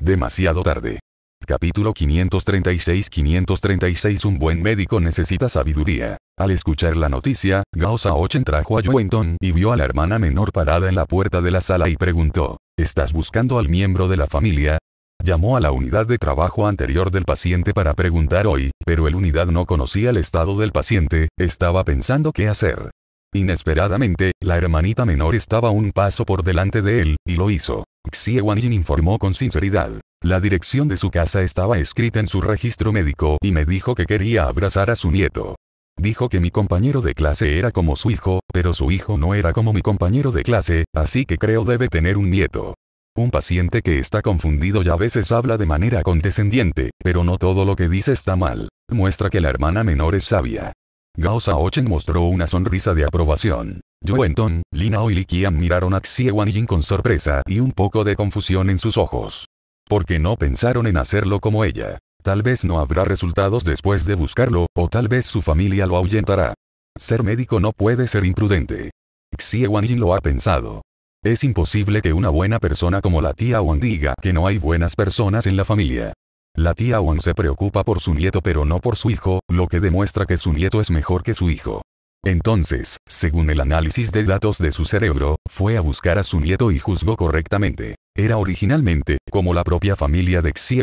Demasiado tarde. Capítulo 536 536 Un buen médico necesita sabiduría. Al escuchar la noticia, Gao Saochen trajo a Yuenton y vio a la hermana menor parada en la puerta de la sala y preguntó, ¿estás buscando al miembro de la familia? Llamó a la unidad de trabajo anterior del paciente para preguntar hoy, pero el unidad no conocía el estado del paciente, estaba pensando qué hacer. Inesperadamente, la hermanita menor estaba un paso por delante de él, y lo hizo. Xie Wanjin informó con sinceridad. La dirección de su casa estaba escrita en su registro médico y me dijo que quería abrazar a su nieto. Dijo que mi compañero de clase era como su hijo, pero su hijo no era como mi compañero de clase, así que creo debe tener un nieto. Un paciente que está confundido y a veces habla de manera condescendiente, pero no todo lo que dice está mal. Muestra que la hermana menor es sabia. Gao Saochen mostró una sonrisa de aprobación. Yuenton, Linao y Likian miraron a Xie Wanjin con sorpresa y un poco de confusión en sus ojos. Porque no pensaron en hacerlo como ella. Tal vez no habrá resultados después de buscarlo, o tal vez su familia lo ahuyentará. Ser médico no puede ser imprudente. Xie Yin lo ha pensado. Es imposible que una buena persona como la tía Wang diga que no hay buenas personas en la familia. La tía Wang se preocupa por su nieto pero no por su hijo, lo que demuestra que su nieto es mejor que su hijo. Entonces, según el análisis de datos de su cerebro, fue a buscar a su nieto y juzgó correctamente. Era originalmente, como la propia familia de Xie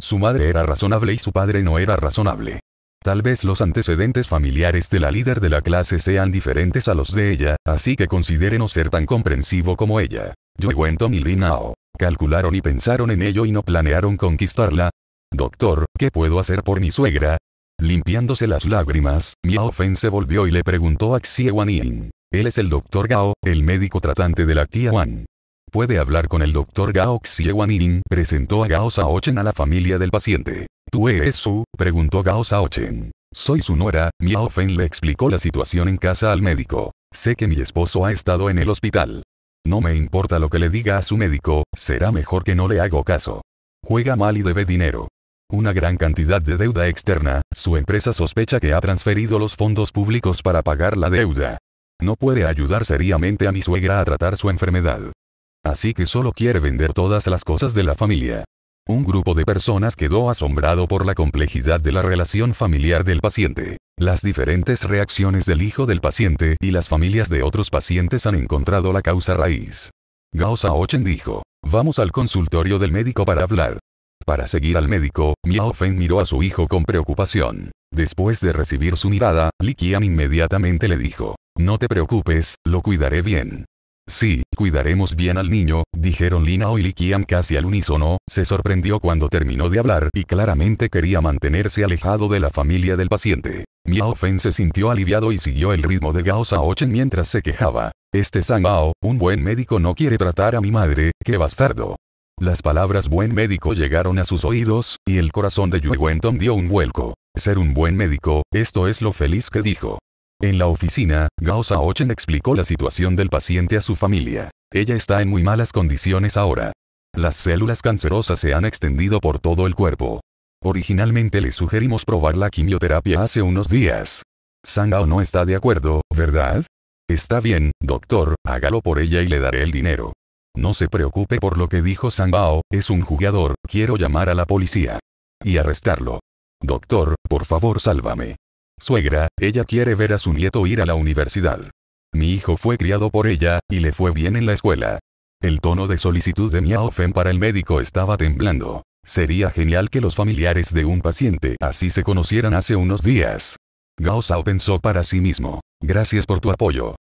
su madre era razonable y su padre no era razonable. Tal vez los antecedentes familiares de la líder de la clase sean diferentes a los de ella, así que considere no ser tan comprensivo como ella. yo cuento y Calcularon y pensaron en ello y no planearon conquistarla. Doctor, ¿qué puedo hacer por mi suegra? Limpiándose las lágrimas, Miao Fen se volvió y le preguntó a Xie Yin. Él es el doctor Gao, el médico tratante de la tía Wan. Puede hablar con el doctor Gao Xie Yin, presentó a Gao Saochen a la familia del paciente. ¿Tú eres su? preguntó Gao Saochen. Soy su nuera. Miao Fen le explicó la situación en casa al médico. Sé que mi esposo ha estado en el hospital. No me importa lo que le diga a su médico, será mejor que no le hago caso. Juega mal y debe dinero una gran cantidad de deuda externa, su empresa sospecha que ha transferido los fondos públicos para pagar la deuda. No puede ayudar seriamente a mi suegra a tratar su enfermedad. Así que solo quiere vender todas las cosas de la familia. Un grupo de personas quedó asombrado por la complejidad de la relación familiar del paciente. Las diferentes reacciones del hijo del paciente y las familias de otros pacientes han encontrado la causa raíz. Gao Ochen dijo, vamos al consultorio del médico para hablar. Para seguir al médico, Miao Feng miró a su hijo con preocupación. Después de recibir su mirada, Li Qian inmediatamente le dijo, no te preocupes, lo cuidaré bien. Sí, cuidaremos bien al niño, dijeron Nao y Li Qian casi al unísono, se sorprendió cuando terminó de hablar y claramente quería mantenerse alejado de la familia del paciente. Miao Feng se sintió aliviado y siguió el ritmo de Gao Saochen mientras se quejaba. Este Zhang un buen médico no quiere tratar a mi madre, qué bastardo. Las palabras buen médico llegaron a sus oídos, y el corazón de Yue Wenton dio un vuelco. Ser un buen médico, esto es lo feliz que dijo. En la oficina, Gao Saochen explicó la situación del paciente a su familia. Ella está en muy malas condiciones ahora. Las células cancerosas se han extendido por todo el cuerpo. Originalmente le sugerimos probar la quimioterapia hace unos días. Sangao no está de acuerdo, ¿verdad? Está bien, doctor, hágalo por ella y le daré el dinero. No se preocupe por lo que dijo Sanbao, es un jugador, quiero llamar a la policía. Y arrestarlo. Doctor, por favor sálvame. Suegra, ella quiere ver a su nieto ir a la universidad. Mi hijo fue criado por ella, y le fue bien en la escuela. El tono de solicitud de Miao Fen para el médico estaba temblando. Sería genial que los familiares de un paciente así se conocieran hace unos días. Gao Sao pensó para sí mismo. Gracias por tu apoyo.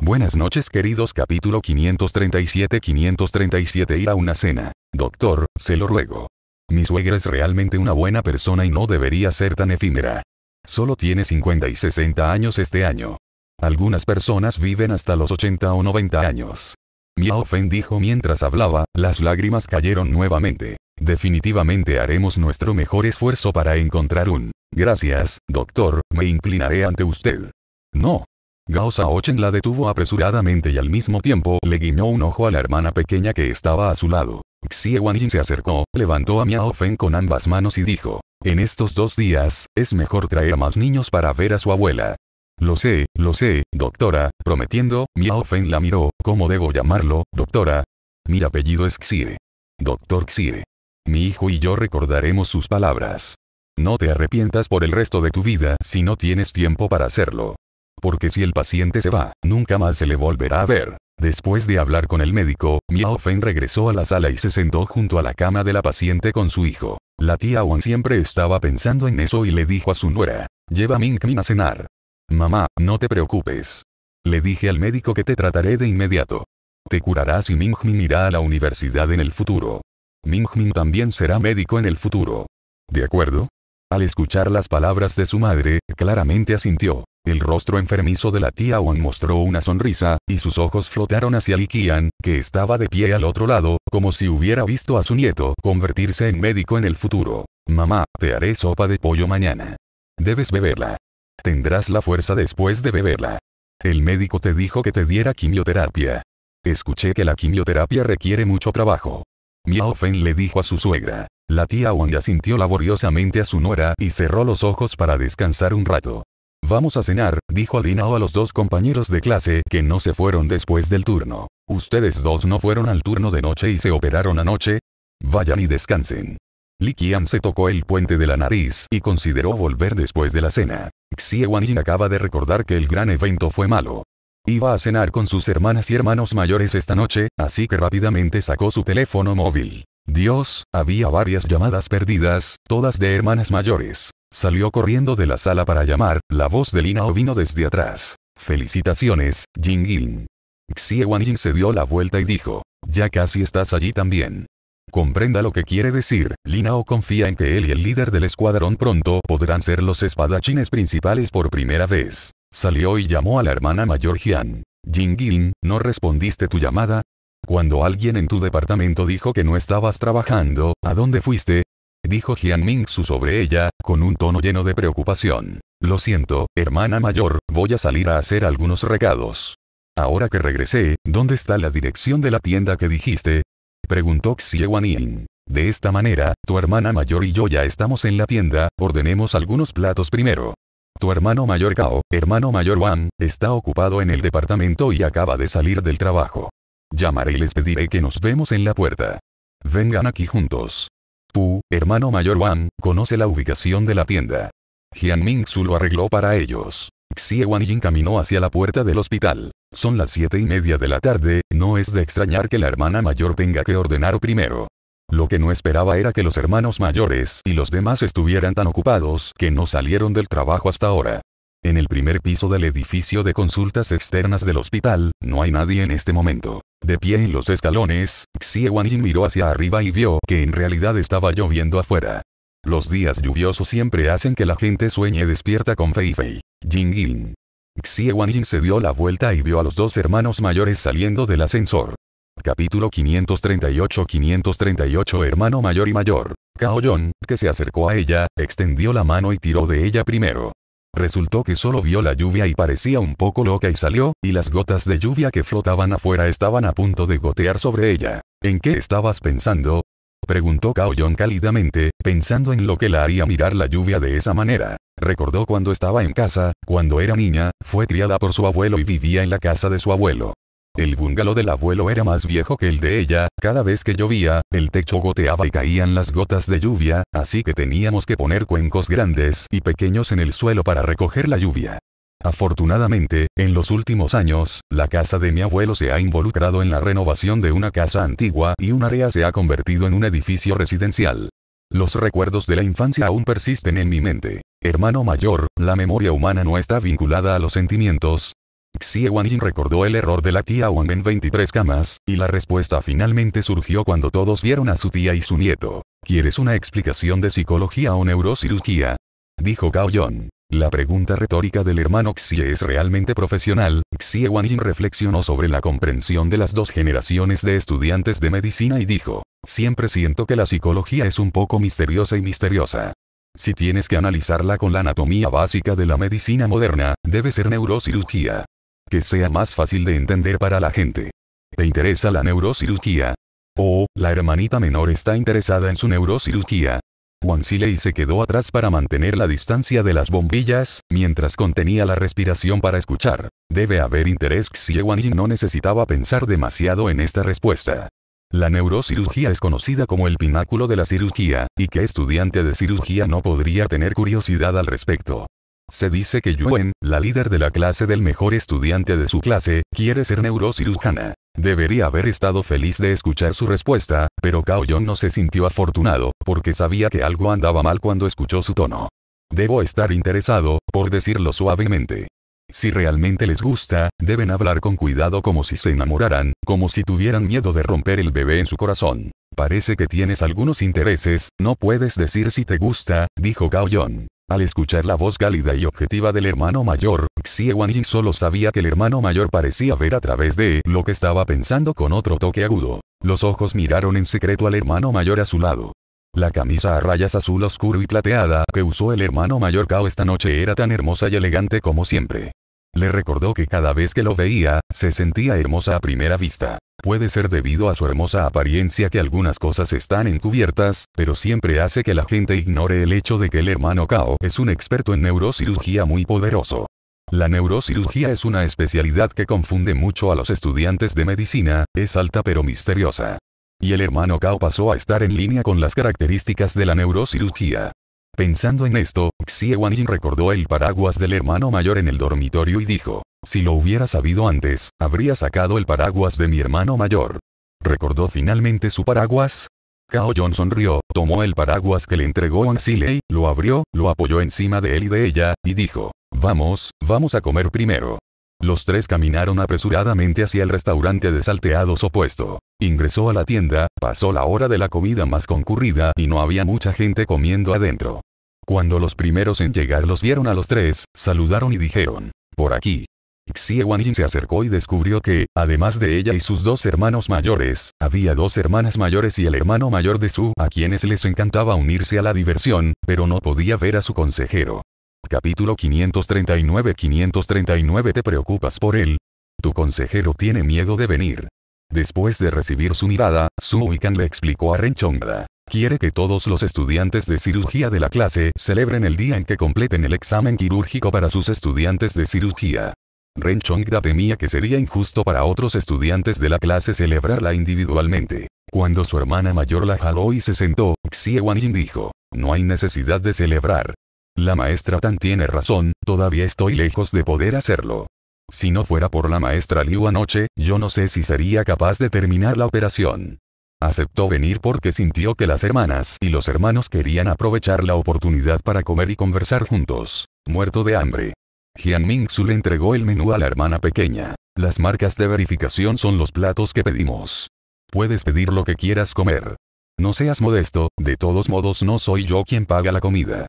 Buenas noches queridos capítulo 537 537 ir a una cena. Doctor, se lo ruego. Mi suegra es realmente una buena persona y no debería ser tan efímera. Solo tiene 50 y 60 años este año. Algunas personas viven hasta los 80 o 90 años. Miao Fen dijo mientras hablaba, las lágrimas cayeron nuevamente. Definitivamente haremos nuestro mejor esfuerzo para encontrar un. Gracias, doctor, me inclinaré ante usted. No, Gao Saochen la detuvo apresuradamente y al mismo tiempo le guiñó un ojo a la hermana pequeña que estaba a su lado. Xie Yin se acercó, levantó a Miao Feng con ambas manos y dijo, en estos dos días, es mejor traer más niños para ver a su abuela. Lo sé, lo sé, doctora, prometiendo, Miao Feng la miró, ¿cómo debo llamarlo, doctora? Mi apellido es Xie. Doctor Xie. Mi hijo y yo recordaremos sus palabras. No te arrepientas por el resto de tu vida si no tienes tiempo para hacerlo. Porque si el paciente se va, nunca más se le volverá a ver. Después de hablar con el médico, Miao Feng regresó a la sala y se sentó junto a la cama de la paciente con su hijo. La tía Wang siempre estaba pensando en eso y le dijo a su nuera, lleva a Ming Min a cenar. Mamá, no te preocupes. Le dije al médico que te trataré de inmediato. Te curarás y Ming Min irá a la universidad en el futuro. Ming Min también será médico en el futuro. ¿De acuerdo? Al escuchar las palabras de su madre, claramente asintió. El rostro enfermizo de la tía Wan mostró una sonrisa, y sus ojos flotaron hacia Li Qian, que estaba de pie al otro lado, como si hubiera visto a su nieto convertirse en médico en el futuro. Mamá, te haré sopa de pollo mañana. Debes beberla. Tendrás la fuerza después de beberla. El médico te dijo que te diera quimioterapia. Escuché que la quimioterapia requiere mucho trabajo. Miao Fen le dijo a su suegra. La tía ya sintió laboriosamente a su nuera y cerró los ojos para descansar un rato. Vamos a cenar, dijo Linao a los dos compañeros de clase que no se fueron después del turno. ¿Ustedes dos no fueron al turno de noche y se operaron anoche? Vayan y descansen. Li Qian se tocó el puente de la nariz y consideró volver después de la cena. Xie Wanyin acaba de recordar que el gran evento fue malo. Iba a cenar con sus hermanas y hermanos mayores esta noche, así que rápidamente sacó su teléfono móvil. Dios, había varias llamadas perdidas, todas de hermanas mayores. Salió corriendo de la sala para llamar, la voz de Linao vino desde atrás. Felicitaciones, Jingin. Xie Wanjing se dio la vuelta y dijo. Ya casi estás allí también. Comprenda lo que quiere decir, Linao confía en que él y el líder del escuadrón pronto podrán ser los espadachines principales por primera vez. Salió y llamó a la hermana mayor Jian. Jingin, ¿no respondiste tu llamada? Cuando alguien en tu departamento dijo que no estabas trabajando, ¿a dónde fuiste? dijo Jian Su sobre ella, con un tono lleno de preocupación. Lo siento, hermana mayor, voy a salir a hacer algunos recados. Ahora que regresé, ¿dónde está la dirección de la tienda que dijiste? Preguntó Xie Yin. De esta manera, tu hermana mayor y yo ya estamos en la tienda, ordenemos algunos platos primero. Tu hermano mayor Gao, hermano mayor Wan, está ocupado en el departamento y acaba de salir del trabajo. Llamaré y les pediré que nos vemos en la puerta. Vengan aquí juntos. Pu, hermano mayor Wan, conoce la ubicación de la tienda. Jian Su lo arregló para ellos. Xie Wanjin caminó hacia la puerta del hospital. Son las siete y media de la tarde, no es de extrañar que la hermana mayor tenga que ordenar primero. Lo que no esperaba era que los hermanos mayores y los demás estuvieran tan ocupados que no salieron del trabajo hasta ahora. En el primer piso del edificio de consultas externas del hospital, no hay nadie en este momento. De pie en los escalones, Xie Yin miró hacia arriba y vio que en realidad estaba lloviendo afuera. Los días lluviosos siempre hacen que la gente sueñe despierta con Fei Fei. Jing Xie Yin se dio la vuelta y vio a los dos hermanos mayores saliendo del ascensor. Capítulo 538-538 Hermano mayor y mayor. Cao Yong, que se acercó a ella, extendió la mano y tiró de ella primero. Resultó que solo vio la lluvia y parecía un poco loca y salió, y las gotas de lluvia que flotaban afuera estaban a punto de gotear sobre ella. ¿En qué estabas pensando? Preguntó Kaoyon cálidamente, pensando en lo que la haría mirar la lluvia de esa manera. Recordó cuando estaba en casa, cuando era niña, fue criada por su abuelo y vivía en la casa de su abuelo. El bungalow del abuelo era más viejo que el de ella, cada vez que llovía, el techo goteaba y caían las gotas de lluvia, así que teníamos que poner cuencos grandes y pequeños en el suelo para recoger la lluvia. Afortunadamente, en los últimos años, la casa de mi abuelo se ha involucrado en la renovación de una casa antigua y un área se ha convertido en un edificio residencial. Los recuerdos de la infancia aún persisten en mi mente. Hermano mayor, la memoria humana no está vinculada a los sentimientos, Xie Yin recordó el error de la tía Wang en 23 camas, y la respuesta finalmente surgió cuando todos vieron a su tía y su nieto. ¿Quieres una explicación de psicología o neurocirugía? Dijo Gao Yong. La pregunta retórica del hermano Xie es realmente profesional. Xie Wanjin reflexionó sobre la comprensión de las dos generaciones de estudiantes de medicina y dijo, siempre siento que la psicología es un poco misteriosa y misteriosa. Si tienes que analizarla con la anatomía básica de la medicina moderna, debe ser neurocirugía que sea más fácil de entender para la gente. ¿Te interesa la neurocirugía? Oh, la hermanita menor está interesada en su neurocirugía. Wang Siley se quedó atrás para mantener la distancia de las bombillas, mientras contenía la respiración para escuchar. Debe haber interés si Wang Ying no necesitaba pensar demasiado en esta respuesta. La neurocirugía es conocida como el pináculo de la cirugía, y que estudiante de cirugía no podría tener curiosidad al respecto. Se dice que Yuen, la líder de la clase del mejor estudiante de su clase, quiere ser neurocirujana. Debería haber estado feliz de escuchar su respuesta, pero Cao Yong no se sintió afortunado, porque sabía que algo andaba mal cuando escuchó su tono. Debo estar interesado, por decirlo suavemente. Si realmente les gusta, deben hablar con cuidado como si se enamoraran, como si tuvieran miedo de romper el bebé en su corazón. Parece que tienes algunos intereses, no puedes decir si te gusta, dijo Gao Yong. Al escuchar la voz cálida y objetiva del hermano mayor, Xie Yin solo sabía que el hermano mayor parecía ver a través de lo que estaba pensando con otro toque agudo. Los ojos miraron en secreto al hermano mayor a su lado. La camisa a rayas azul oscuro y plateada que usó el hermano mayor Cao esta noche era tan hermosa y elegante como siempre. Le recordó que cada vez que lo veía, se sentía hermosa a primera vista. Puede ser debido a su hermosa apariencia que algunas cosas están encubiertas, pero siempre hace que la gente ignore el hecho de que el hermano Kao es un experto en neurocirugía muy poderoso. La neurocirugía es una especialidad que confunde mucho a los estudiantes de medicina, es alta pero misteriosa. Y el hermano Kao pasó a estar en línea con las características de la neurocirugía. Pensando en esto, Xie Wanjin recordó el paraguas del hermano mayor en el dormitorio y dijo, si lo hubiera sabido antes, habría sacado el paraguas de mi hermano mayor. ¿Recordó finalmente su paraguas? Cao John sonrió, tomó el paraguas que le entregó a Lei, lo abrió, lo apoyó encima de él y de ella, y dijo, vamos, vamos a comer primero. Los tres caminaron apresuradamente hacia el restaurante de salteados opuesto. Ingresó a la tienda, pasó la hora de la comida más concurrida y no había mucha gente comiendo adentro. Cuando los primeros en llegar los vieron a los tres, saludaron y dijeron, por aquí. Xie Yin se acercó y descubrió que, además de ella y sus dos hermanos mayores, había dos hermanas mayores y el hermano mayor de Su, a quienes les encantaba unirse a la diversión, pero no podía ver a su consejero. Capítulo 539 539 ¿Te preocupas por él? Tu consejero tiene miedo de venir. Después de recibir su mirada, Su Wikan le explicó a Ren Chongda. Quiere que todos los estudiantes de cirugía de la clase celebren el día en que completen el examen quirúrgico para sus estudiantes de cirugía. Ren Chongda temía que sería injusto para otros estudiantes de la clase celebrarla individualmente. Cuando su hermana mayor la jaló y se sentó, Xie Yin dijo, no hay necesidad de celebrar. La maestra Tan tiene razón, todavía estoy lejos de poder hacerlo. Si no fuera por la maestra Liu anoche, yo no sé si sería capaz de terminar la operación. Aceptó venir porque sintió que las hermanas y los hermanos querían aprovechar la oportunidad para comer y conversar juntos. Muerto de hambre. Jian Su le entregó el menú a la hermana pequeña. Las marcas de verificación son los platos que pedimos. Puedes pedir lo que quieras comer. No seas modesto, de todos modos no soy yo quien paga la comida.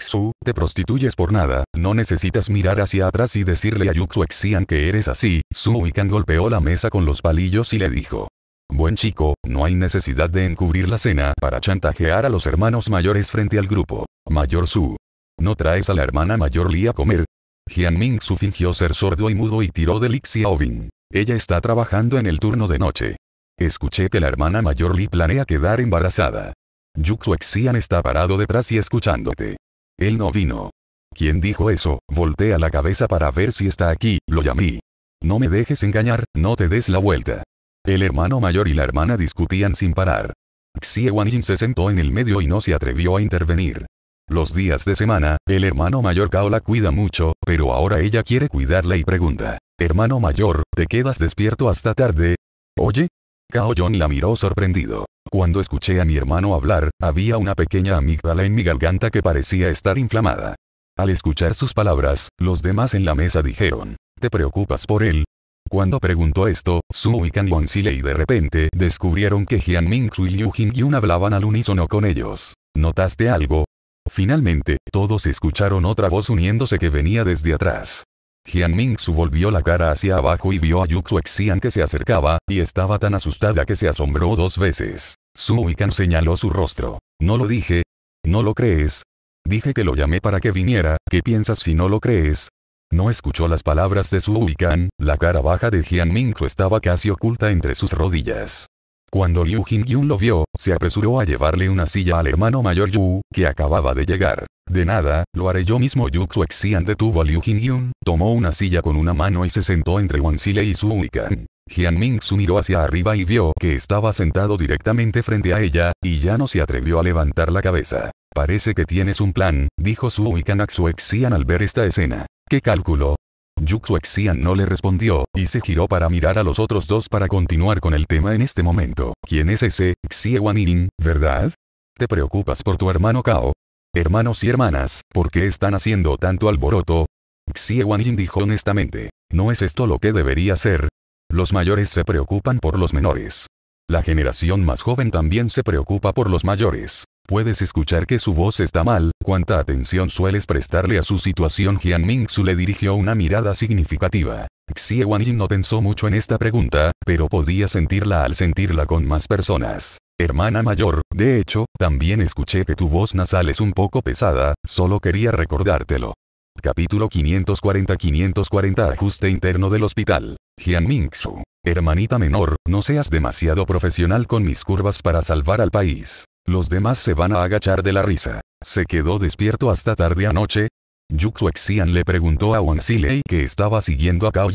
Su, te prostituyes por nada, no necesitas mirar hacia atrás y decirle a Xi'an que eres así. Su Wikan golpeó la mesa con los palillos y le dijo. Buen chico, no hay necesidad de encubrir la cena para chantajear a los hermanos mayores frente al grupo. Mayor Su. ¿No traes a la hermana mayor Li a comer? Su fingió ser sordo y mudo y tiró de Li Ella está trabajando en el turno de noche. Escuché que la hermana mayor Li planea quedar embarazada. Xian está parado detrás y escuchándote. Él no vino. ¿Quién dijo eso? Voltea la cabeza para ver si está aquí, lo llamé. No me dejes engañar, no te des la vuelta. El hermano mayor y la hermana discutían sin parar. Xie Wanjin se sentó en el medio y no se atrevió a intervenir. Los días de semana, el hermano mayor Kao la cuida mucho, pero ahora ella quiere cuidarla y pregunta, hermano mayor, ¿te quedas despierto hasta tarde? Oye? Kao Yong la miró sorprendido. Cuando escuché a mi hermano hablar, había una pequeña amígdala en mi garganta que parecía estar inflamada. Al escuchar sus palabras, los demás en la mesa dijeron, ¿te preocupas por él? Cuando preguntó esto, Su y Kang Silei de repente descubrieron que Jian Ming y Liu Jingyun hablaban al unísono con ellos. ¿Notaste algo? Finalmente, todos escucharon otra voz uniéndose que venía desde atrás. Ming Su volvió la cara hacia abajo y vio a Yuxu Xian que se acercaba, y estaba tan asustada que se asombró dos veces. Su Wikan señaló su rostro. No lo dije. ¿No lo crees? Dije que lo llamé para que viniera, ¿qué piensas si no lo crees? No escuchó las palabras de Su Wikan, la cara baja de Jian Su estaba casi oculta entre sus rodillas. Cuando Liu Jingyun lo vio, se apresuró a llevarle una silla al hermano mayor Yu, que acababa de llegar. De nada, lo haré yo mismo. Yu Xuexian detuvo a Liu Jingyun, tomó una silla con una mano y se sentó entre Wang Xile y su única. Jian Su miró hacia arriba y vio que estaba sentado directamente frente a ella, y ya no se atrevió a levantar la cabeza. Parece que tienes un plan, dijo Su Xuexian al ver esta escena. ¿Qué cálculo? Yuxuexian no le respondió, y se giró para mirar a los otros dos para continuar con el tema en este momento. ¿Quién es ese, Xie verdad? ¿Te preocupas por tu hermano Kao? Hermanos y hermanas, ¿por qué están haciendo tanto alboroto? Xie Yin dijo honestamente. ¿No es esto lo que debería ser? Los mayores se preocupan por los menores. La generación más joven también se preocupa por los mayores. Puedes escuchar que su voz está mal, cuánta atención sueles prestarle a su situación. Jian su le dirigió una mirada significativa. Xie Yin no pensó mucho en esta pregunta, pero podía sentirla al sentirla con más personas. Hermana mayor, de hecho, también escuché que tu voz nasal es un poco pesada, solo quería recordártelo. Capítulo 540-540 Ajuste interno del hospital. Jian su Hermanita menor, no seas demasiado profesional con mis curvas para salvar al país. Los demás se van a agachar de la risa. ¿Se quedó despierto hasta tarde anoche? Yuxuexian le preguntó a Wang Xilei que estaba siguiendo a Cao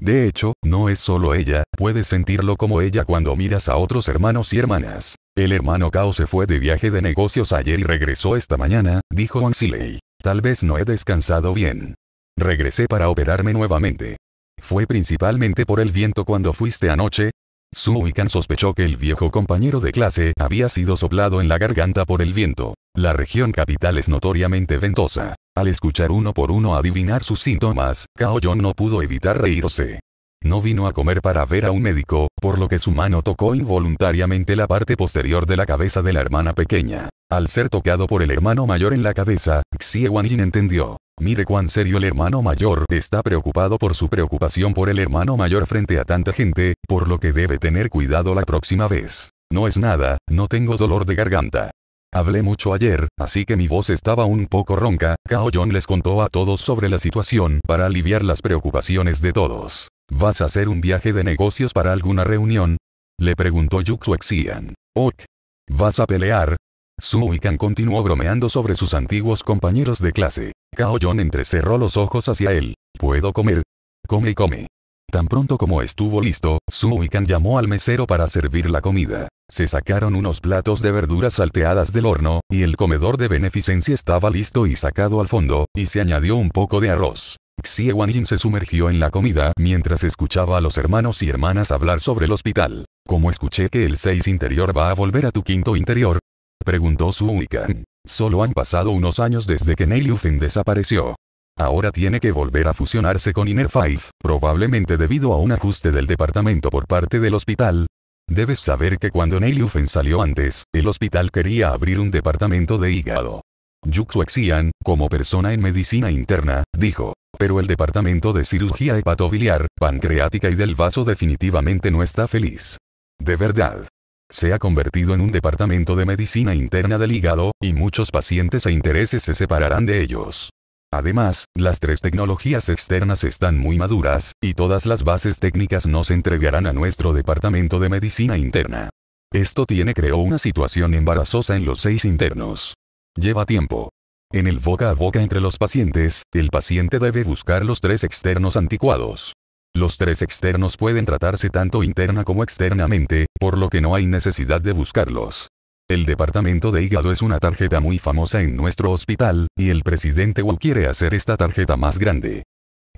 De hecho, no es solo ella, puedes sentirlo como ella cuando miras a otros hermanos y hermanas. El hermano Cao se fue de viaje de negocios ayer y regresó esta mañana, dijo Wang Xilei. Tal vez no he descansado bien. Regresé para operarme nuevamente. ¿Fue principalmente por el viento cuando fuiste anoche? Suikan sospechó que el viejo compañero de clase había sido soplado en la garganta por el viento. La región capital es notoriamente ventosa. Al escuchar uno por uno adivinar sus síntomas, yong no pudo evitar reírse. No vino a comer para ver a un médico, por lo que su mano tocó involuntariamente la parte posterior de la cabeza de la hermana pequeña. Al ser tocado por el hermano mayor en la cabeza, Xie Yin entendió. Mire cuán serio el hermano mayor está preocupado por su preocupación por el hermano mayor frente a tanta gente, por lo que debe tener cuidado la próxima vez. No es nada, no tengo dolor de garganta. Hablé mucho ayer, así que mi voz estaba un poco ronca, Cao John les contó a todos sobre la situación para aliviar las preocupaciones de todos. ¿Vas a hacer un viaje de negocios para alguna reunión? Le preguntó Yuxuexian. Xian. Ok. ¿Vas a pelear? Su Kan continuó bromeando sobre sus antiguos compañeros de clase. Cao entrecerró los ojos hacia él. ¿Puedo comer? Come y come. Tan pronto como estuvo listo, Su Kan llamó al mesero para servir la comida. Se sacaron unos platos de verduras salteadas del horno, y el comedor de beneficencia estaba listo y sacado al fondo, y se añadió un poco de arroz. Xie Yin se sumergió en la comida mientras escuchaba a los hermanos y hermanas hablar sobre el hospital. ¿Cómo escuché que el 6 interior va a volver a tu quinto interior? Preguntó su única. Solo han pasado unos años desde que Neiliufen desapareció. Ahora tiene que volver a fusionarse con Inner Five, probablemente debido a un ajuste del departamento por parte del hospital, Debes saber que cuando Neiliufen salió antes, el hospital quería abrir un departamento de hígado. Yuxuexian, como persona en medicina interna, dijo. Pero el departamento de cirugía hepatobiliar, pancreática y del vaso definitivamente no está feliz. De verdad. Se ha convertido en un departamento de medicina interna del hígado, y muchos pacientes e intereses se separarán de ellos. Además, las tres tecnologías externas están muy maduras, y todas las bases técnicas nos entregarán a nuestro departamento de medicina interna. Esto tiene creó una situación embarazosa en los seis internos. Lleva tiempo. En el boca a boca entre los pacientes, el paciente debe buscar los tres externos anticuados. Los tres externos pueden tratarse tanto interna como externamente, por lo que no hay necesidad de buscarlos. El departamento de hígado es una tarjeta muy famosa en nuestro hospital, y el presidente Wu quiere hacer esta tarjeta más grande.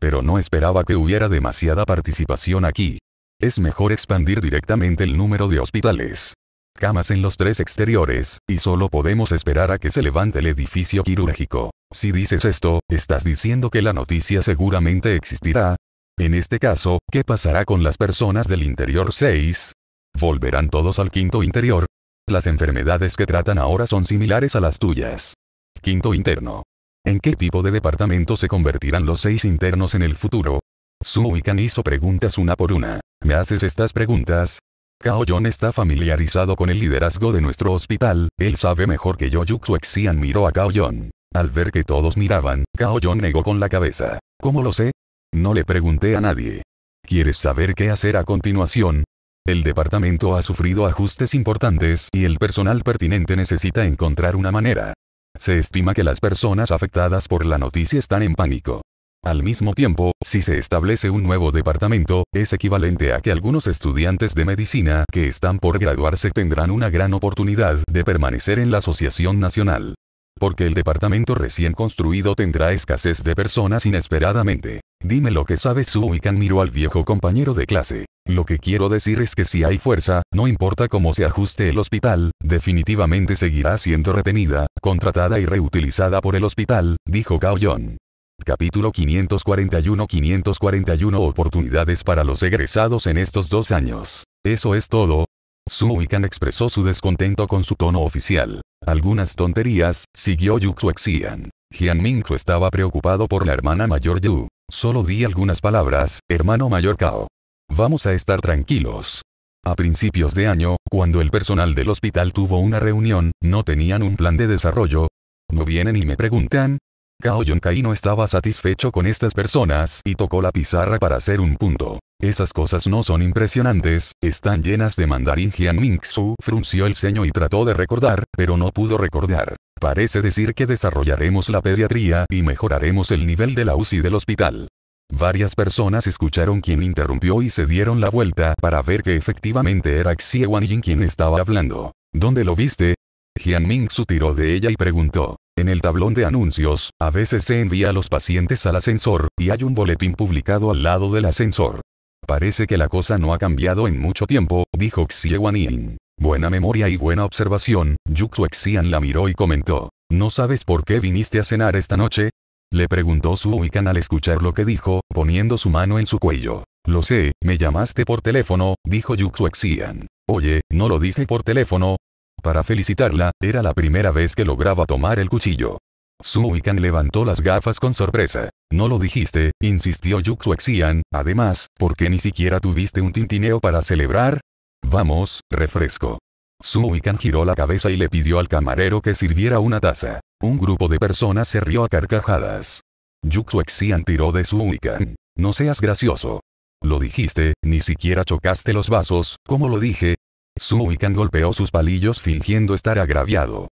Pero no esperaba que hubiera demasiada participación aquí. Es mejor expandir directamente el número de hospitales. Camas en los tres exteriores, y solo podemos esperar a que se levante el edificio quirúrgico. Si dices esto, estás diciendo que la noticia seguramente existirá. En este caso, ¿qué pasará con las personas del interior 6? ¿Volverán todos al quinto interior, las enfermedades que tratan ahora son similares a las tuyas. Quinto interno. ¿En qué tipo de departamento se convertirán los seis internos en el futuro? Su Kan hizo preguntas una por una. ¿Me haces estas preguntas? Kao Yon está familiarizado con el liderazgo de nuestro hospital, él sabe mejor que yo Yuxu Xian miró a Kao Yon. Al ver que todos miraban, Kao Yon negó con la cabeza. ¿Cómo lo sé? No le pregunté a nadie. ¿Quieres saber qué hacer a continuación? El departamento ha sufrido ajustes importantes y el personal pertinente necesita encontrar una manera. Se estima que las personas afectadas por la noticia están en pánico. Al mismo tiempo, si se establece un nuevo departamento, es equivalente a que algunos estudiantes de medicina que están por graduarse tendrán una gran oportunidad de permanecer en la Asociación Nacional. Porque el departamento recién construido tendrá escasez de personas inesperadamente. Dime lo que sabes Suikan miró al viejo compañero de clase. Lo que quiero decir es que si hay fuerza, no importa cómo se ajuste el hospital, definitivamente seguirá siendo retenida, contratada y reutilizada por el hospital, dijo Kaoyon. Capítulo 541-541 Oportunidades para los egresados en estos dos años. Eso es todo. Suikan expresó su descontento con su tono oficial. Algunas tonterías, siguió Yuxuexian. Jianminco estaba preocupado por la hermana mayor Yu. Solo di algunas palabras, hermano mayor Cao. Vamos a estar tranquilos. A principios de año, cuando el personal del hospital tuvo una reunión, no tenían un plan de desarrollo. No vienen y me preguntan. Cao Yonkai no estaba satisfecho con estas personas y tocó la pizarra para hacer un punto. Esas cosas no son impresionantes, están llenas de mandarín. Jian Su frunció el ceño y trató de recordar, pero no pudo recordar. Parece decir que desarrollaremos la pediatría y mejoraremos el nivel de la UCI del hospital. Varias personas escucharon quien interrumpió y se dieron la vuelta para ver que efectivamente era Xie Yin quien estaba hablando. ¿Dónde lo viste? Jian su tiró de ella y preguntó. En el tablón de anuncios, a veces se envía a los pacientes al ascensor, y hay un boletín publicado al lado del ascensor. Parece que la cosa no ha cambiado en mucho tiempo, dijo Xie Yin. Buena memoria y buena observación, Yuxuexian la miró y comentó. ¿No sabes por qué viniste a cenar esta noche? Le preguntó su al escuchar lo que dijo, poniendo su mano en su cuello. Lo sé, me llamaste por teléfono, dijo Yuxuexian. Oye, ¿no lo dije por teléfono? Para felicitarla, era la primera vez que lograba tomar el cuchillo. Su levantó las gafas con sorpresa. No lo dijiste, insistió Yuxuexian. además, ¿por qué ni siquiera tuviste un tintineo para celebrar? Vamos, refresco. Suikan giró la cabeza y le pidió al camarero que sirviera una taza. Un grupo de personas se rió a carcajadas. Yuxuexian tiró de Suikan. No seas gracioso. Lo dijiste, ni siquiera chocaste los vasos, como lo dije. Suikan golpeó sus palillos fingiendo estar agraviado.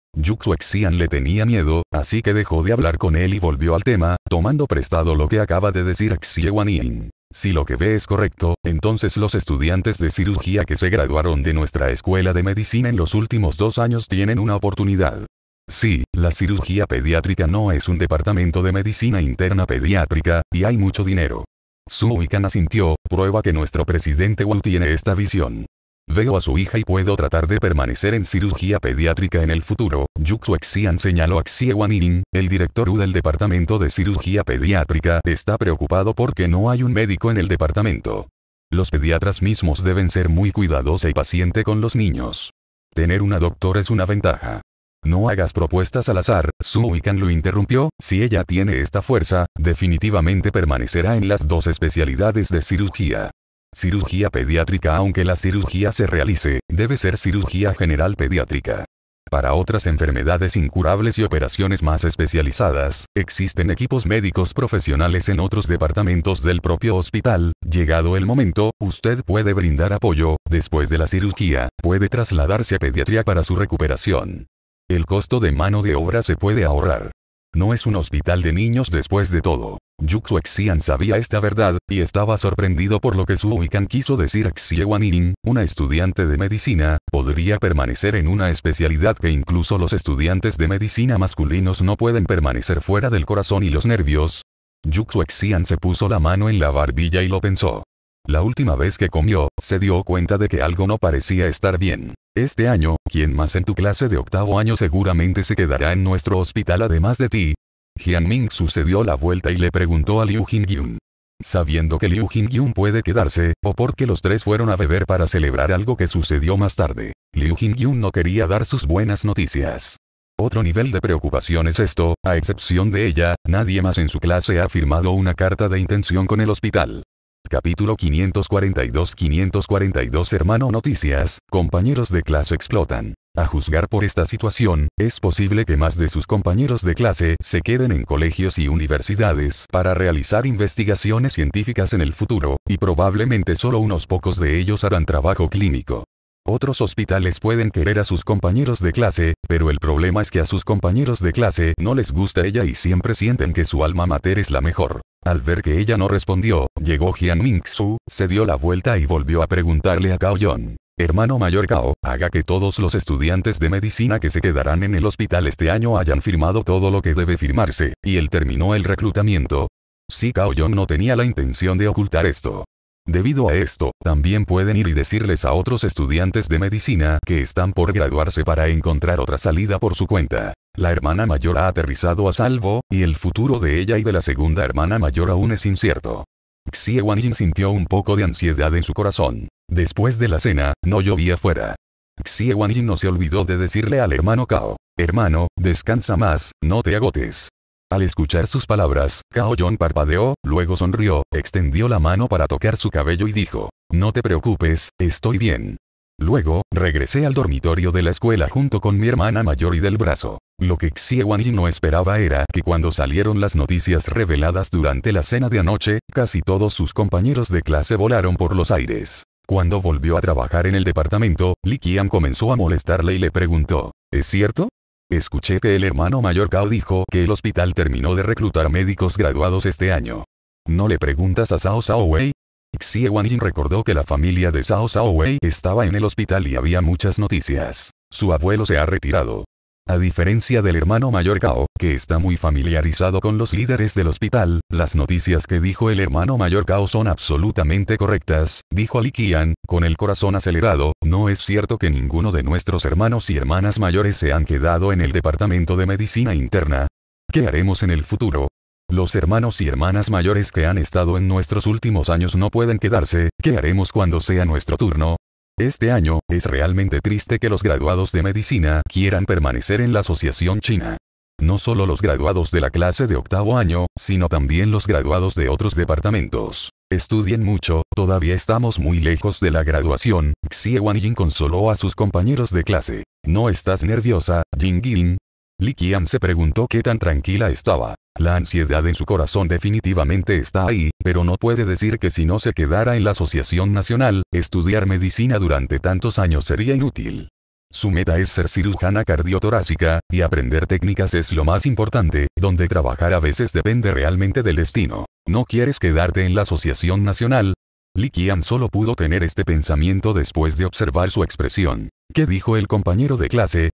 Xian le tenía miedo, así que dejó de hablar con él y volvió al tema, tomando prestado lo que acaba de decir yin Si lo que ve es correcto, entonces los estudiantes de cirugía que se graduaron de nuestra escuela de medicina en los últimos dos años tienen una oportunidad. Sí, la cirugía pediátrica no es un departamento de medicina interna pediátrica, y hay mucho dinero. Su Uikan asintió, prueba que nuestro presidente Wu tiene esta visión. Veo a su hija y puedo tratar de permanecer en cirugía pediátrica en el futuro, Yuxu Xian señaló a Xie Wanin, el director U del departamento de cirugía pediátrica está preocupado porque no hay un médico en el departamento. Los pediatras mismos deben ser muy cuidadosos y paciente con los niños. Tener una doctora es una ventaja. No hagas propuestas al azar, Su Yican lo interrumpió, si ella tiene esta fuerza, definitivamente permanecerá en las dos especialidades de cirugía. Cirugía pediátrica Aunque la cirugía se realice, debe ser cirugía general pediátrica. Para otras enfermedades incurables y operaciones más especializadas, existen equipos médicos profesionales en otros departamentos del propio hospital. Llegado el momento, usted puede brindar apoyo, después de la cirugía, puede trasladarse a pediatría para su recuperación. El costo de mano de obra se puede ahorrar. No es un hospital de niños después de todo. Xian sabía esta verdad, y estaba sorprendido por lo que su quiso decir Wanin, una estudiante de medicina, podría permanecer en una especialidad que incluso los estudiantes de medicina masculinos no pueden permanecer fuera del corazón y los nervios. Yuxuexian se puso la mano en la barbilla y lo pensó. La última vez que comió, se dio cuenta de que algo no parecía estar bien. Este año, quien más en tu clase de octavo año seguramente se quedará en nuestro hospital además de ti, Jian Ming sucedió la vuelta y le preguntó a Liu Jingyun. Sabiendo que Liu Jingyun puede quedarse, o porque los tres fueron a beber para celebrar algo que sucedió más tarde, Liu Jingyun no quería dar sus buenas noticias. Otro nivel de preocupación es esto, a excepción de ella, nadie más en su clase ha firmado una carta de intención con el hospital. Capítulo 542-542 Hermano Noticias, compañeros de clase explotan. A juzgar por esta situación, es posible que más de sus compañeros de clase se queden en colegios y universidades para realizar investigaciones científicas en el futuro, y probablemente solo unos pocos de ellos harán trabajo clínico. Otros hospitales pueden querer a sus compañeros de clase, pero el problema es que a sus compañeros de clase no les gusta ella y siempre sienten que su alma mater es la mejor. Al ver que ella no respondió, llegó Jian Su, se dio la vuelta y volvió a preguntarle a Cao Yong. Hermano mayor Cao, haga que todos los estudiantes de medicina que se quedarán en el hospital este año hayan firmado todo lo que debe firmarse, y él terminó el reclutamiento. Si sí, Cao no tenía la intención de ocultar esto. Debido a esto, también pueden ir y decirles a otros estudiantes de medicina que están por graduarse para encontrar otra salida por su cuenta. La hermana mayor ha aterrizado a salvo, y el futuro de ella y de la segunda hermana mayor aún es incierto. Xie Yin sintió un poco de ansiedad en su corazón. Después de la cena, no llovía fuera. Xie Yin no se olvidó de decirle al hermano Cao, hermano, descansa más, no te agotes. Al escuchar sus palabras, Cao Yong parpadeó, luego sonrió, extendió la mano para tocar su cabello y dijo, No te preocupes, estoy bien. Luego, regresé al dormitorio de la escuela junto con mi hermana mayor y del brazo. Lo que Xie Wan no esperaba era que cuando salieron las noticias reveladas durante la cena de anoche, casi todos sus compañeros de clase volaron por los aires. Cuando volvió a trabajar en el departamento, Li Qian comenzó a molestarle y le preguntó, ¿Es cierto? Escuché que el hermano mayor Cao dijo que el hospital terminó de reclutar médicos graduados este año. ¿No le preguntas a Sao Cao Wei? Xie Wanjin recordó que la familia de Sao Cao Wei estaba en el hospital y había muchas noticias. Su abuelo se ha retirado. A diferencia del hermano mayor Cao, que está muy familiarizado con los líderes del hospital, las noticias que dijo el hermano mayor Cao son absolutamente correctas, dijo Ali Qian, con el corazón acelerado, no es cierto que ninguno de nuestros hermanos y hermanas mayores se han quedado en el departamento de medicina interna. ¿Qué haremos en el futuro? Los hermanos y hermanas mayores que han estado en nuestros últimos años no pueden quedarse, ¿qué haremos cuando sea nuestro turno? Este año, es realmente triste que los graduados de medicina quieran permanecer en la Asociación China. No solo los graduados de la clase de octavo año, sino también los graduados de otros departamentos. Estudien mucho, todavía estamos muy lejos de la graduación. Xie Yin consoló a sus compañeros de clase. ¿No estás nerviosa, Jing Li Qian se preguntó qué tan tranquila estaba. La ansiedad en su corazón definitivamente está ahí, pero no puede decir que si no se quedara en la Asociación Nacional, estudiar medicina durante tantos años sería inútil. Su meta es ser cirujana cardiotorácica, y aprender técnicas es lo más importante, donde trabajar a veces depende realmente del destino. ¿No quieres quedarte en la Asociación Nacional? Li Qian solo pudo tener este pensamiento después de observar su expresión. ¿Qué dijo el compañero de clase?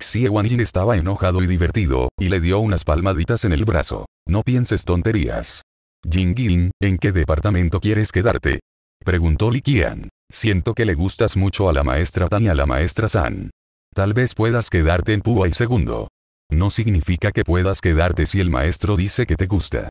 Xie Yin estaba enojado y divertido, y le dio unas palmaditas en el brazo. No pienses tonterías. Jingin, ¿en qué departamento quieres quedarte? Preguntó Li Qian. Siento que le gustas mucho a la maestra Tan y a la maestra San. Tal vez puedas quedarte en y segundo. No significa que puedas quedarte si el maestro dice que te gusta.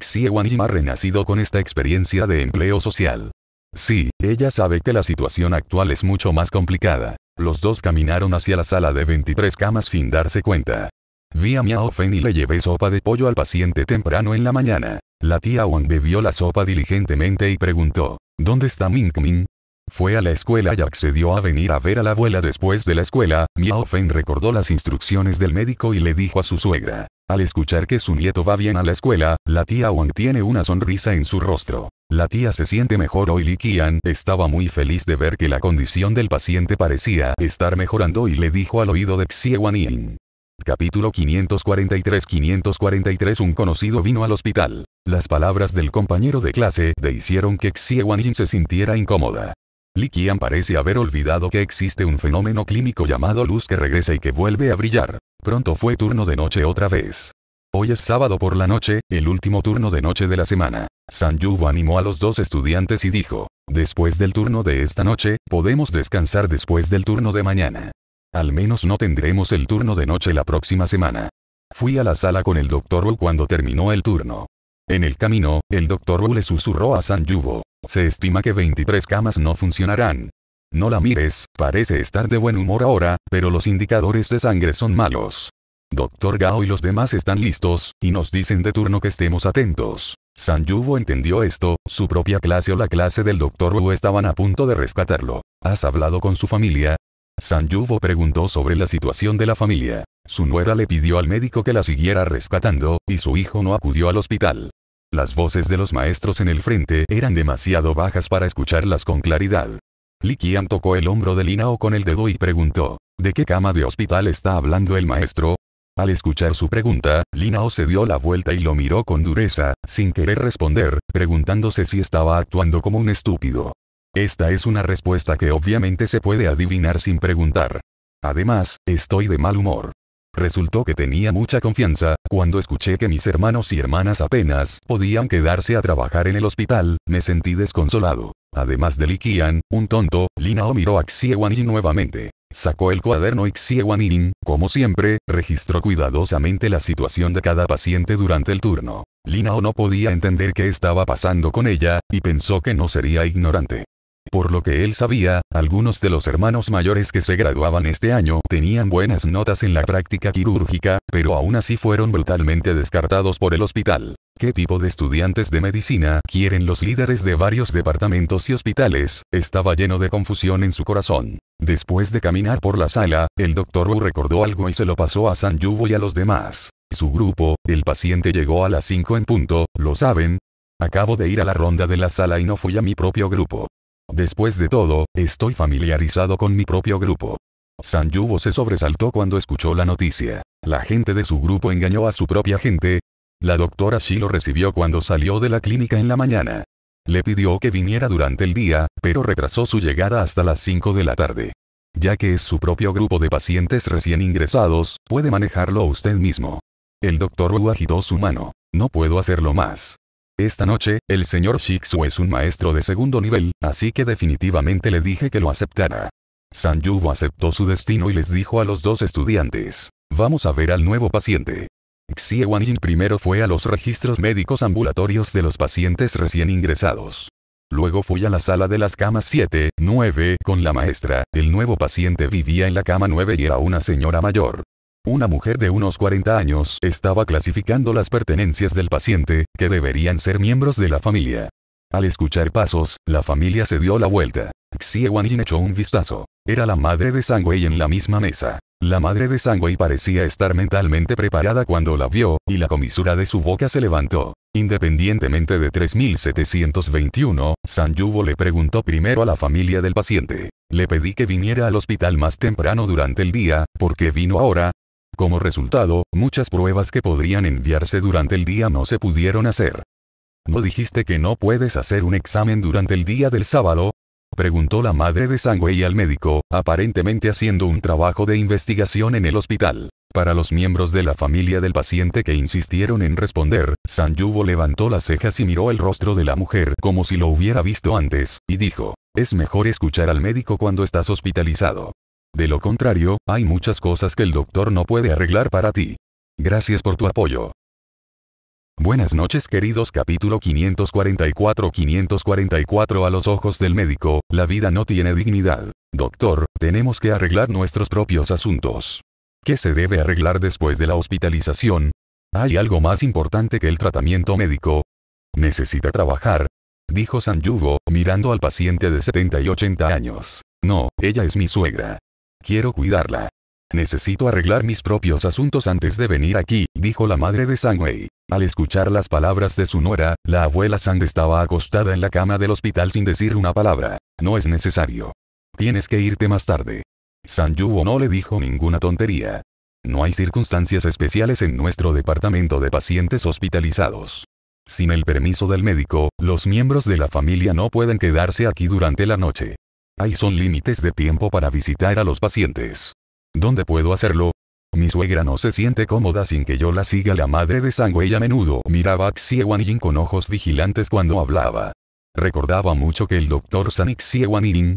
Xie Yin ha renacido con esta experiencia de empleo social. Sí, ella sabe que la situación actual es mucho más complicada. Los dos caminaron hacia la sala de 23 camas sin darse cuenta. Vi a Miao Fen y le llevé sopa de pollo al paciente temprano en la mañana. La tía Wang bebió la sopa diligentemente y preguntó, ¿dónde está Ming Ming? Fue a la escuela y accedió a venir a ver a la abuela después de la escuela, Miao Fen recordó las instrucciones del médico y le dijo a su suegra, al escuchar que su nieto va bien a la escuela, la tía Wang tiene una sonrisa en su rostro. La tía se siente mejor hoy Li Qian estaba muy feliz de ver que la condición del paciente parecía estar mejorando y le dijo al oído de Xie Yin. Capítulo 543-543 Un conocido vino al hospital. Las palabras del compañero de clase le hicieron que Xie Yin se sintiera incómoda. Li Qian parece haber olvidado que existe un fenómeno clínico llamado luz que regresa y que vuelve a brillar. Pronto fue turno de noche otra vez. Hoy es sábado por la noche, el último turno de noche de la semana. San Yu animó a los dos estudiantes y dijo, después del turno de esta noche, podemos descansar después del turno de mañana. Al menos no tendremos el turno de noche la próxima semana. Fui a la sala con el doctor Wu cuando terminó el turno. En el camino, el Dr. Wu le susurró a San Yuvo. Se estima que 23 camas no funcionarán. No la mires, parece estar de buen humor ahora, pero los indicadores de sangre son malos. Doctor Gao y los demás están listos, y nos dicen de turno que estemos atentos. San Yuvo entendió esto, su propia clase o la clase del doctor Wu estaban a punto de rescatarlo. ¿Has hablado con su familia? San Yuvo preguntó sobre la situación de la familia. Su nuera le pidió al médico que la siguiera rescatando, y su hijo no acudió al hospital. Las voces de los maestros en el frente eran demasiado bajas para escucharlas con claridad. Li tocó el hombro de Linao con el dedo y preguntó, ¿de qué cama de hospital está hablando el maestro? Al escuchar su pregunta, Linao se dio la vuelta y lo miró con dureza, sin querer responder, preguntándose si estaba actuando como un estúpido. Esta es una respuesta que obviamente se puede adivinar sin preguntar. Además, estoy de mal humor. Resultó que tenía mucha confianza, cuando escuché que mis hermanos y hermanas apenas podían quedarse a trabajar en el hospital, me sentí desconsolado. Además de Li un tonto, Linao miró a Xie nuevamente. Sacó el cuaderno y Xie como siempre, registró cuidadosamente la situación de cada paciente durante el turno. Linao no podía entender qué estaba pasando con ella, y pensó que no sería ignorante. Por lo que él sabía, algunos de los hermanos mayores que se graduaban este año tenían buenas notas en la práctica quirúrgica, pero aún así fueron brutalmente descartados por el hospital. ¿Qué tipo de estudiantes de medicina quieren los líderes de varios departamentos y hospitales? Estaba lleno de confusión en su corazón. Después de caminar por la sala, el doctor Wu recordó algo y se lo pasó a San Yuvo y a los demás. Su grupo, el paciente llegó a las 5 en punto, lo saben. Acabo de ir a la ronda de la sala y no fui a mi propio grupo. Después de todo, estoy familiarizado con mi propio grupo. San Yubo se sobresaltó cuando escuchó la noticia. La gente de su grupo engañó a su propia gente. La doctora Shi lo recibió cuando salió de la clínica en la mañana. Le pidió que viniera durante el día, pero retrasó su llegada hasta las 5 de la tarde. Ya que es su propio grupo de pacientes recién ingresados, puede manejarlo usted mismo. El doctor Wu agitó su mano. No puedo hacerlo más. Esta noche, el señor Shiksu es un maestro de segundo nivel, así que definitivamente le dije que lo aceptara. San Yubo aceptó su destino y les dijo a los dos estudiantes, vamos a ver al nuevo paciente. Xie Wanjin primero fue a los registros médicos ambulatorios de los pacientes recién ingresados. Luego fui a la sala de las camas 7, 9 con la maestra. El nuevo paciente vivía en la cama 9 y era una señora mayor. Una mujer de unos 40 años estaba clasificando las pertenencias del paciente, que deberían ser miembros de la familia. Al escuchar pasos, la familia se dio la vuelta. Xie Yin echó un vistazo. Era la madre de Sangwei en la misma mesa. La madre de Sangwei parecía estar mentalmente preparada cuando la vio, y la comisura de su boca se levantó. Independientemente de 3721, San Yuvo le preguntó primero a la familia del paciente. Le pedí que viniera al hospital más temprano durante el día, porque vino ahora? Como resultado, muchas pruebas que podrían enviarse durante el día no se pudieron hacer. ¿No dijiste que no puedes hacer un examen durante el día del sábado? Preguntó la madre de y al médico, aparentemente haciendo un trabajo de investigación en el hospital. Para los miembros de la familia del paciente que insistieron en responder, San levantó las cejas y miró el rostro de la mujer como si lo hubiera visto antes, y dijo, es mejor escuchar al médico cuando estás hospitalizado. De lo contrario, hay muchas cosas que el doctor no puede arreglar para ti. Gracias por tu apoyo. Buenas noches queridos capítulo 544-544 a los ojos del médico, la vida no tiene dignidad. Doctor, tenemos que arreglar nuestros propios asuntos. ¿Qué se debe arreglar después de la hospitalización? ¿Hay algo más importante que el tratamiento médico? Necesita trabajar. Dijo San Yugo, mirando al paciente de 70 y 80 años. No, ella es mi suegra. Quiero cuidarla. Necesito arreglar mis propios asuntos antes de venir aquí, dijo la madre de Sangwei. Al escuchar las palabras de su nuera, la abuela Sand estaba acostada en la cama del hospital sin decir una palabra. No es necesario. Tienes que irte más tarde. San no le dijo ninguna tontería. No hay circunstancias especiales en nuestro departamento de pacientes hospitalizados. Sin el permiso del médico, los miembros de la familia no pueden quedarse aquí durante la noche. Ahí son límites de tiempo para visitar a los pacientes. ¿Dónde puedo hacerlo? Mi suegra no se siente cómoda sin que yo la siga la madre de y a menudo miraba a Xie con ojos vigilantes cuando hablaba. Recordaba mucho que el doctor San y Xie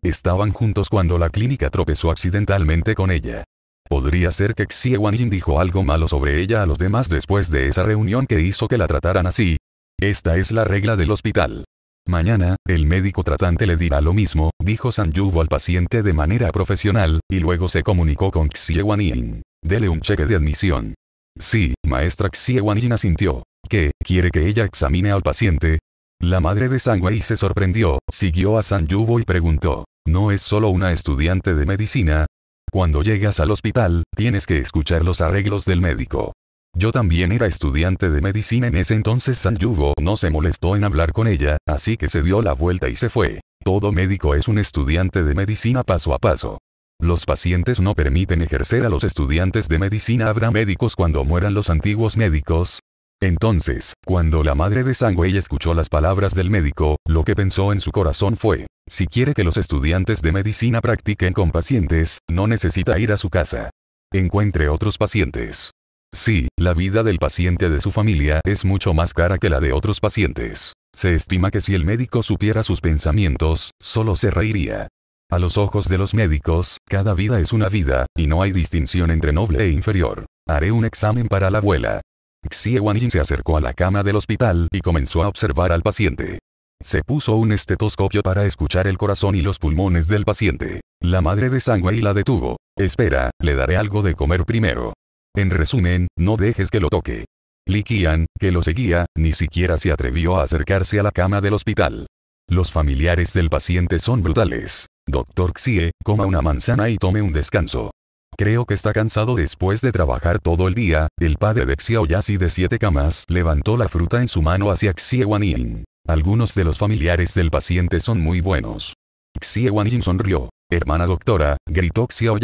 estaban juntos cuando la clínica tropezó accidentalmente con ella. Podría ser que Xie dijo algo malo sobre ella a los demás después de esa reunión que hizo que la trataran así. Esta es la regla del hospital. Mañana, el médico tratante le dirá lo mismo, dijo San Yuvo al paciente de manera profesional, y luego se comunicó con Xie Yin. Dele un cheque de admisión. Sí, maestra Xie Yin asintió. ¿Qué, quiere que ella examine al paciente? La madre de Wei se sorprendió, siguió a San Yuvo y preguntó. ¿No es solo una estudiante de medicina? Cuando llegas al hospital, tienes que escuchar los arreglos del médico. Yo también era estudiante de medicina en ese entonces San Yugo no se molestó en hablar con ella, así que se dio la vuelta y se fue. Todo médico es un estudiante de medicina paso a paso. Los pacientes no permiten ejercer a los estudiantes de medicina habrá médicos cuando mueran los antiguos médicos. Entonces, cuando la madre de Sangwei escuchó las palabras del médico, lo que pensó en su corazón fue, si quiere que los estudiantes de medicina practiquen con pacientes, no necesita ir a su casa. Encuentre otros pacientes. Sí, la vida del paciente de su familia es mucho más cara que la de otros pacientes. Se estima que si el médico supiera sus pensamientos, solo se reiría. A los ojos de los médicos, cada vida es una vida, y no hay distinción entre noble e inferior. Haré un examen para la abuela. Xie Wanjin se acercó a la cama del hospital y comenzó a observar al paciente. Se puso un estetoscopio para escuchar el corazón y los pulmones del paciente. La madre de y la detuvo. Espera, le daré algo de comer primero. En resumen, no dejes que lo toque. Li Qian, que lo seguía, ni siquiera se atrevió a acercarse a la cama del hospital. Los familiares del paciente son brutales. Doctor Xie, coma una manzana y tome un descanso. Creo que está cansado después de trabajar todo el día. El padre de Xie de siete camas levantó la fruta en su mano hacia Xie Yin. Algunos de los familiares del paciente son muy buenos. Xie Wanjin sonrió. Hermana doctora, gritó Xiao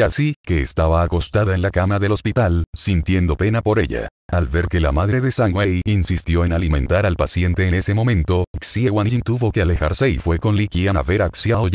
que estaba acostada en la cama del hospital, sintiendo pena por ella. Al ver que la madre de Sang insistió en alimentar al paciente en ese momento, Xie Wanjin tuvo que alejarse y fue con Li Qian a ver a Xiao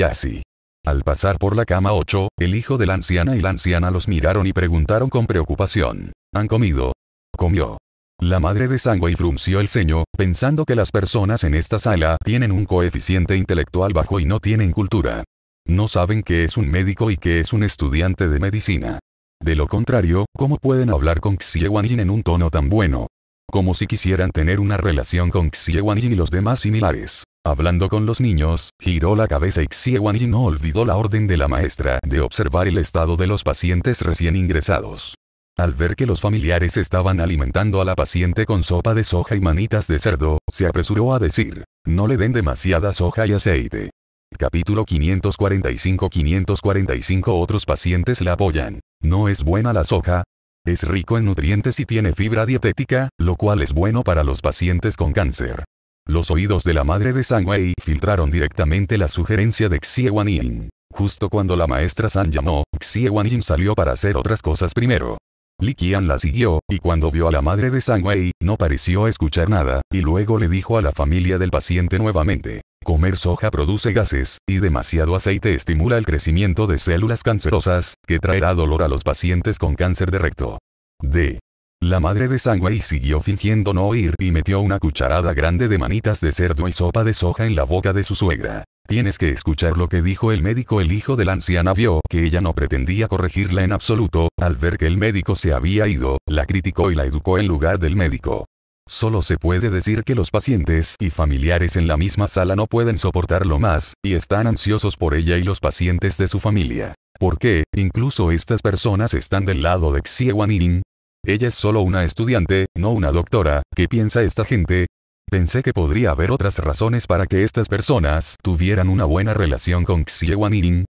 Al pasar por la cama 8, el hijo de la anciana y la anciana los miraron y preguntaron con preocupación. ¿Han comido? Comió. La madre de y frunció el ceño, pensando que las personas en esta sala tienen un coeficiente intelectual bajo y no tienen cultura. No saben que es un médico y que es un estudiante de medicina. De lo contrario, ¿cómo pueden hablar con Xie Yin en un tono tan bueno? Como si quisieran tener una relación con Xie Yin y los demás similares. Hablando con los niños, giró la cabeza y Xie Yin no olvidó la orden de la maestra de observar el estado de los pacientes recién ingresados. Al ver que los familiares estaban alimentando a la paciente con sopa de soja y manitas de cerdo, se apresuró a decir, no le den demasiada soja y aceite. Capítulo 545-545 Otros pacientes la apoyan. ¿No es buena la soja? Es rico en nutrientes y tiene fibra dietética, lo cual es bueno para los pacientes con cáncer. Los oídos de la madre de Sangwei filtraron directamente la sugerencia de Xie Wan Yin. Justo cuando la maestra San llamó, Xie Wan Yin salió para hacer otras cosas primero. Li Qian la siguió, y cuando vio a la madre de Sunway, no pareció escuchar nada, y luego le dijo a la familia del paciente nuevamente. Comer soja produce gases, y demasiado aceite estimula el crecimiento de células cancerosas, que traerá dolor a los pacientes con cáncer de recto. D. La madre de Sangwei siguió fingiendo no oír y metió una cucharada grande de manitas de cerdo y sopa de soja en la boca de su suegra. Tienes que escuchar lo que dijo el médico. El hijo de la anciana vio que ella no pretendía corregirla en absoluto, al ver que el médico se había ido, la criticó y la educó en lugar del médico. Solo se puede decir que los pacientes y familiares en la misma sala no pueden soportarlo más, y están ansiosos por ella y los pacientes de su familia. ¿Por qué, incluso estas personas están del lado de Xie Yin, ella es solo una estudiante, no una doctora, ¿qué piensa esta gente? Pensé que podría haber otras razones para que estas personas tuvieran una buena relación con Xie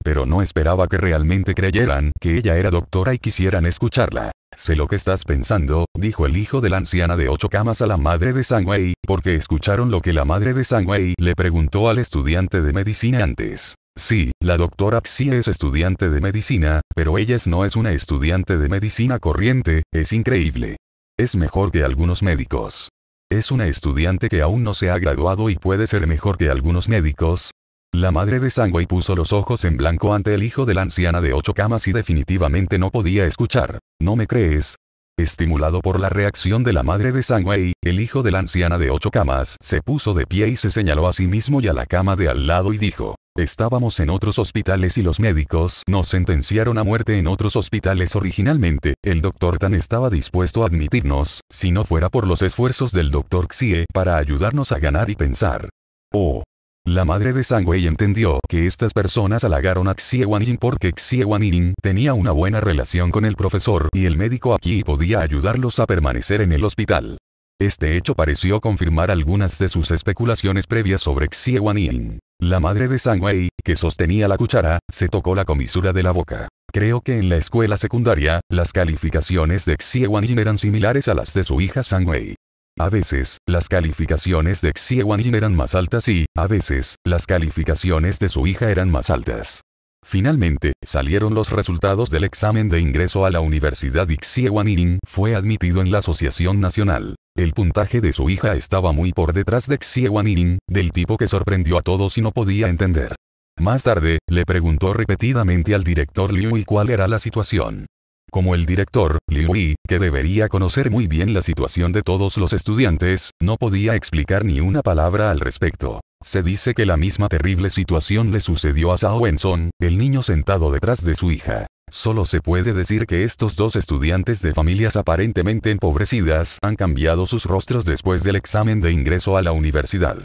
pero no esperaba que realmente creyeran que ella era doctora y quisieran escucharla. Sé lo que estás pensando, dijo el hijo de la anciana de ocho camas a la madre de Sangwei, porque escucharon lo que la madre de Sangwei le preguntó al estudiante de medicina antes. Sí, la doctora Xi es estudiante de medicina, pero ella no es una estudiante de medicina corriente, es increíble. Es mejor que algunos médicos. Es una estudiante que aún no se ha graduado y puede ser mejor que algunos médicos. La madre de Sangway puso los ojos en blanco ante el hijo de la anciana de ocho camas y definitivamente no podía escuchar. ¿No me crees? Estimulado por la reacción de la madre de Sangway, el hijo de la anciana de ocho camas se puso de pie y se señaló a sí mismo y a la cama de al lado y dijo, Estábamos en otros hospitales y los médicos nos sentenciaron a muerte en otros hospitales originalmente. El doctor Tan estaba dispuesto a admitirnos, si no fuera por los esfuerzos del doctor Xie para ayudarnos a ganar y pensar. Oh. La madre de Sangwei entendió que estas personas halagaron a Xie Yin porque Xie Yin tenía una buena relación con el profesor y el médico aquí podía ayudarlos a permanecer en el hospital. Este hecho pareció confirmar algunas de sus especulaciones previas sobre Xie Yin. La madre de Sangwei, que sostenía la cuchara, se tocó la comisura de la boca. Creo que en la escuela secundaria, las calificaciones de Xie Yin eran similares a las de su hija Sangwei. A veces, las calificaciones de Xie Yin eran más altas y, a veces, las calificaciones de su hija eran más altas. Finalmente, salieron los resultados del examen de ingreso a la Universidad Xie fue admitido en la Asociación Nacional. El puntaje de su hija estaba muy por detrás de Xie del tipo que sorprendió a todos y no podía entender. Más tarde, le preguntó repetidamente al director Liu y cuál era la situación. Como el director, Liu Yi, que debería conocer muy bien la situación de todos los estudiantes, no podía explicar ni una palabra al respecto. Se dice que la misma terrible situación le sucedió a Wenson, el niño sentado detrás de su hija. Solo se puede decir que estos dos estudiantes de familias aparentemente empobrecidas han cambiado sus rostros después del examen de ingreso a la universidad.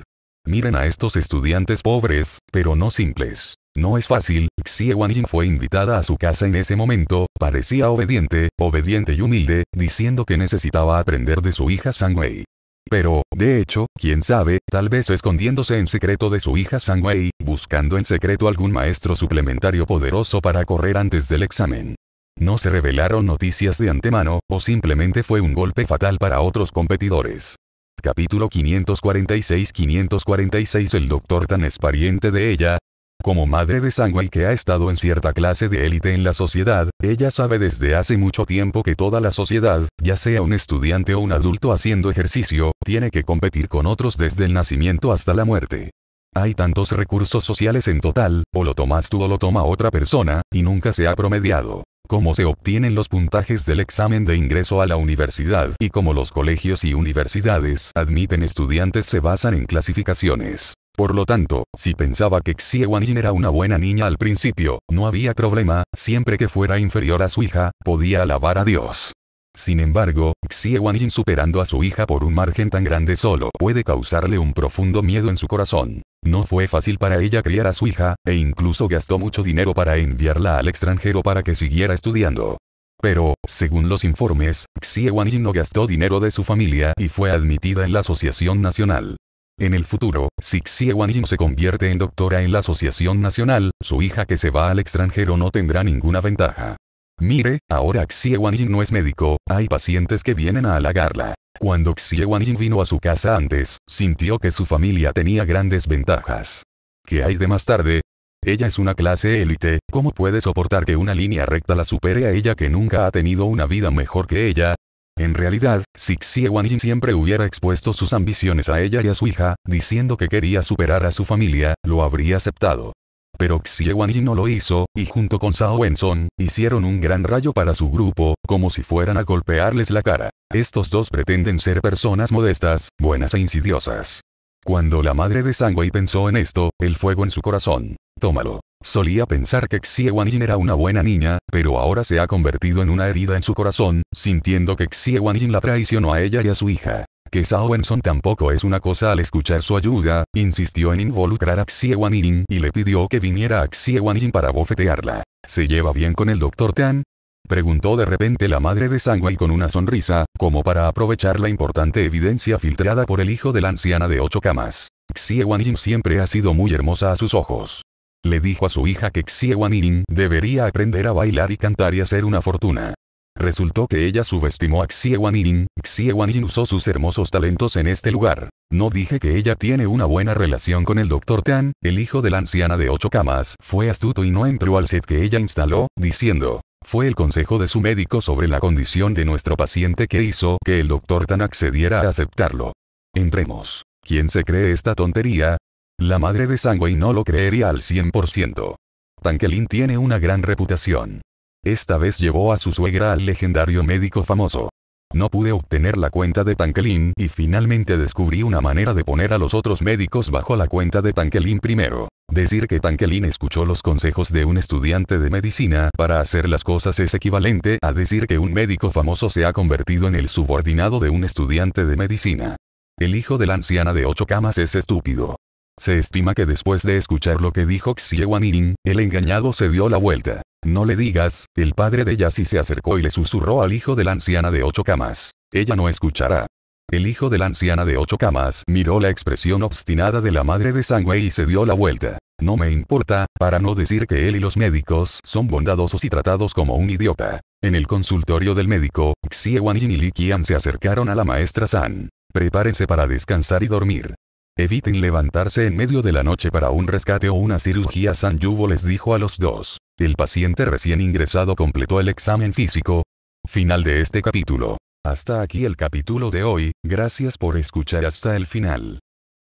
Miren a estos estudiantes pobres, pero no simples. No es fácil, Xie Ying fue invitada a su casa en ese momento, parecía obediente, obediente y humilde, diciendo que necesitaba aprender de su hija Sangwei. Pero, de hecho, quién sabe, tal vez escondiéndose en secreto de su hija Sangwei, buscando en secreto algún maestro suplementario poderoso para correr antes del examen. No se revelaron noticias de antemano, o simplemente fue un golpe fatal para otros competidores. Capítulo 546-546 El doctor tan es pariente de ella, como madre de y que ha estado en cierta clase de élite en la sociedad, ella sabe desde hace mucho tiempo que toda la sociedad, ya sea un estudiante o un adulto haciendo ejercicio, tiene que competir con otros desde el nacimiento hasta la muerte. Hay tantos recursos sociales en total, o lo tomas tú o lo toma otra persona, y nunca se ha promediado cómo se obtienen los puntajes del examen de ingreso a la universidad y cómo los colegios y universidades admiten estudiantes se basan en clasificaciones. Por lo tanto, si pensaba que Xie Yin era una buena niña al principio, no había problema, siempre que fuera inferior a su hija, podía alabar a Dios. Sin embargo, Xie Yin superando a su hija por un margen tan grande solo puede causarle un profundo miedo en su corazón. No fue fácil para ella criar a su hija, e incluso gastó mucho dinero para enviarla al extranjero para que siguiera estudiando. Pero, según los informes, Xie Yin no gastó dinero de su familia y fue admitida en la Asociación Nacional. En el futuro, si Wan Yin se convierte en doctora en la Asociación Nacional, su hija que se va al extranjero no tendrá ninguna ventaja. Mire, ahora Xie Yin no es médico, hay pacientes que vienen a halagarla. Cuando Xie Yin vino a su casa antes, sintió que su familia tenía grandes ventajas. ¿Qué hay de más tarde? Ella es una clase élite, ¿cómo puede soportar que una línea recta la supere a ella que nunca ha tenido una vida mejor que ella? En realidad, si Xie siempre hubiera expuesto sus ambiciones a ella y a su hija, diciendo que quería superar a su familia, lo habría aceptado. Pero Xie Yin no lo hizo, y junto con Sao Wenson, hicieron un gran rayo para su grupo, como si fueran a golpearles la cara. Estos dos pretenden ser personas modestas, buenas e insidiosas. Cuando la madre de Sangwei pensó en esto, el fuego en su corazón. Tómalo. Solía pensar que Xie era una buena niña, pero ahora se ha convertido en una herida en su corazón, sintiendo que Xie Yin la traicionó a ella y a su hija. Que Sao Wenson tampoco es una cosa al escuchar su ayuda, insistió en involucrar a Xie Yin y le pidió que viniera a Xie Yin para bofetearla. ¿Se lleva bien con el doctor Tan? Preguntó de repente la madre de Sangway con una sonrisa, como para aprovechar la importante evidencia filtrada por el hijo de la anciana de ocho camas. Xie Yin siempre ha sido muy hermosa a sus ojos. Le dijo a su hija que Xie Yin debería aprender a bailar y cantar y hacer una fortuna. Resultó que ella subestimó a Xie Yin. Xie Yin usó sus hermosos talentos en este lugar. No dije que ella tiene una buena relación con el Dr. Tan, el hijo de la anciana de ocho camas, fue astuto y no entró al set que ella instaló, diciendo, fue el consejo de su médico sobre la condición de nuestro paciente que hizo que el doctor Tan accediera a aceptarlo. Entremos. ¿Quién se cree esta tontería? La madre de Sangwei no lo creería al 100%. Tanquelin tiene una gran reputación. Esta vez llevó a su suegra al legendario médico famoso. No pude obtener la cuenta de Tanquelin y finalmente descubrí una manera de poner a los otros médicos bajo la cuenta de Tanquelin primero. Decir que Tanquelin escuchó los consejos de un estudiante de medicina para hacer las cosas es equivalente a decir que un médico famoso se ha convertido en el subordinado de un estudiante de medicina. El hijo de la anciana de ocho camas es estúpido. Se estima que después de escuchar lo que dijo Xie Xiewanin, el engañado se dio la vuelta. No le digas, el padre de Yasi se acercó y le susurró al hijo de la anciana de ocho camas. Ella no escuchará. El hijo de la anciana de ocho camas miró la expresión obstinada de la madre de Sangwei y se dio la vuelta. No me importa, para no decir que él y los médicos son bondadosos y tratados como un idiota. En el consultorio del médico, Xie Wan y Li Qian se acercaron a la maestra San. Prepárense para descansar y dormir. Eviten levantarse en medio de la noche para un rescate o una cirugía. San Yubo les dijo a los dos. El paciente recién ingresado completó el examen físico. Final de este capítulo. Hasta aquí el capítulo de hoy, gracias por escuchar hasta el final.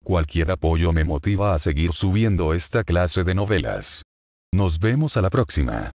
Cualquier apoyo me motiva a seguir subiendo esta clase de novelas. Nos vemos a la próxima.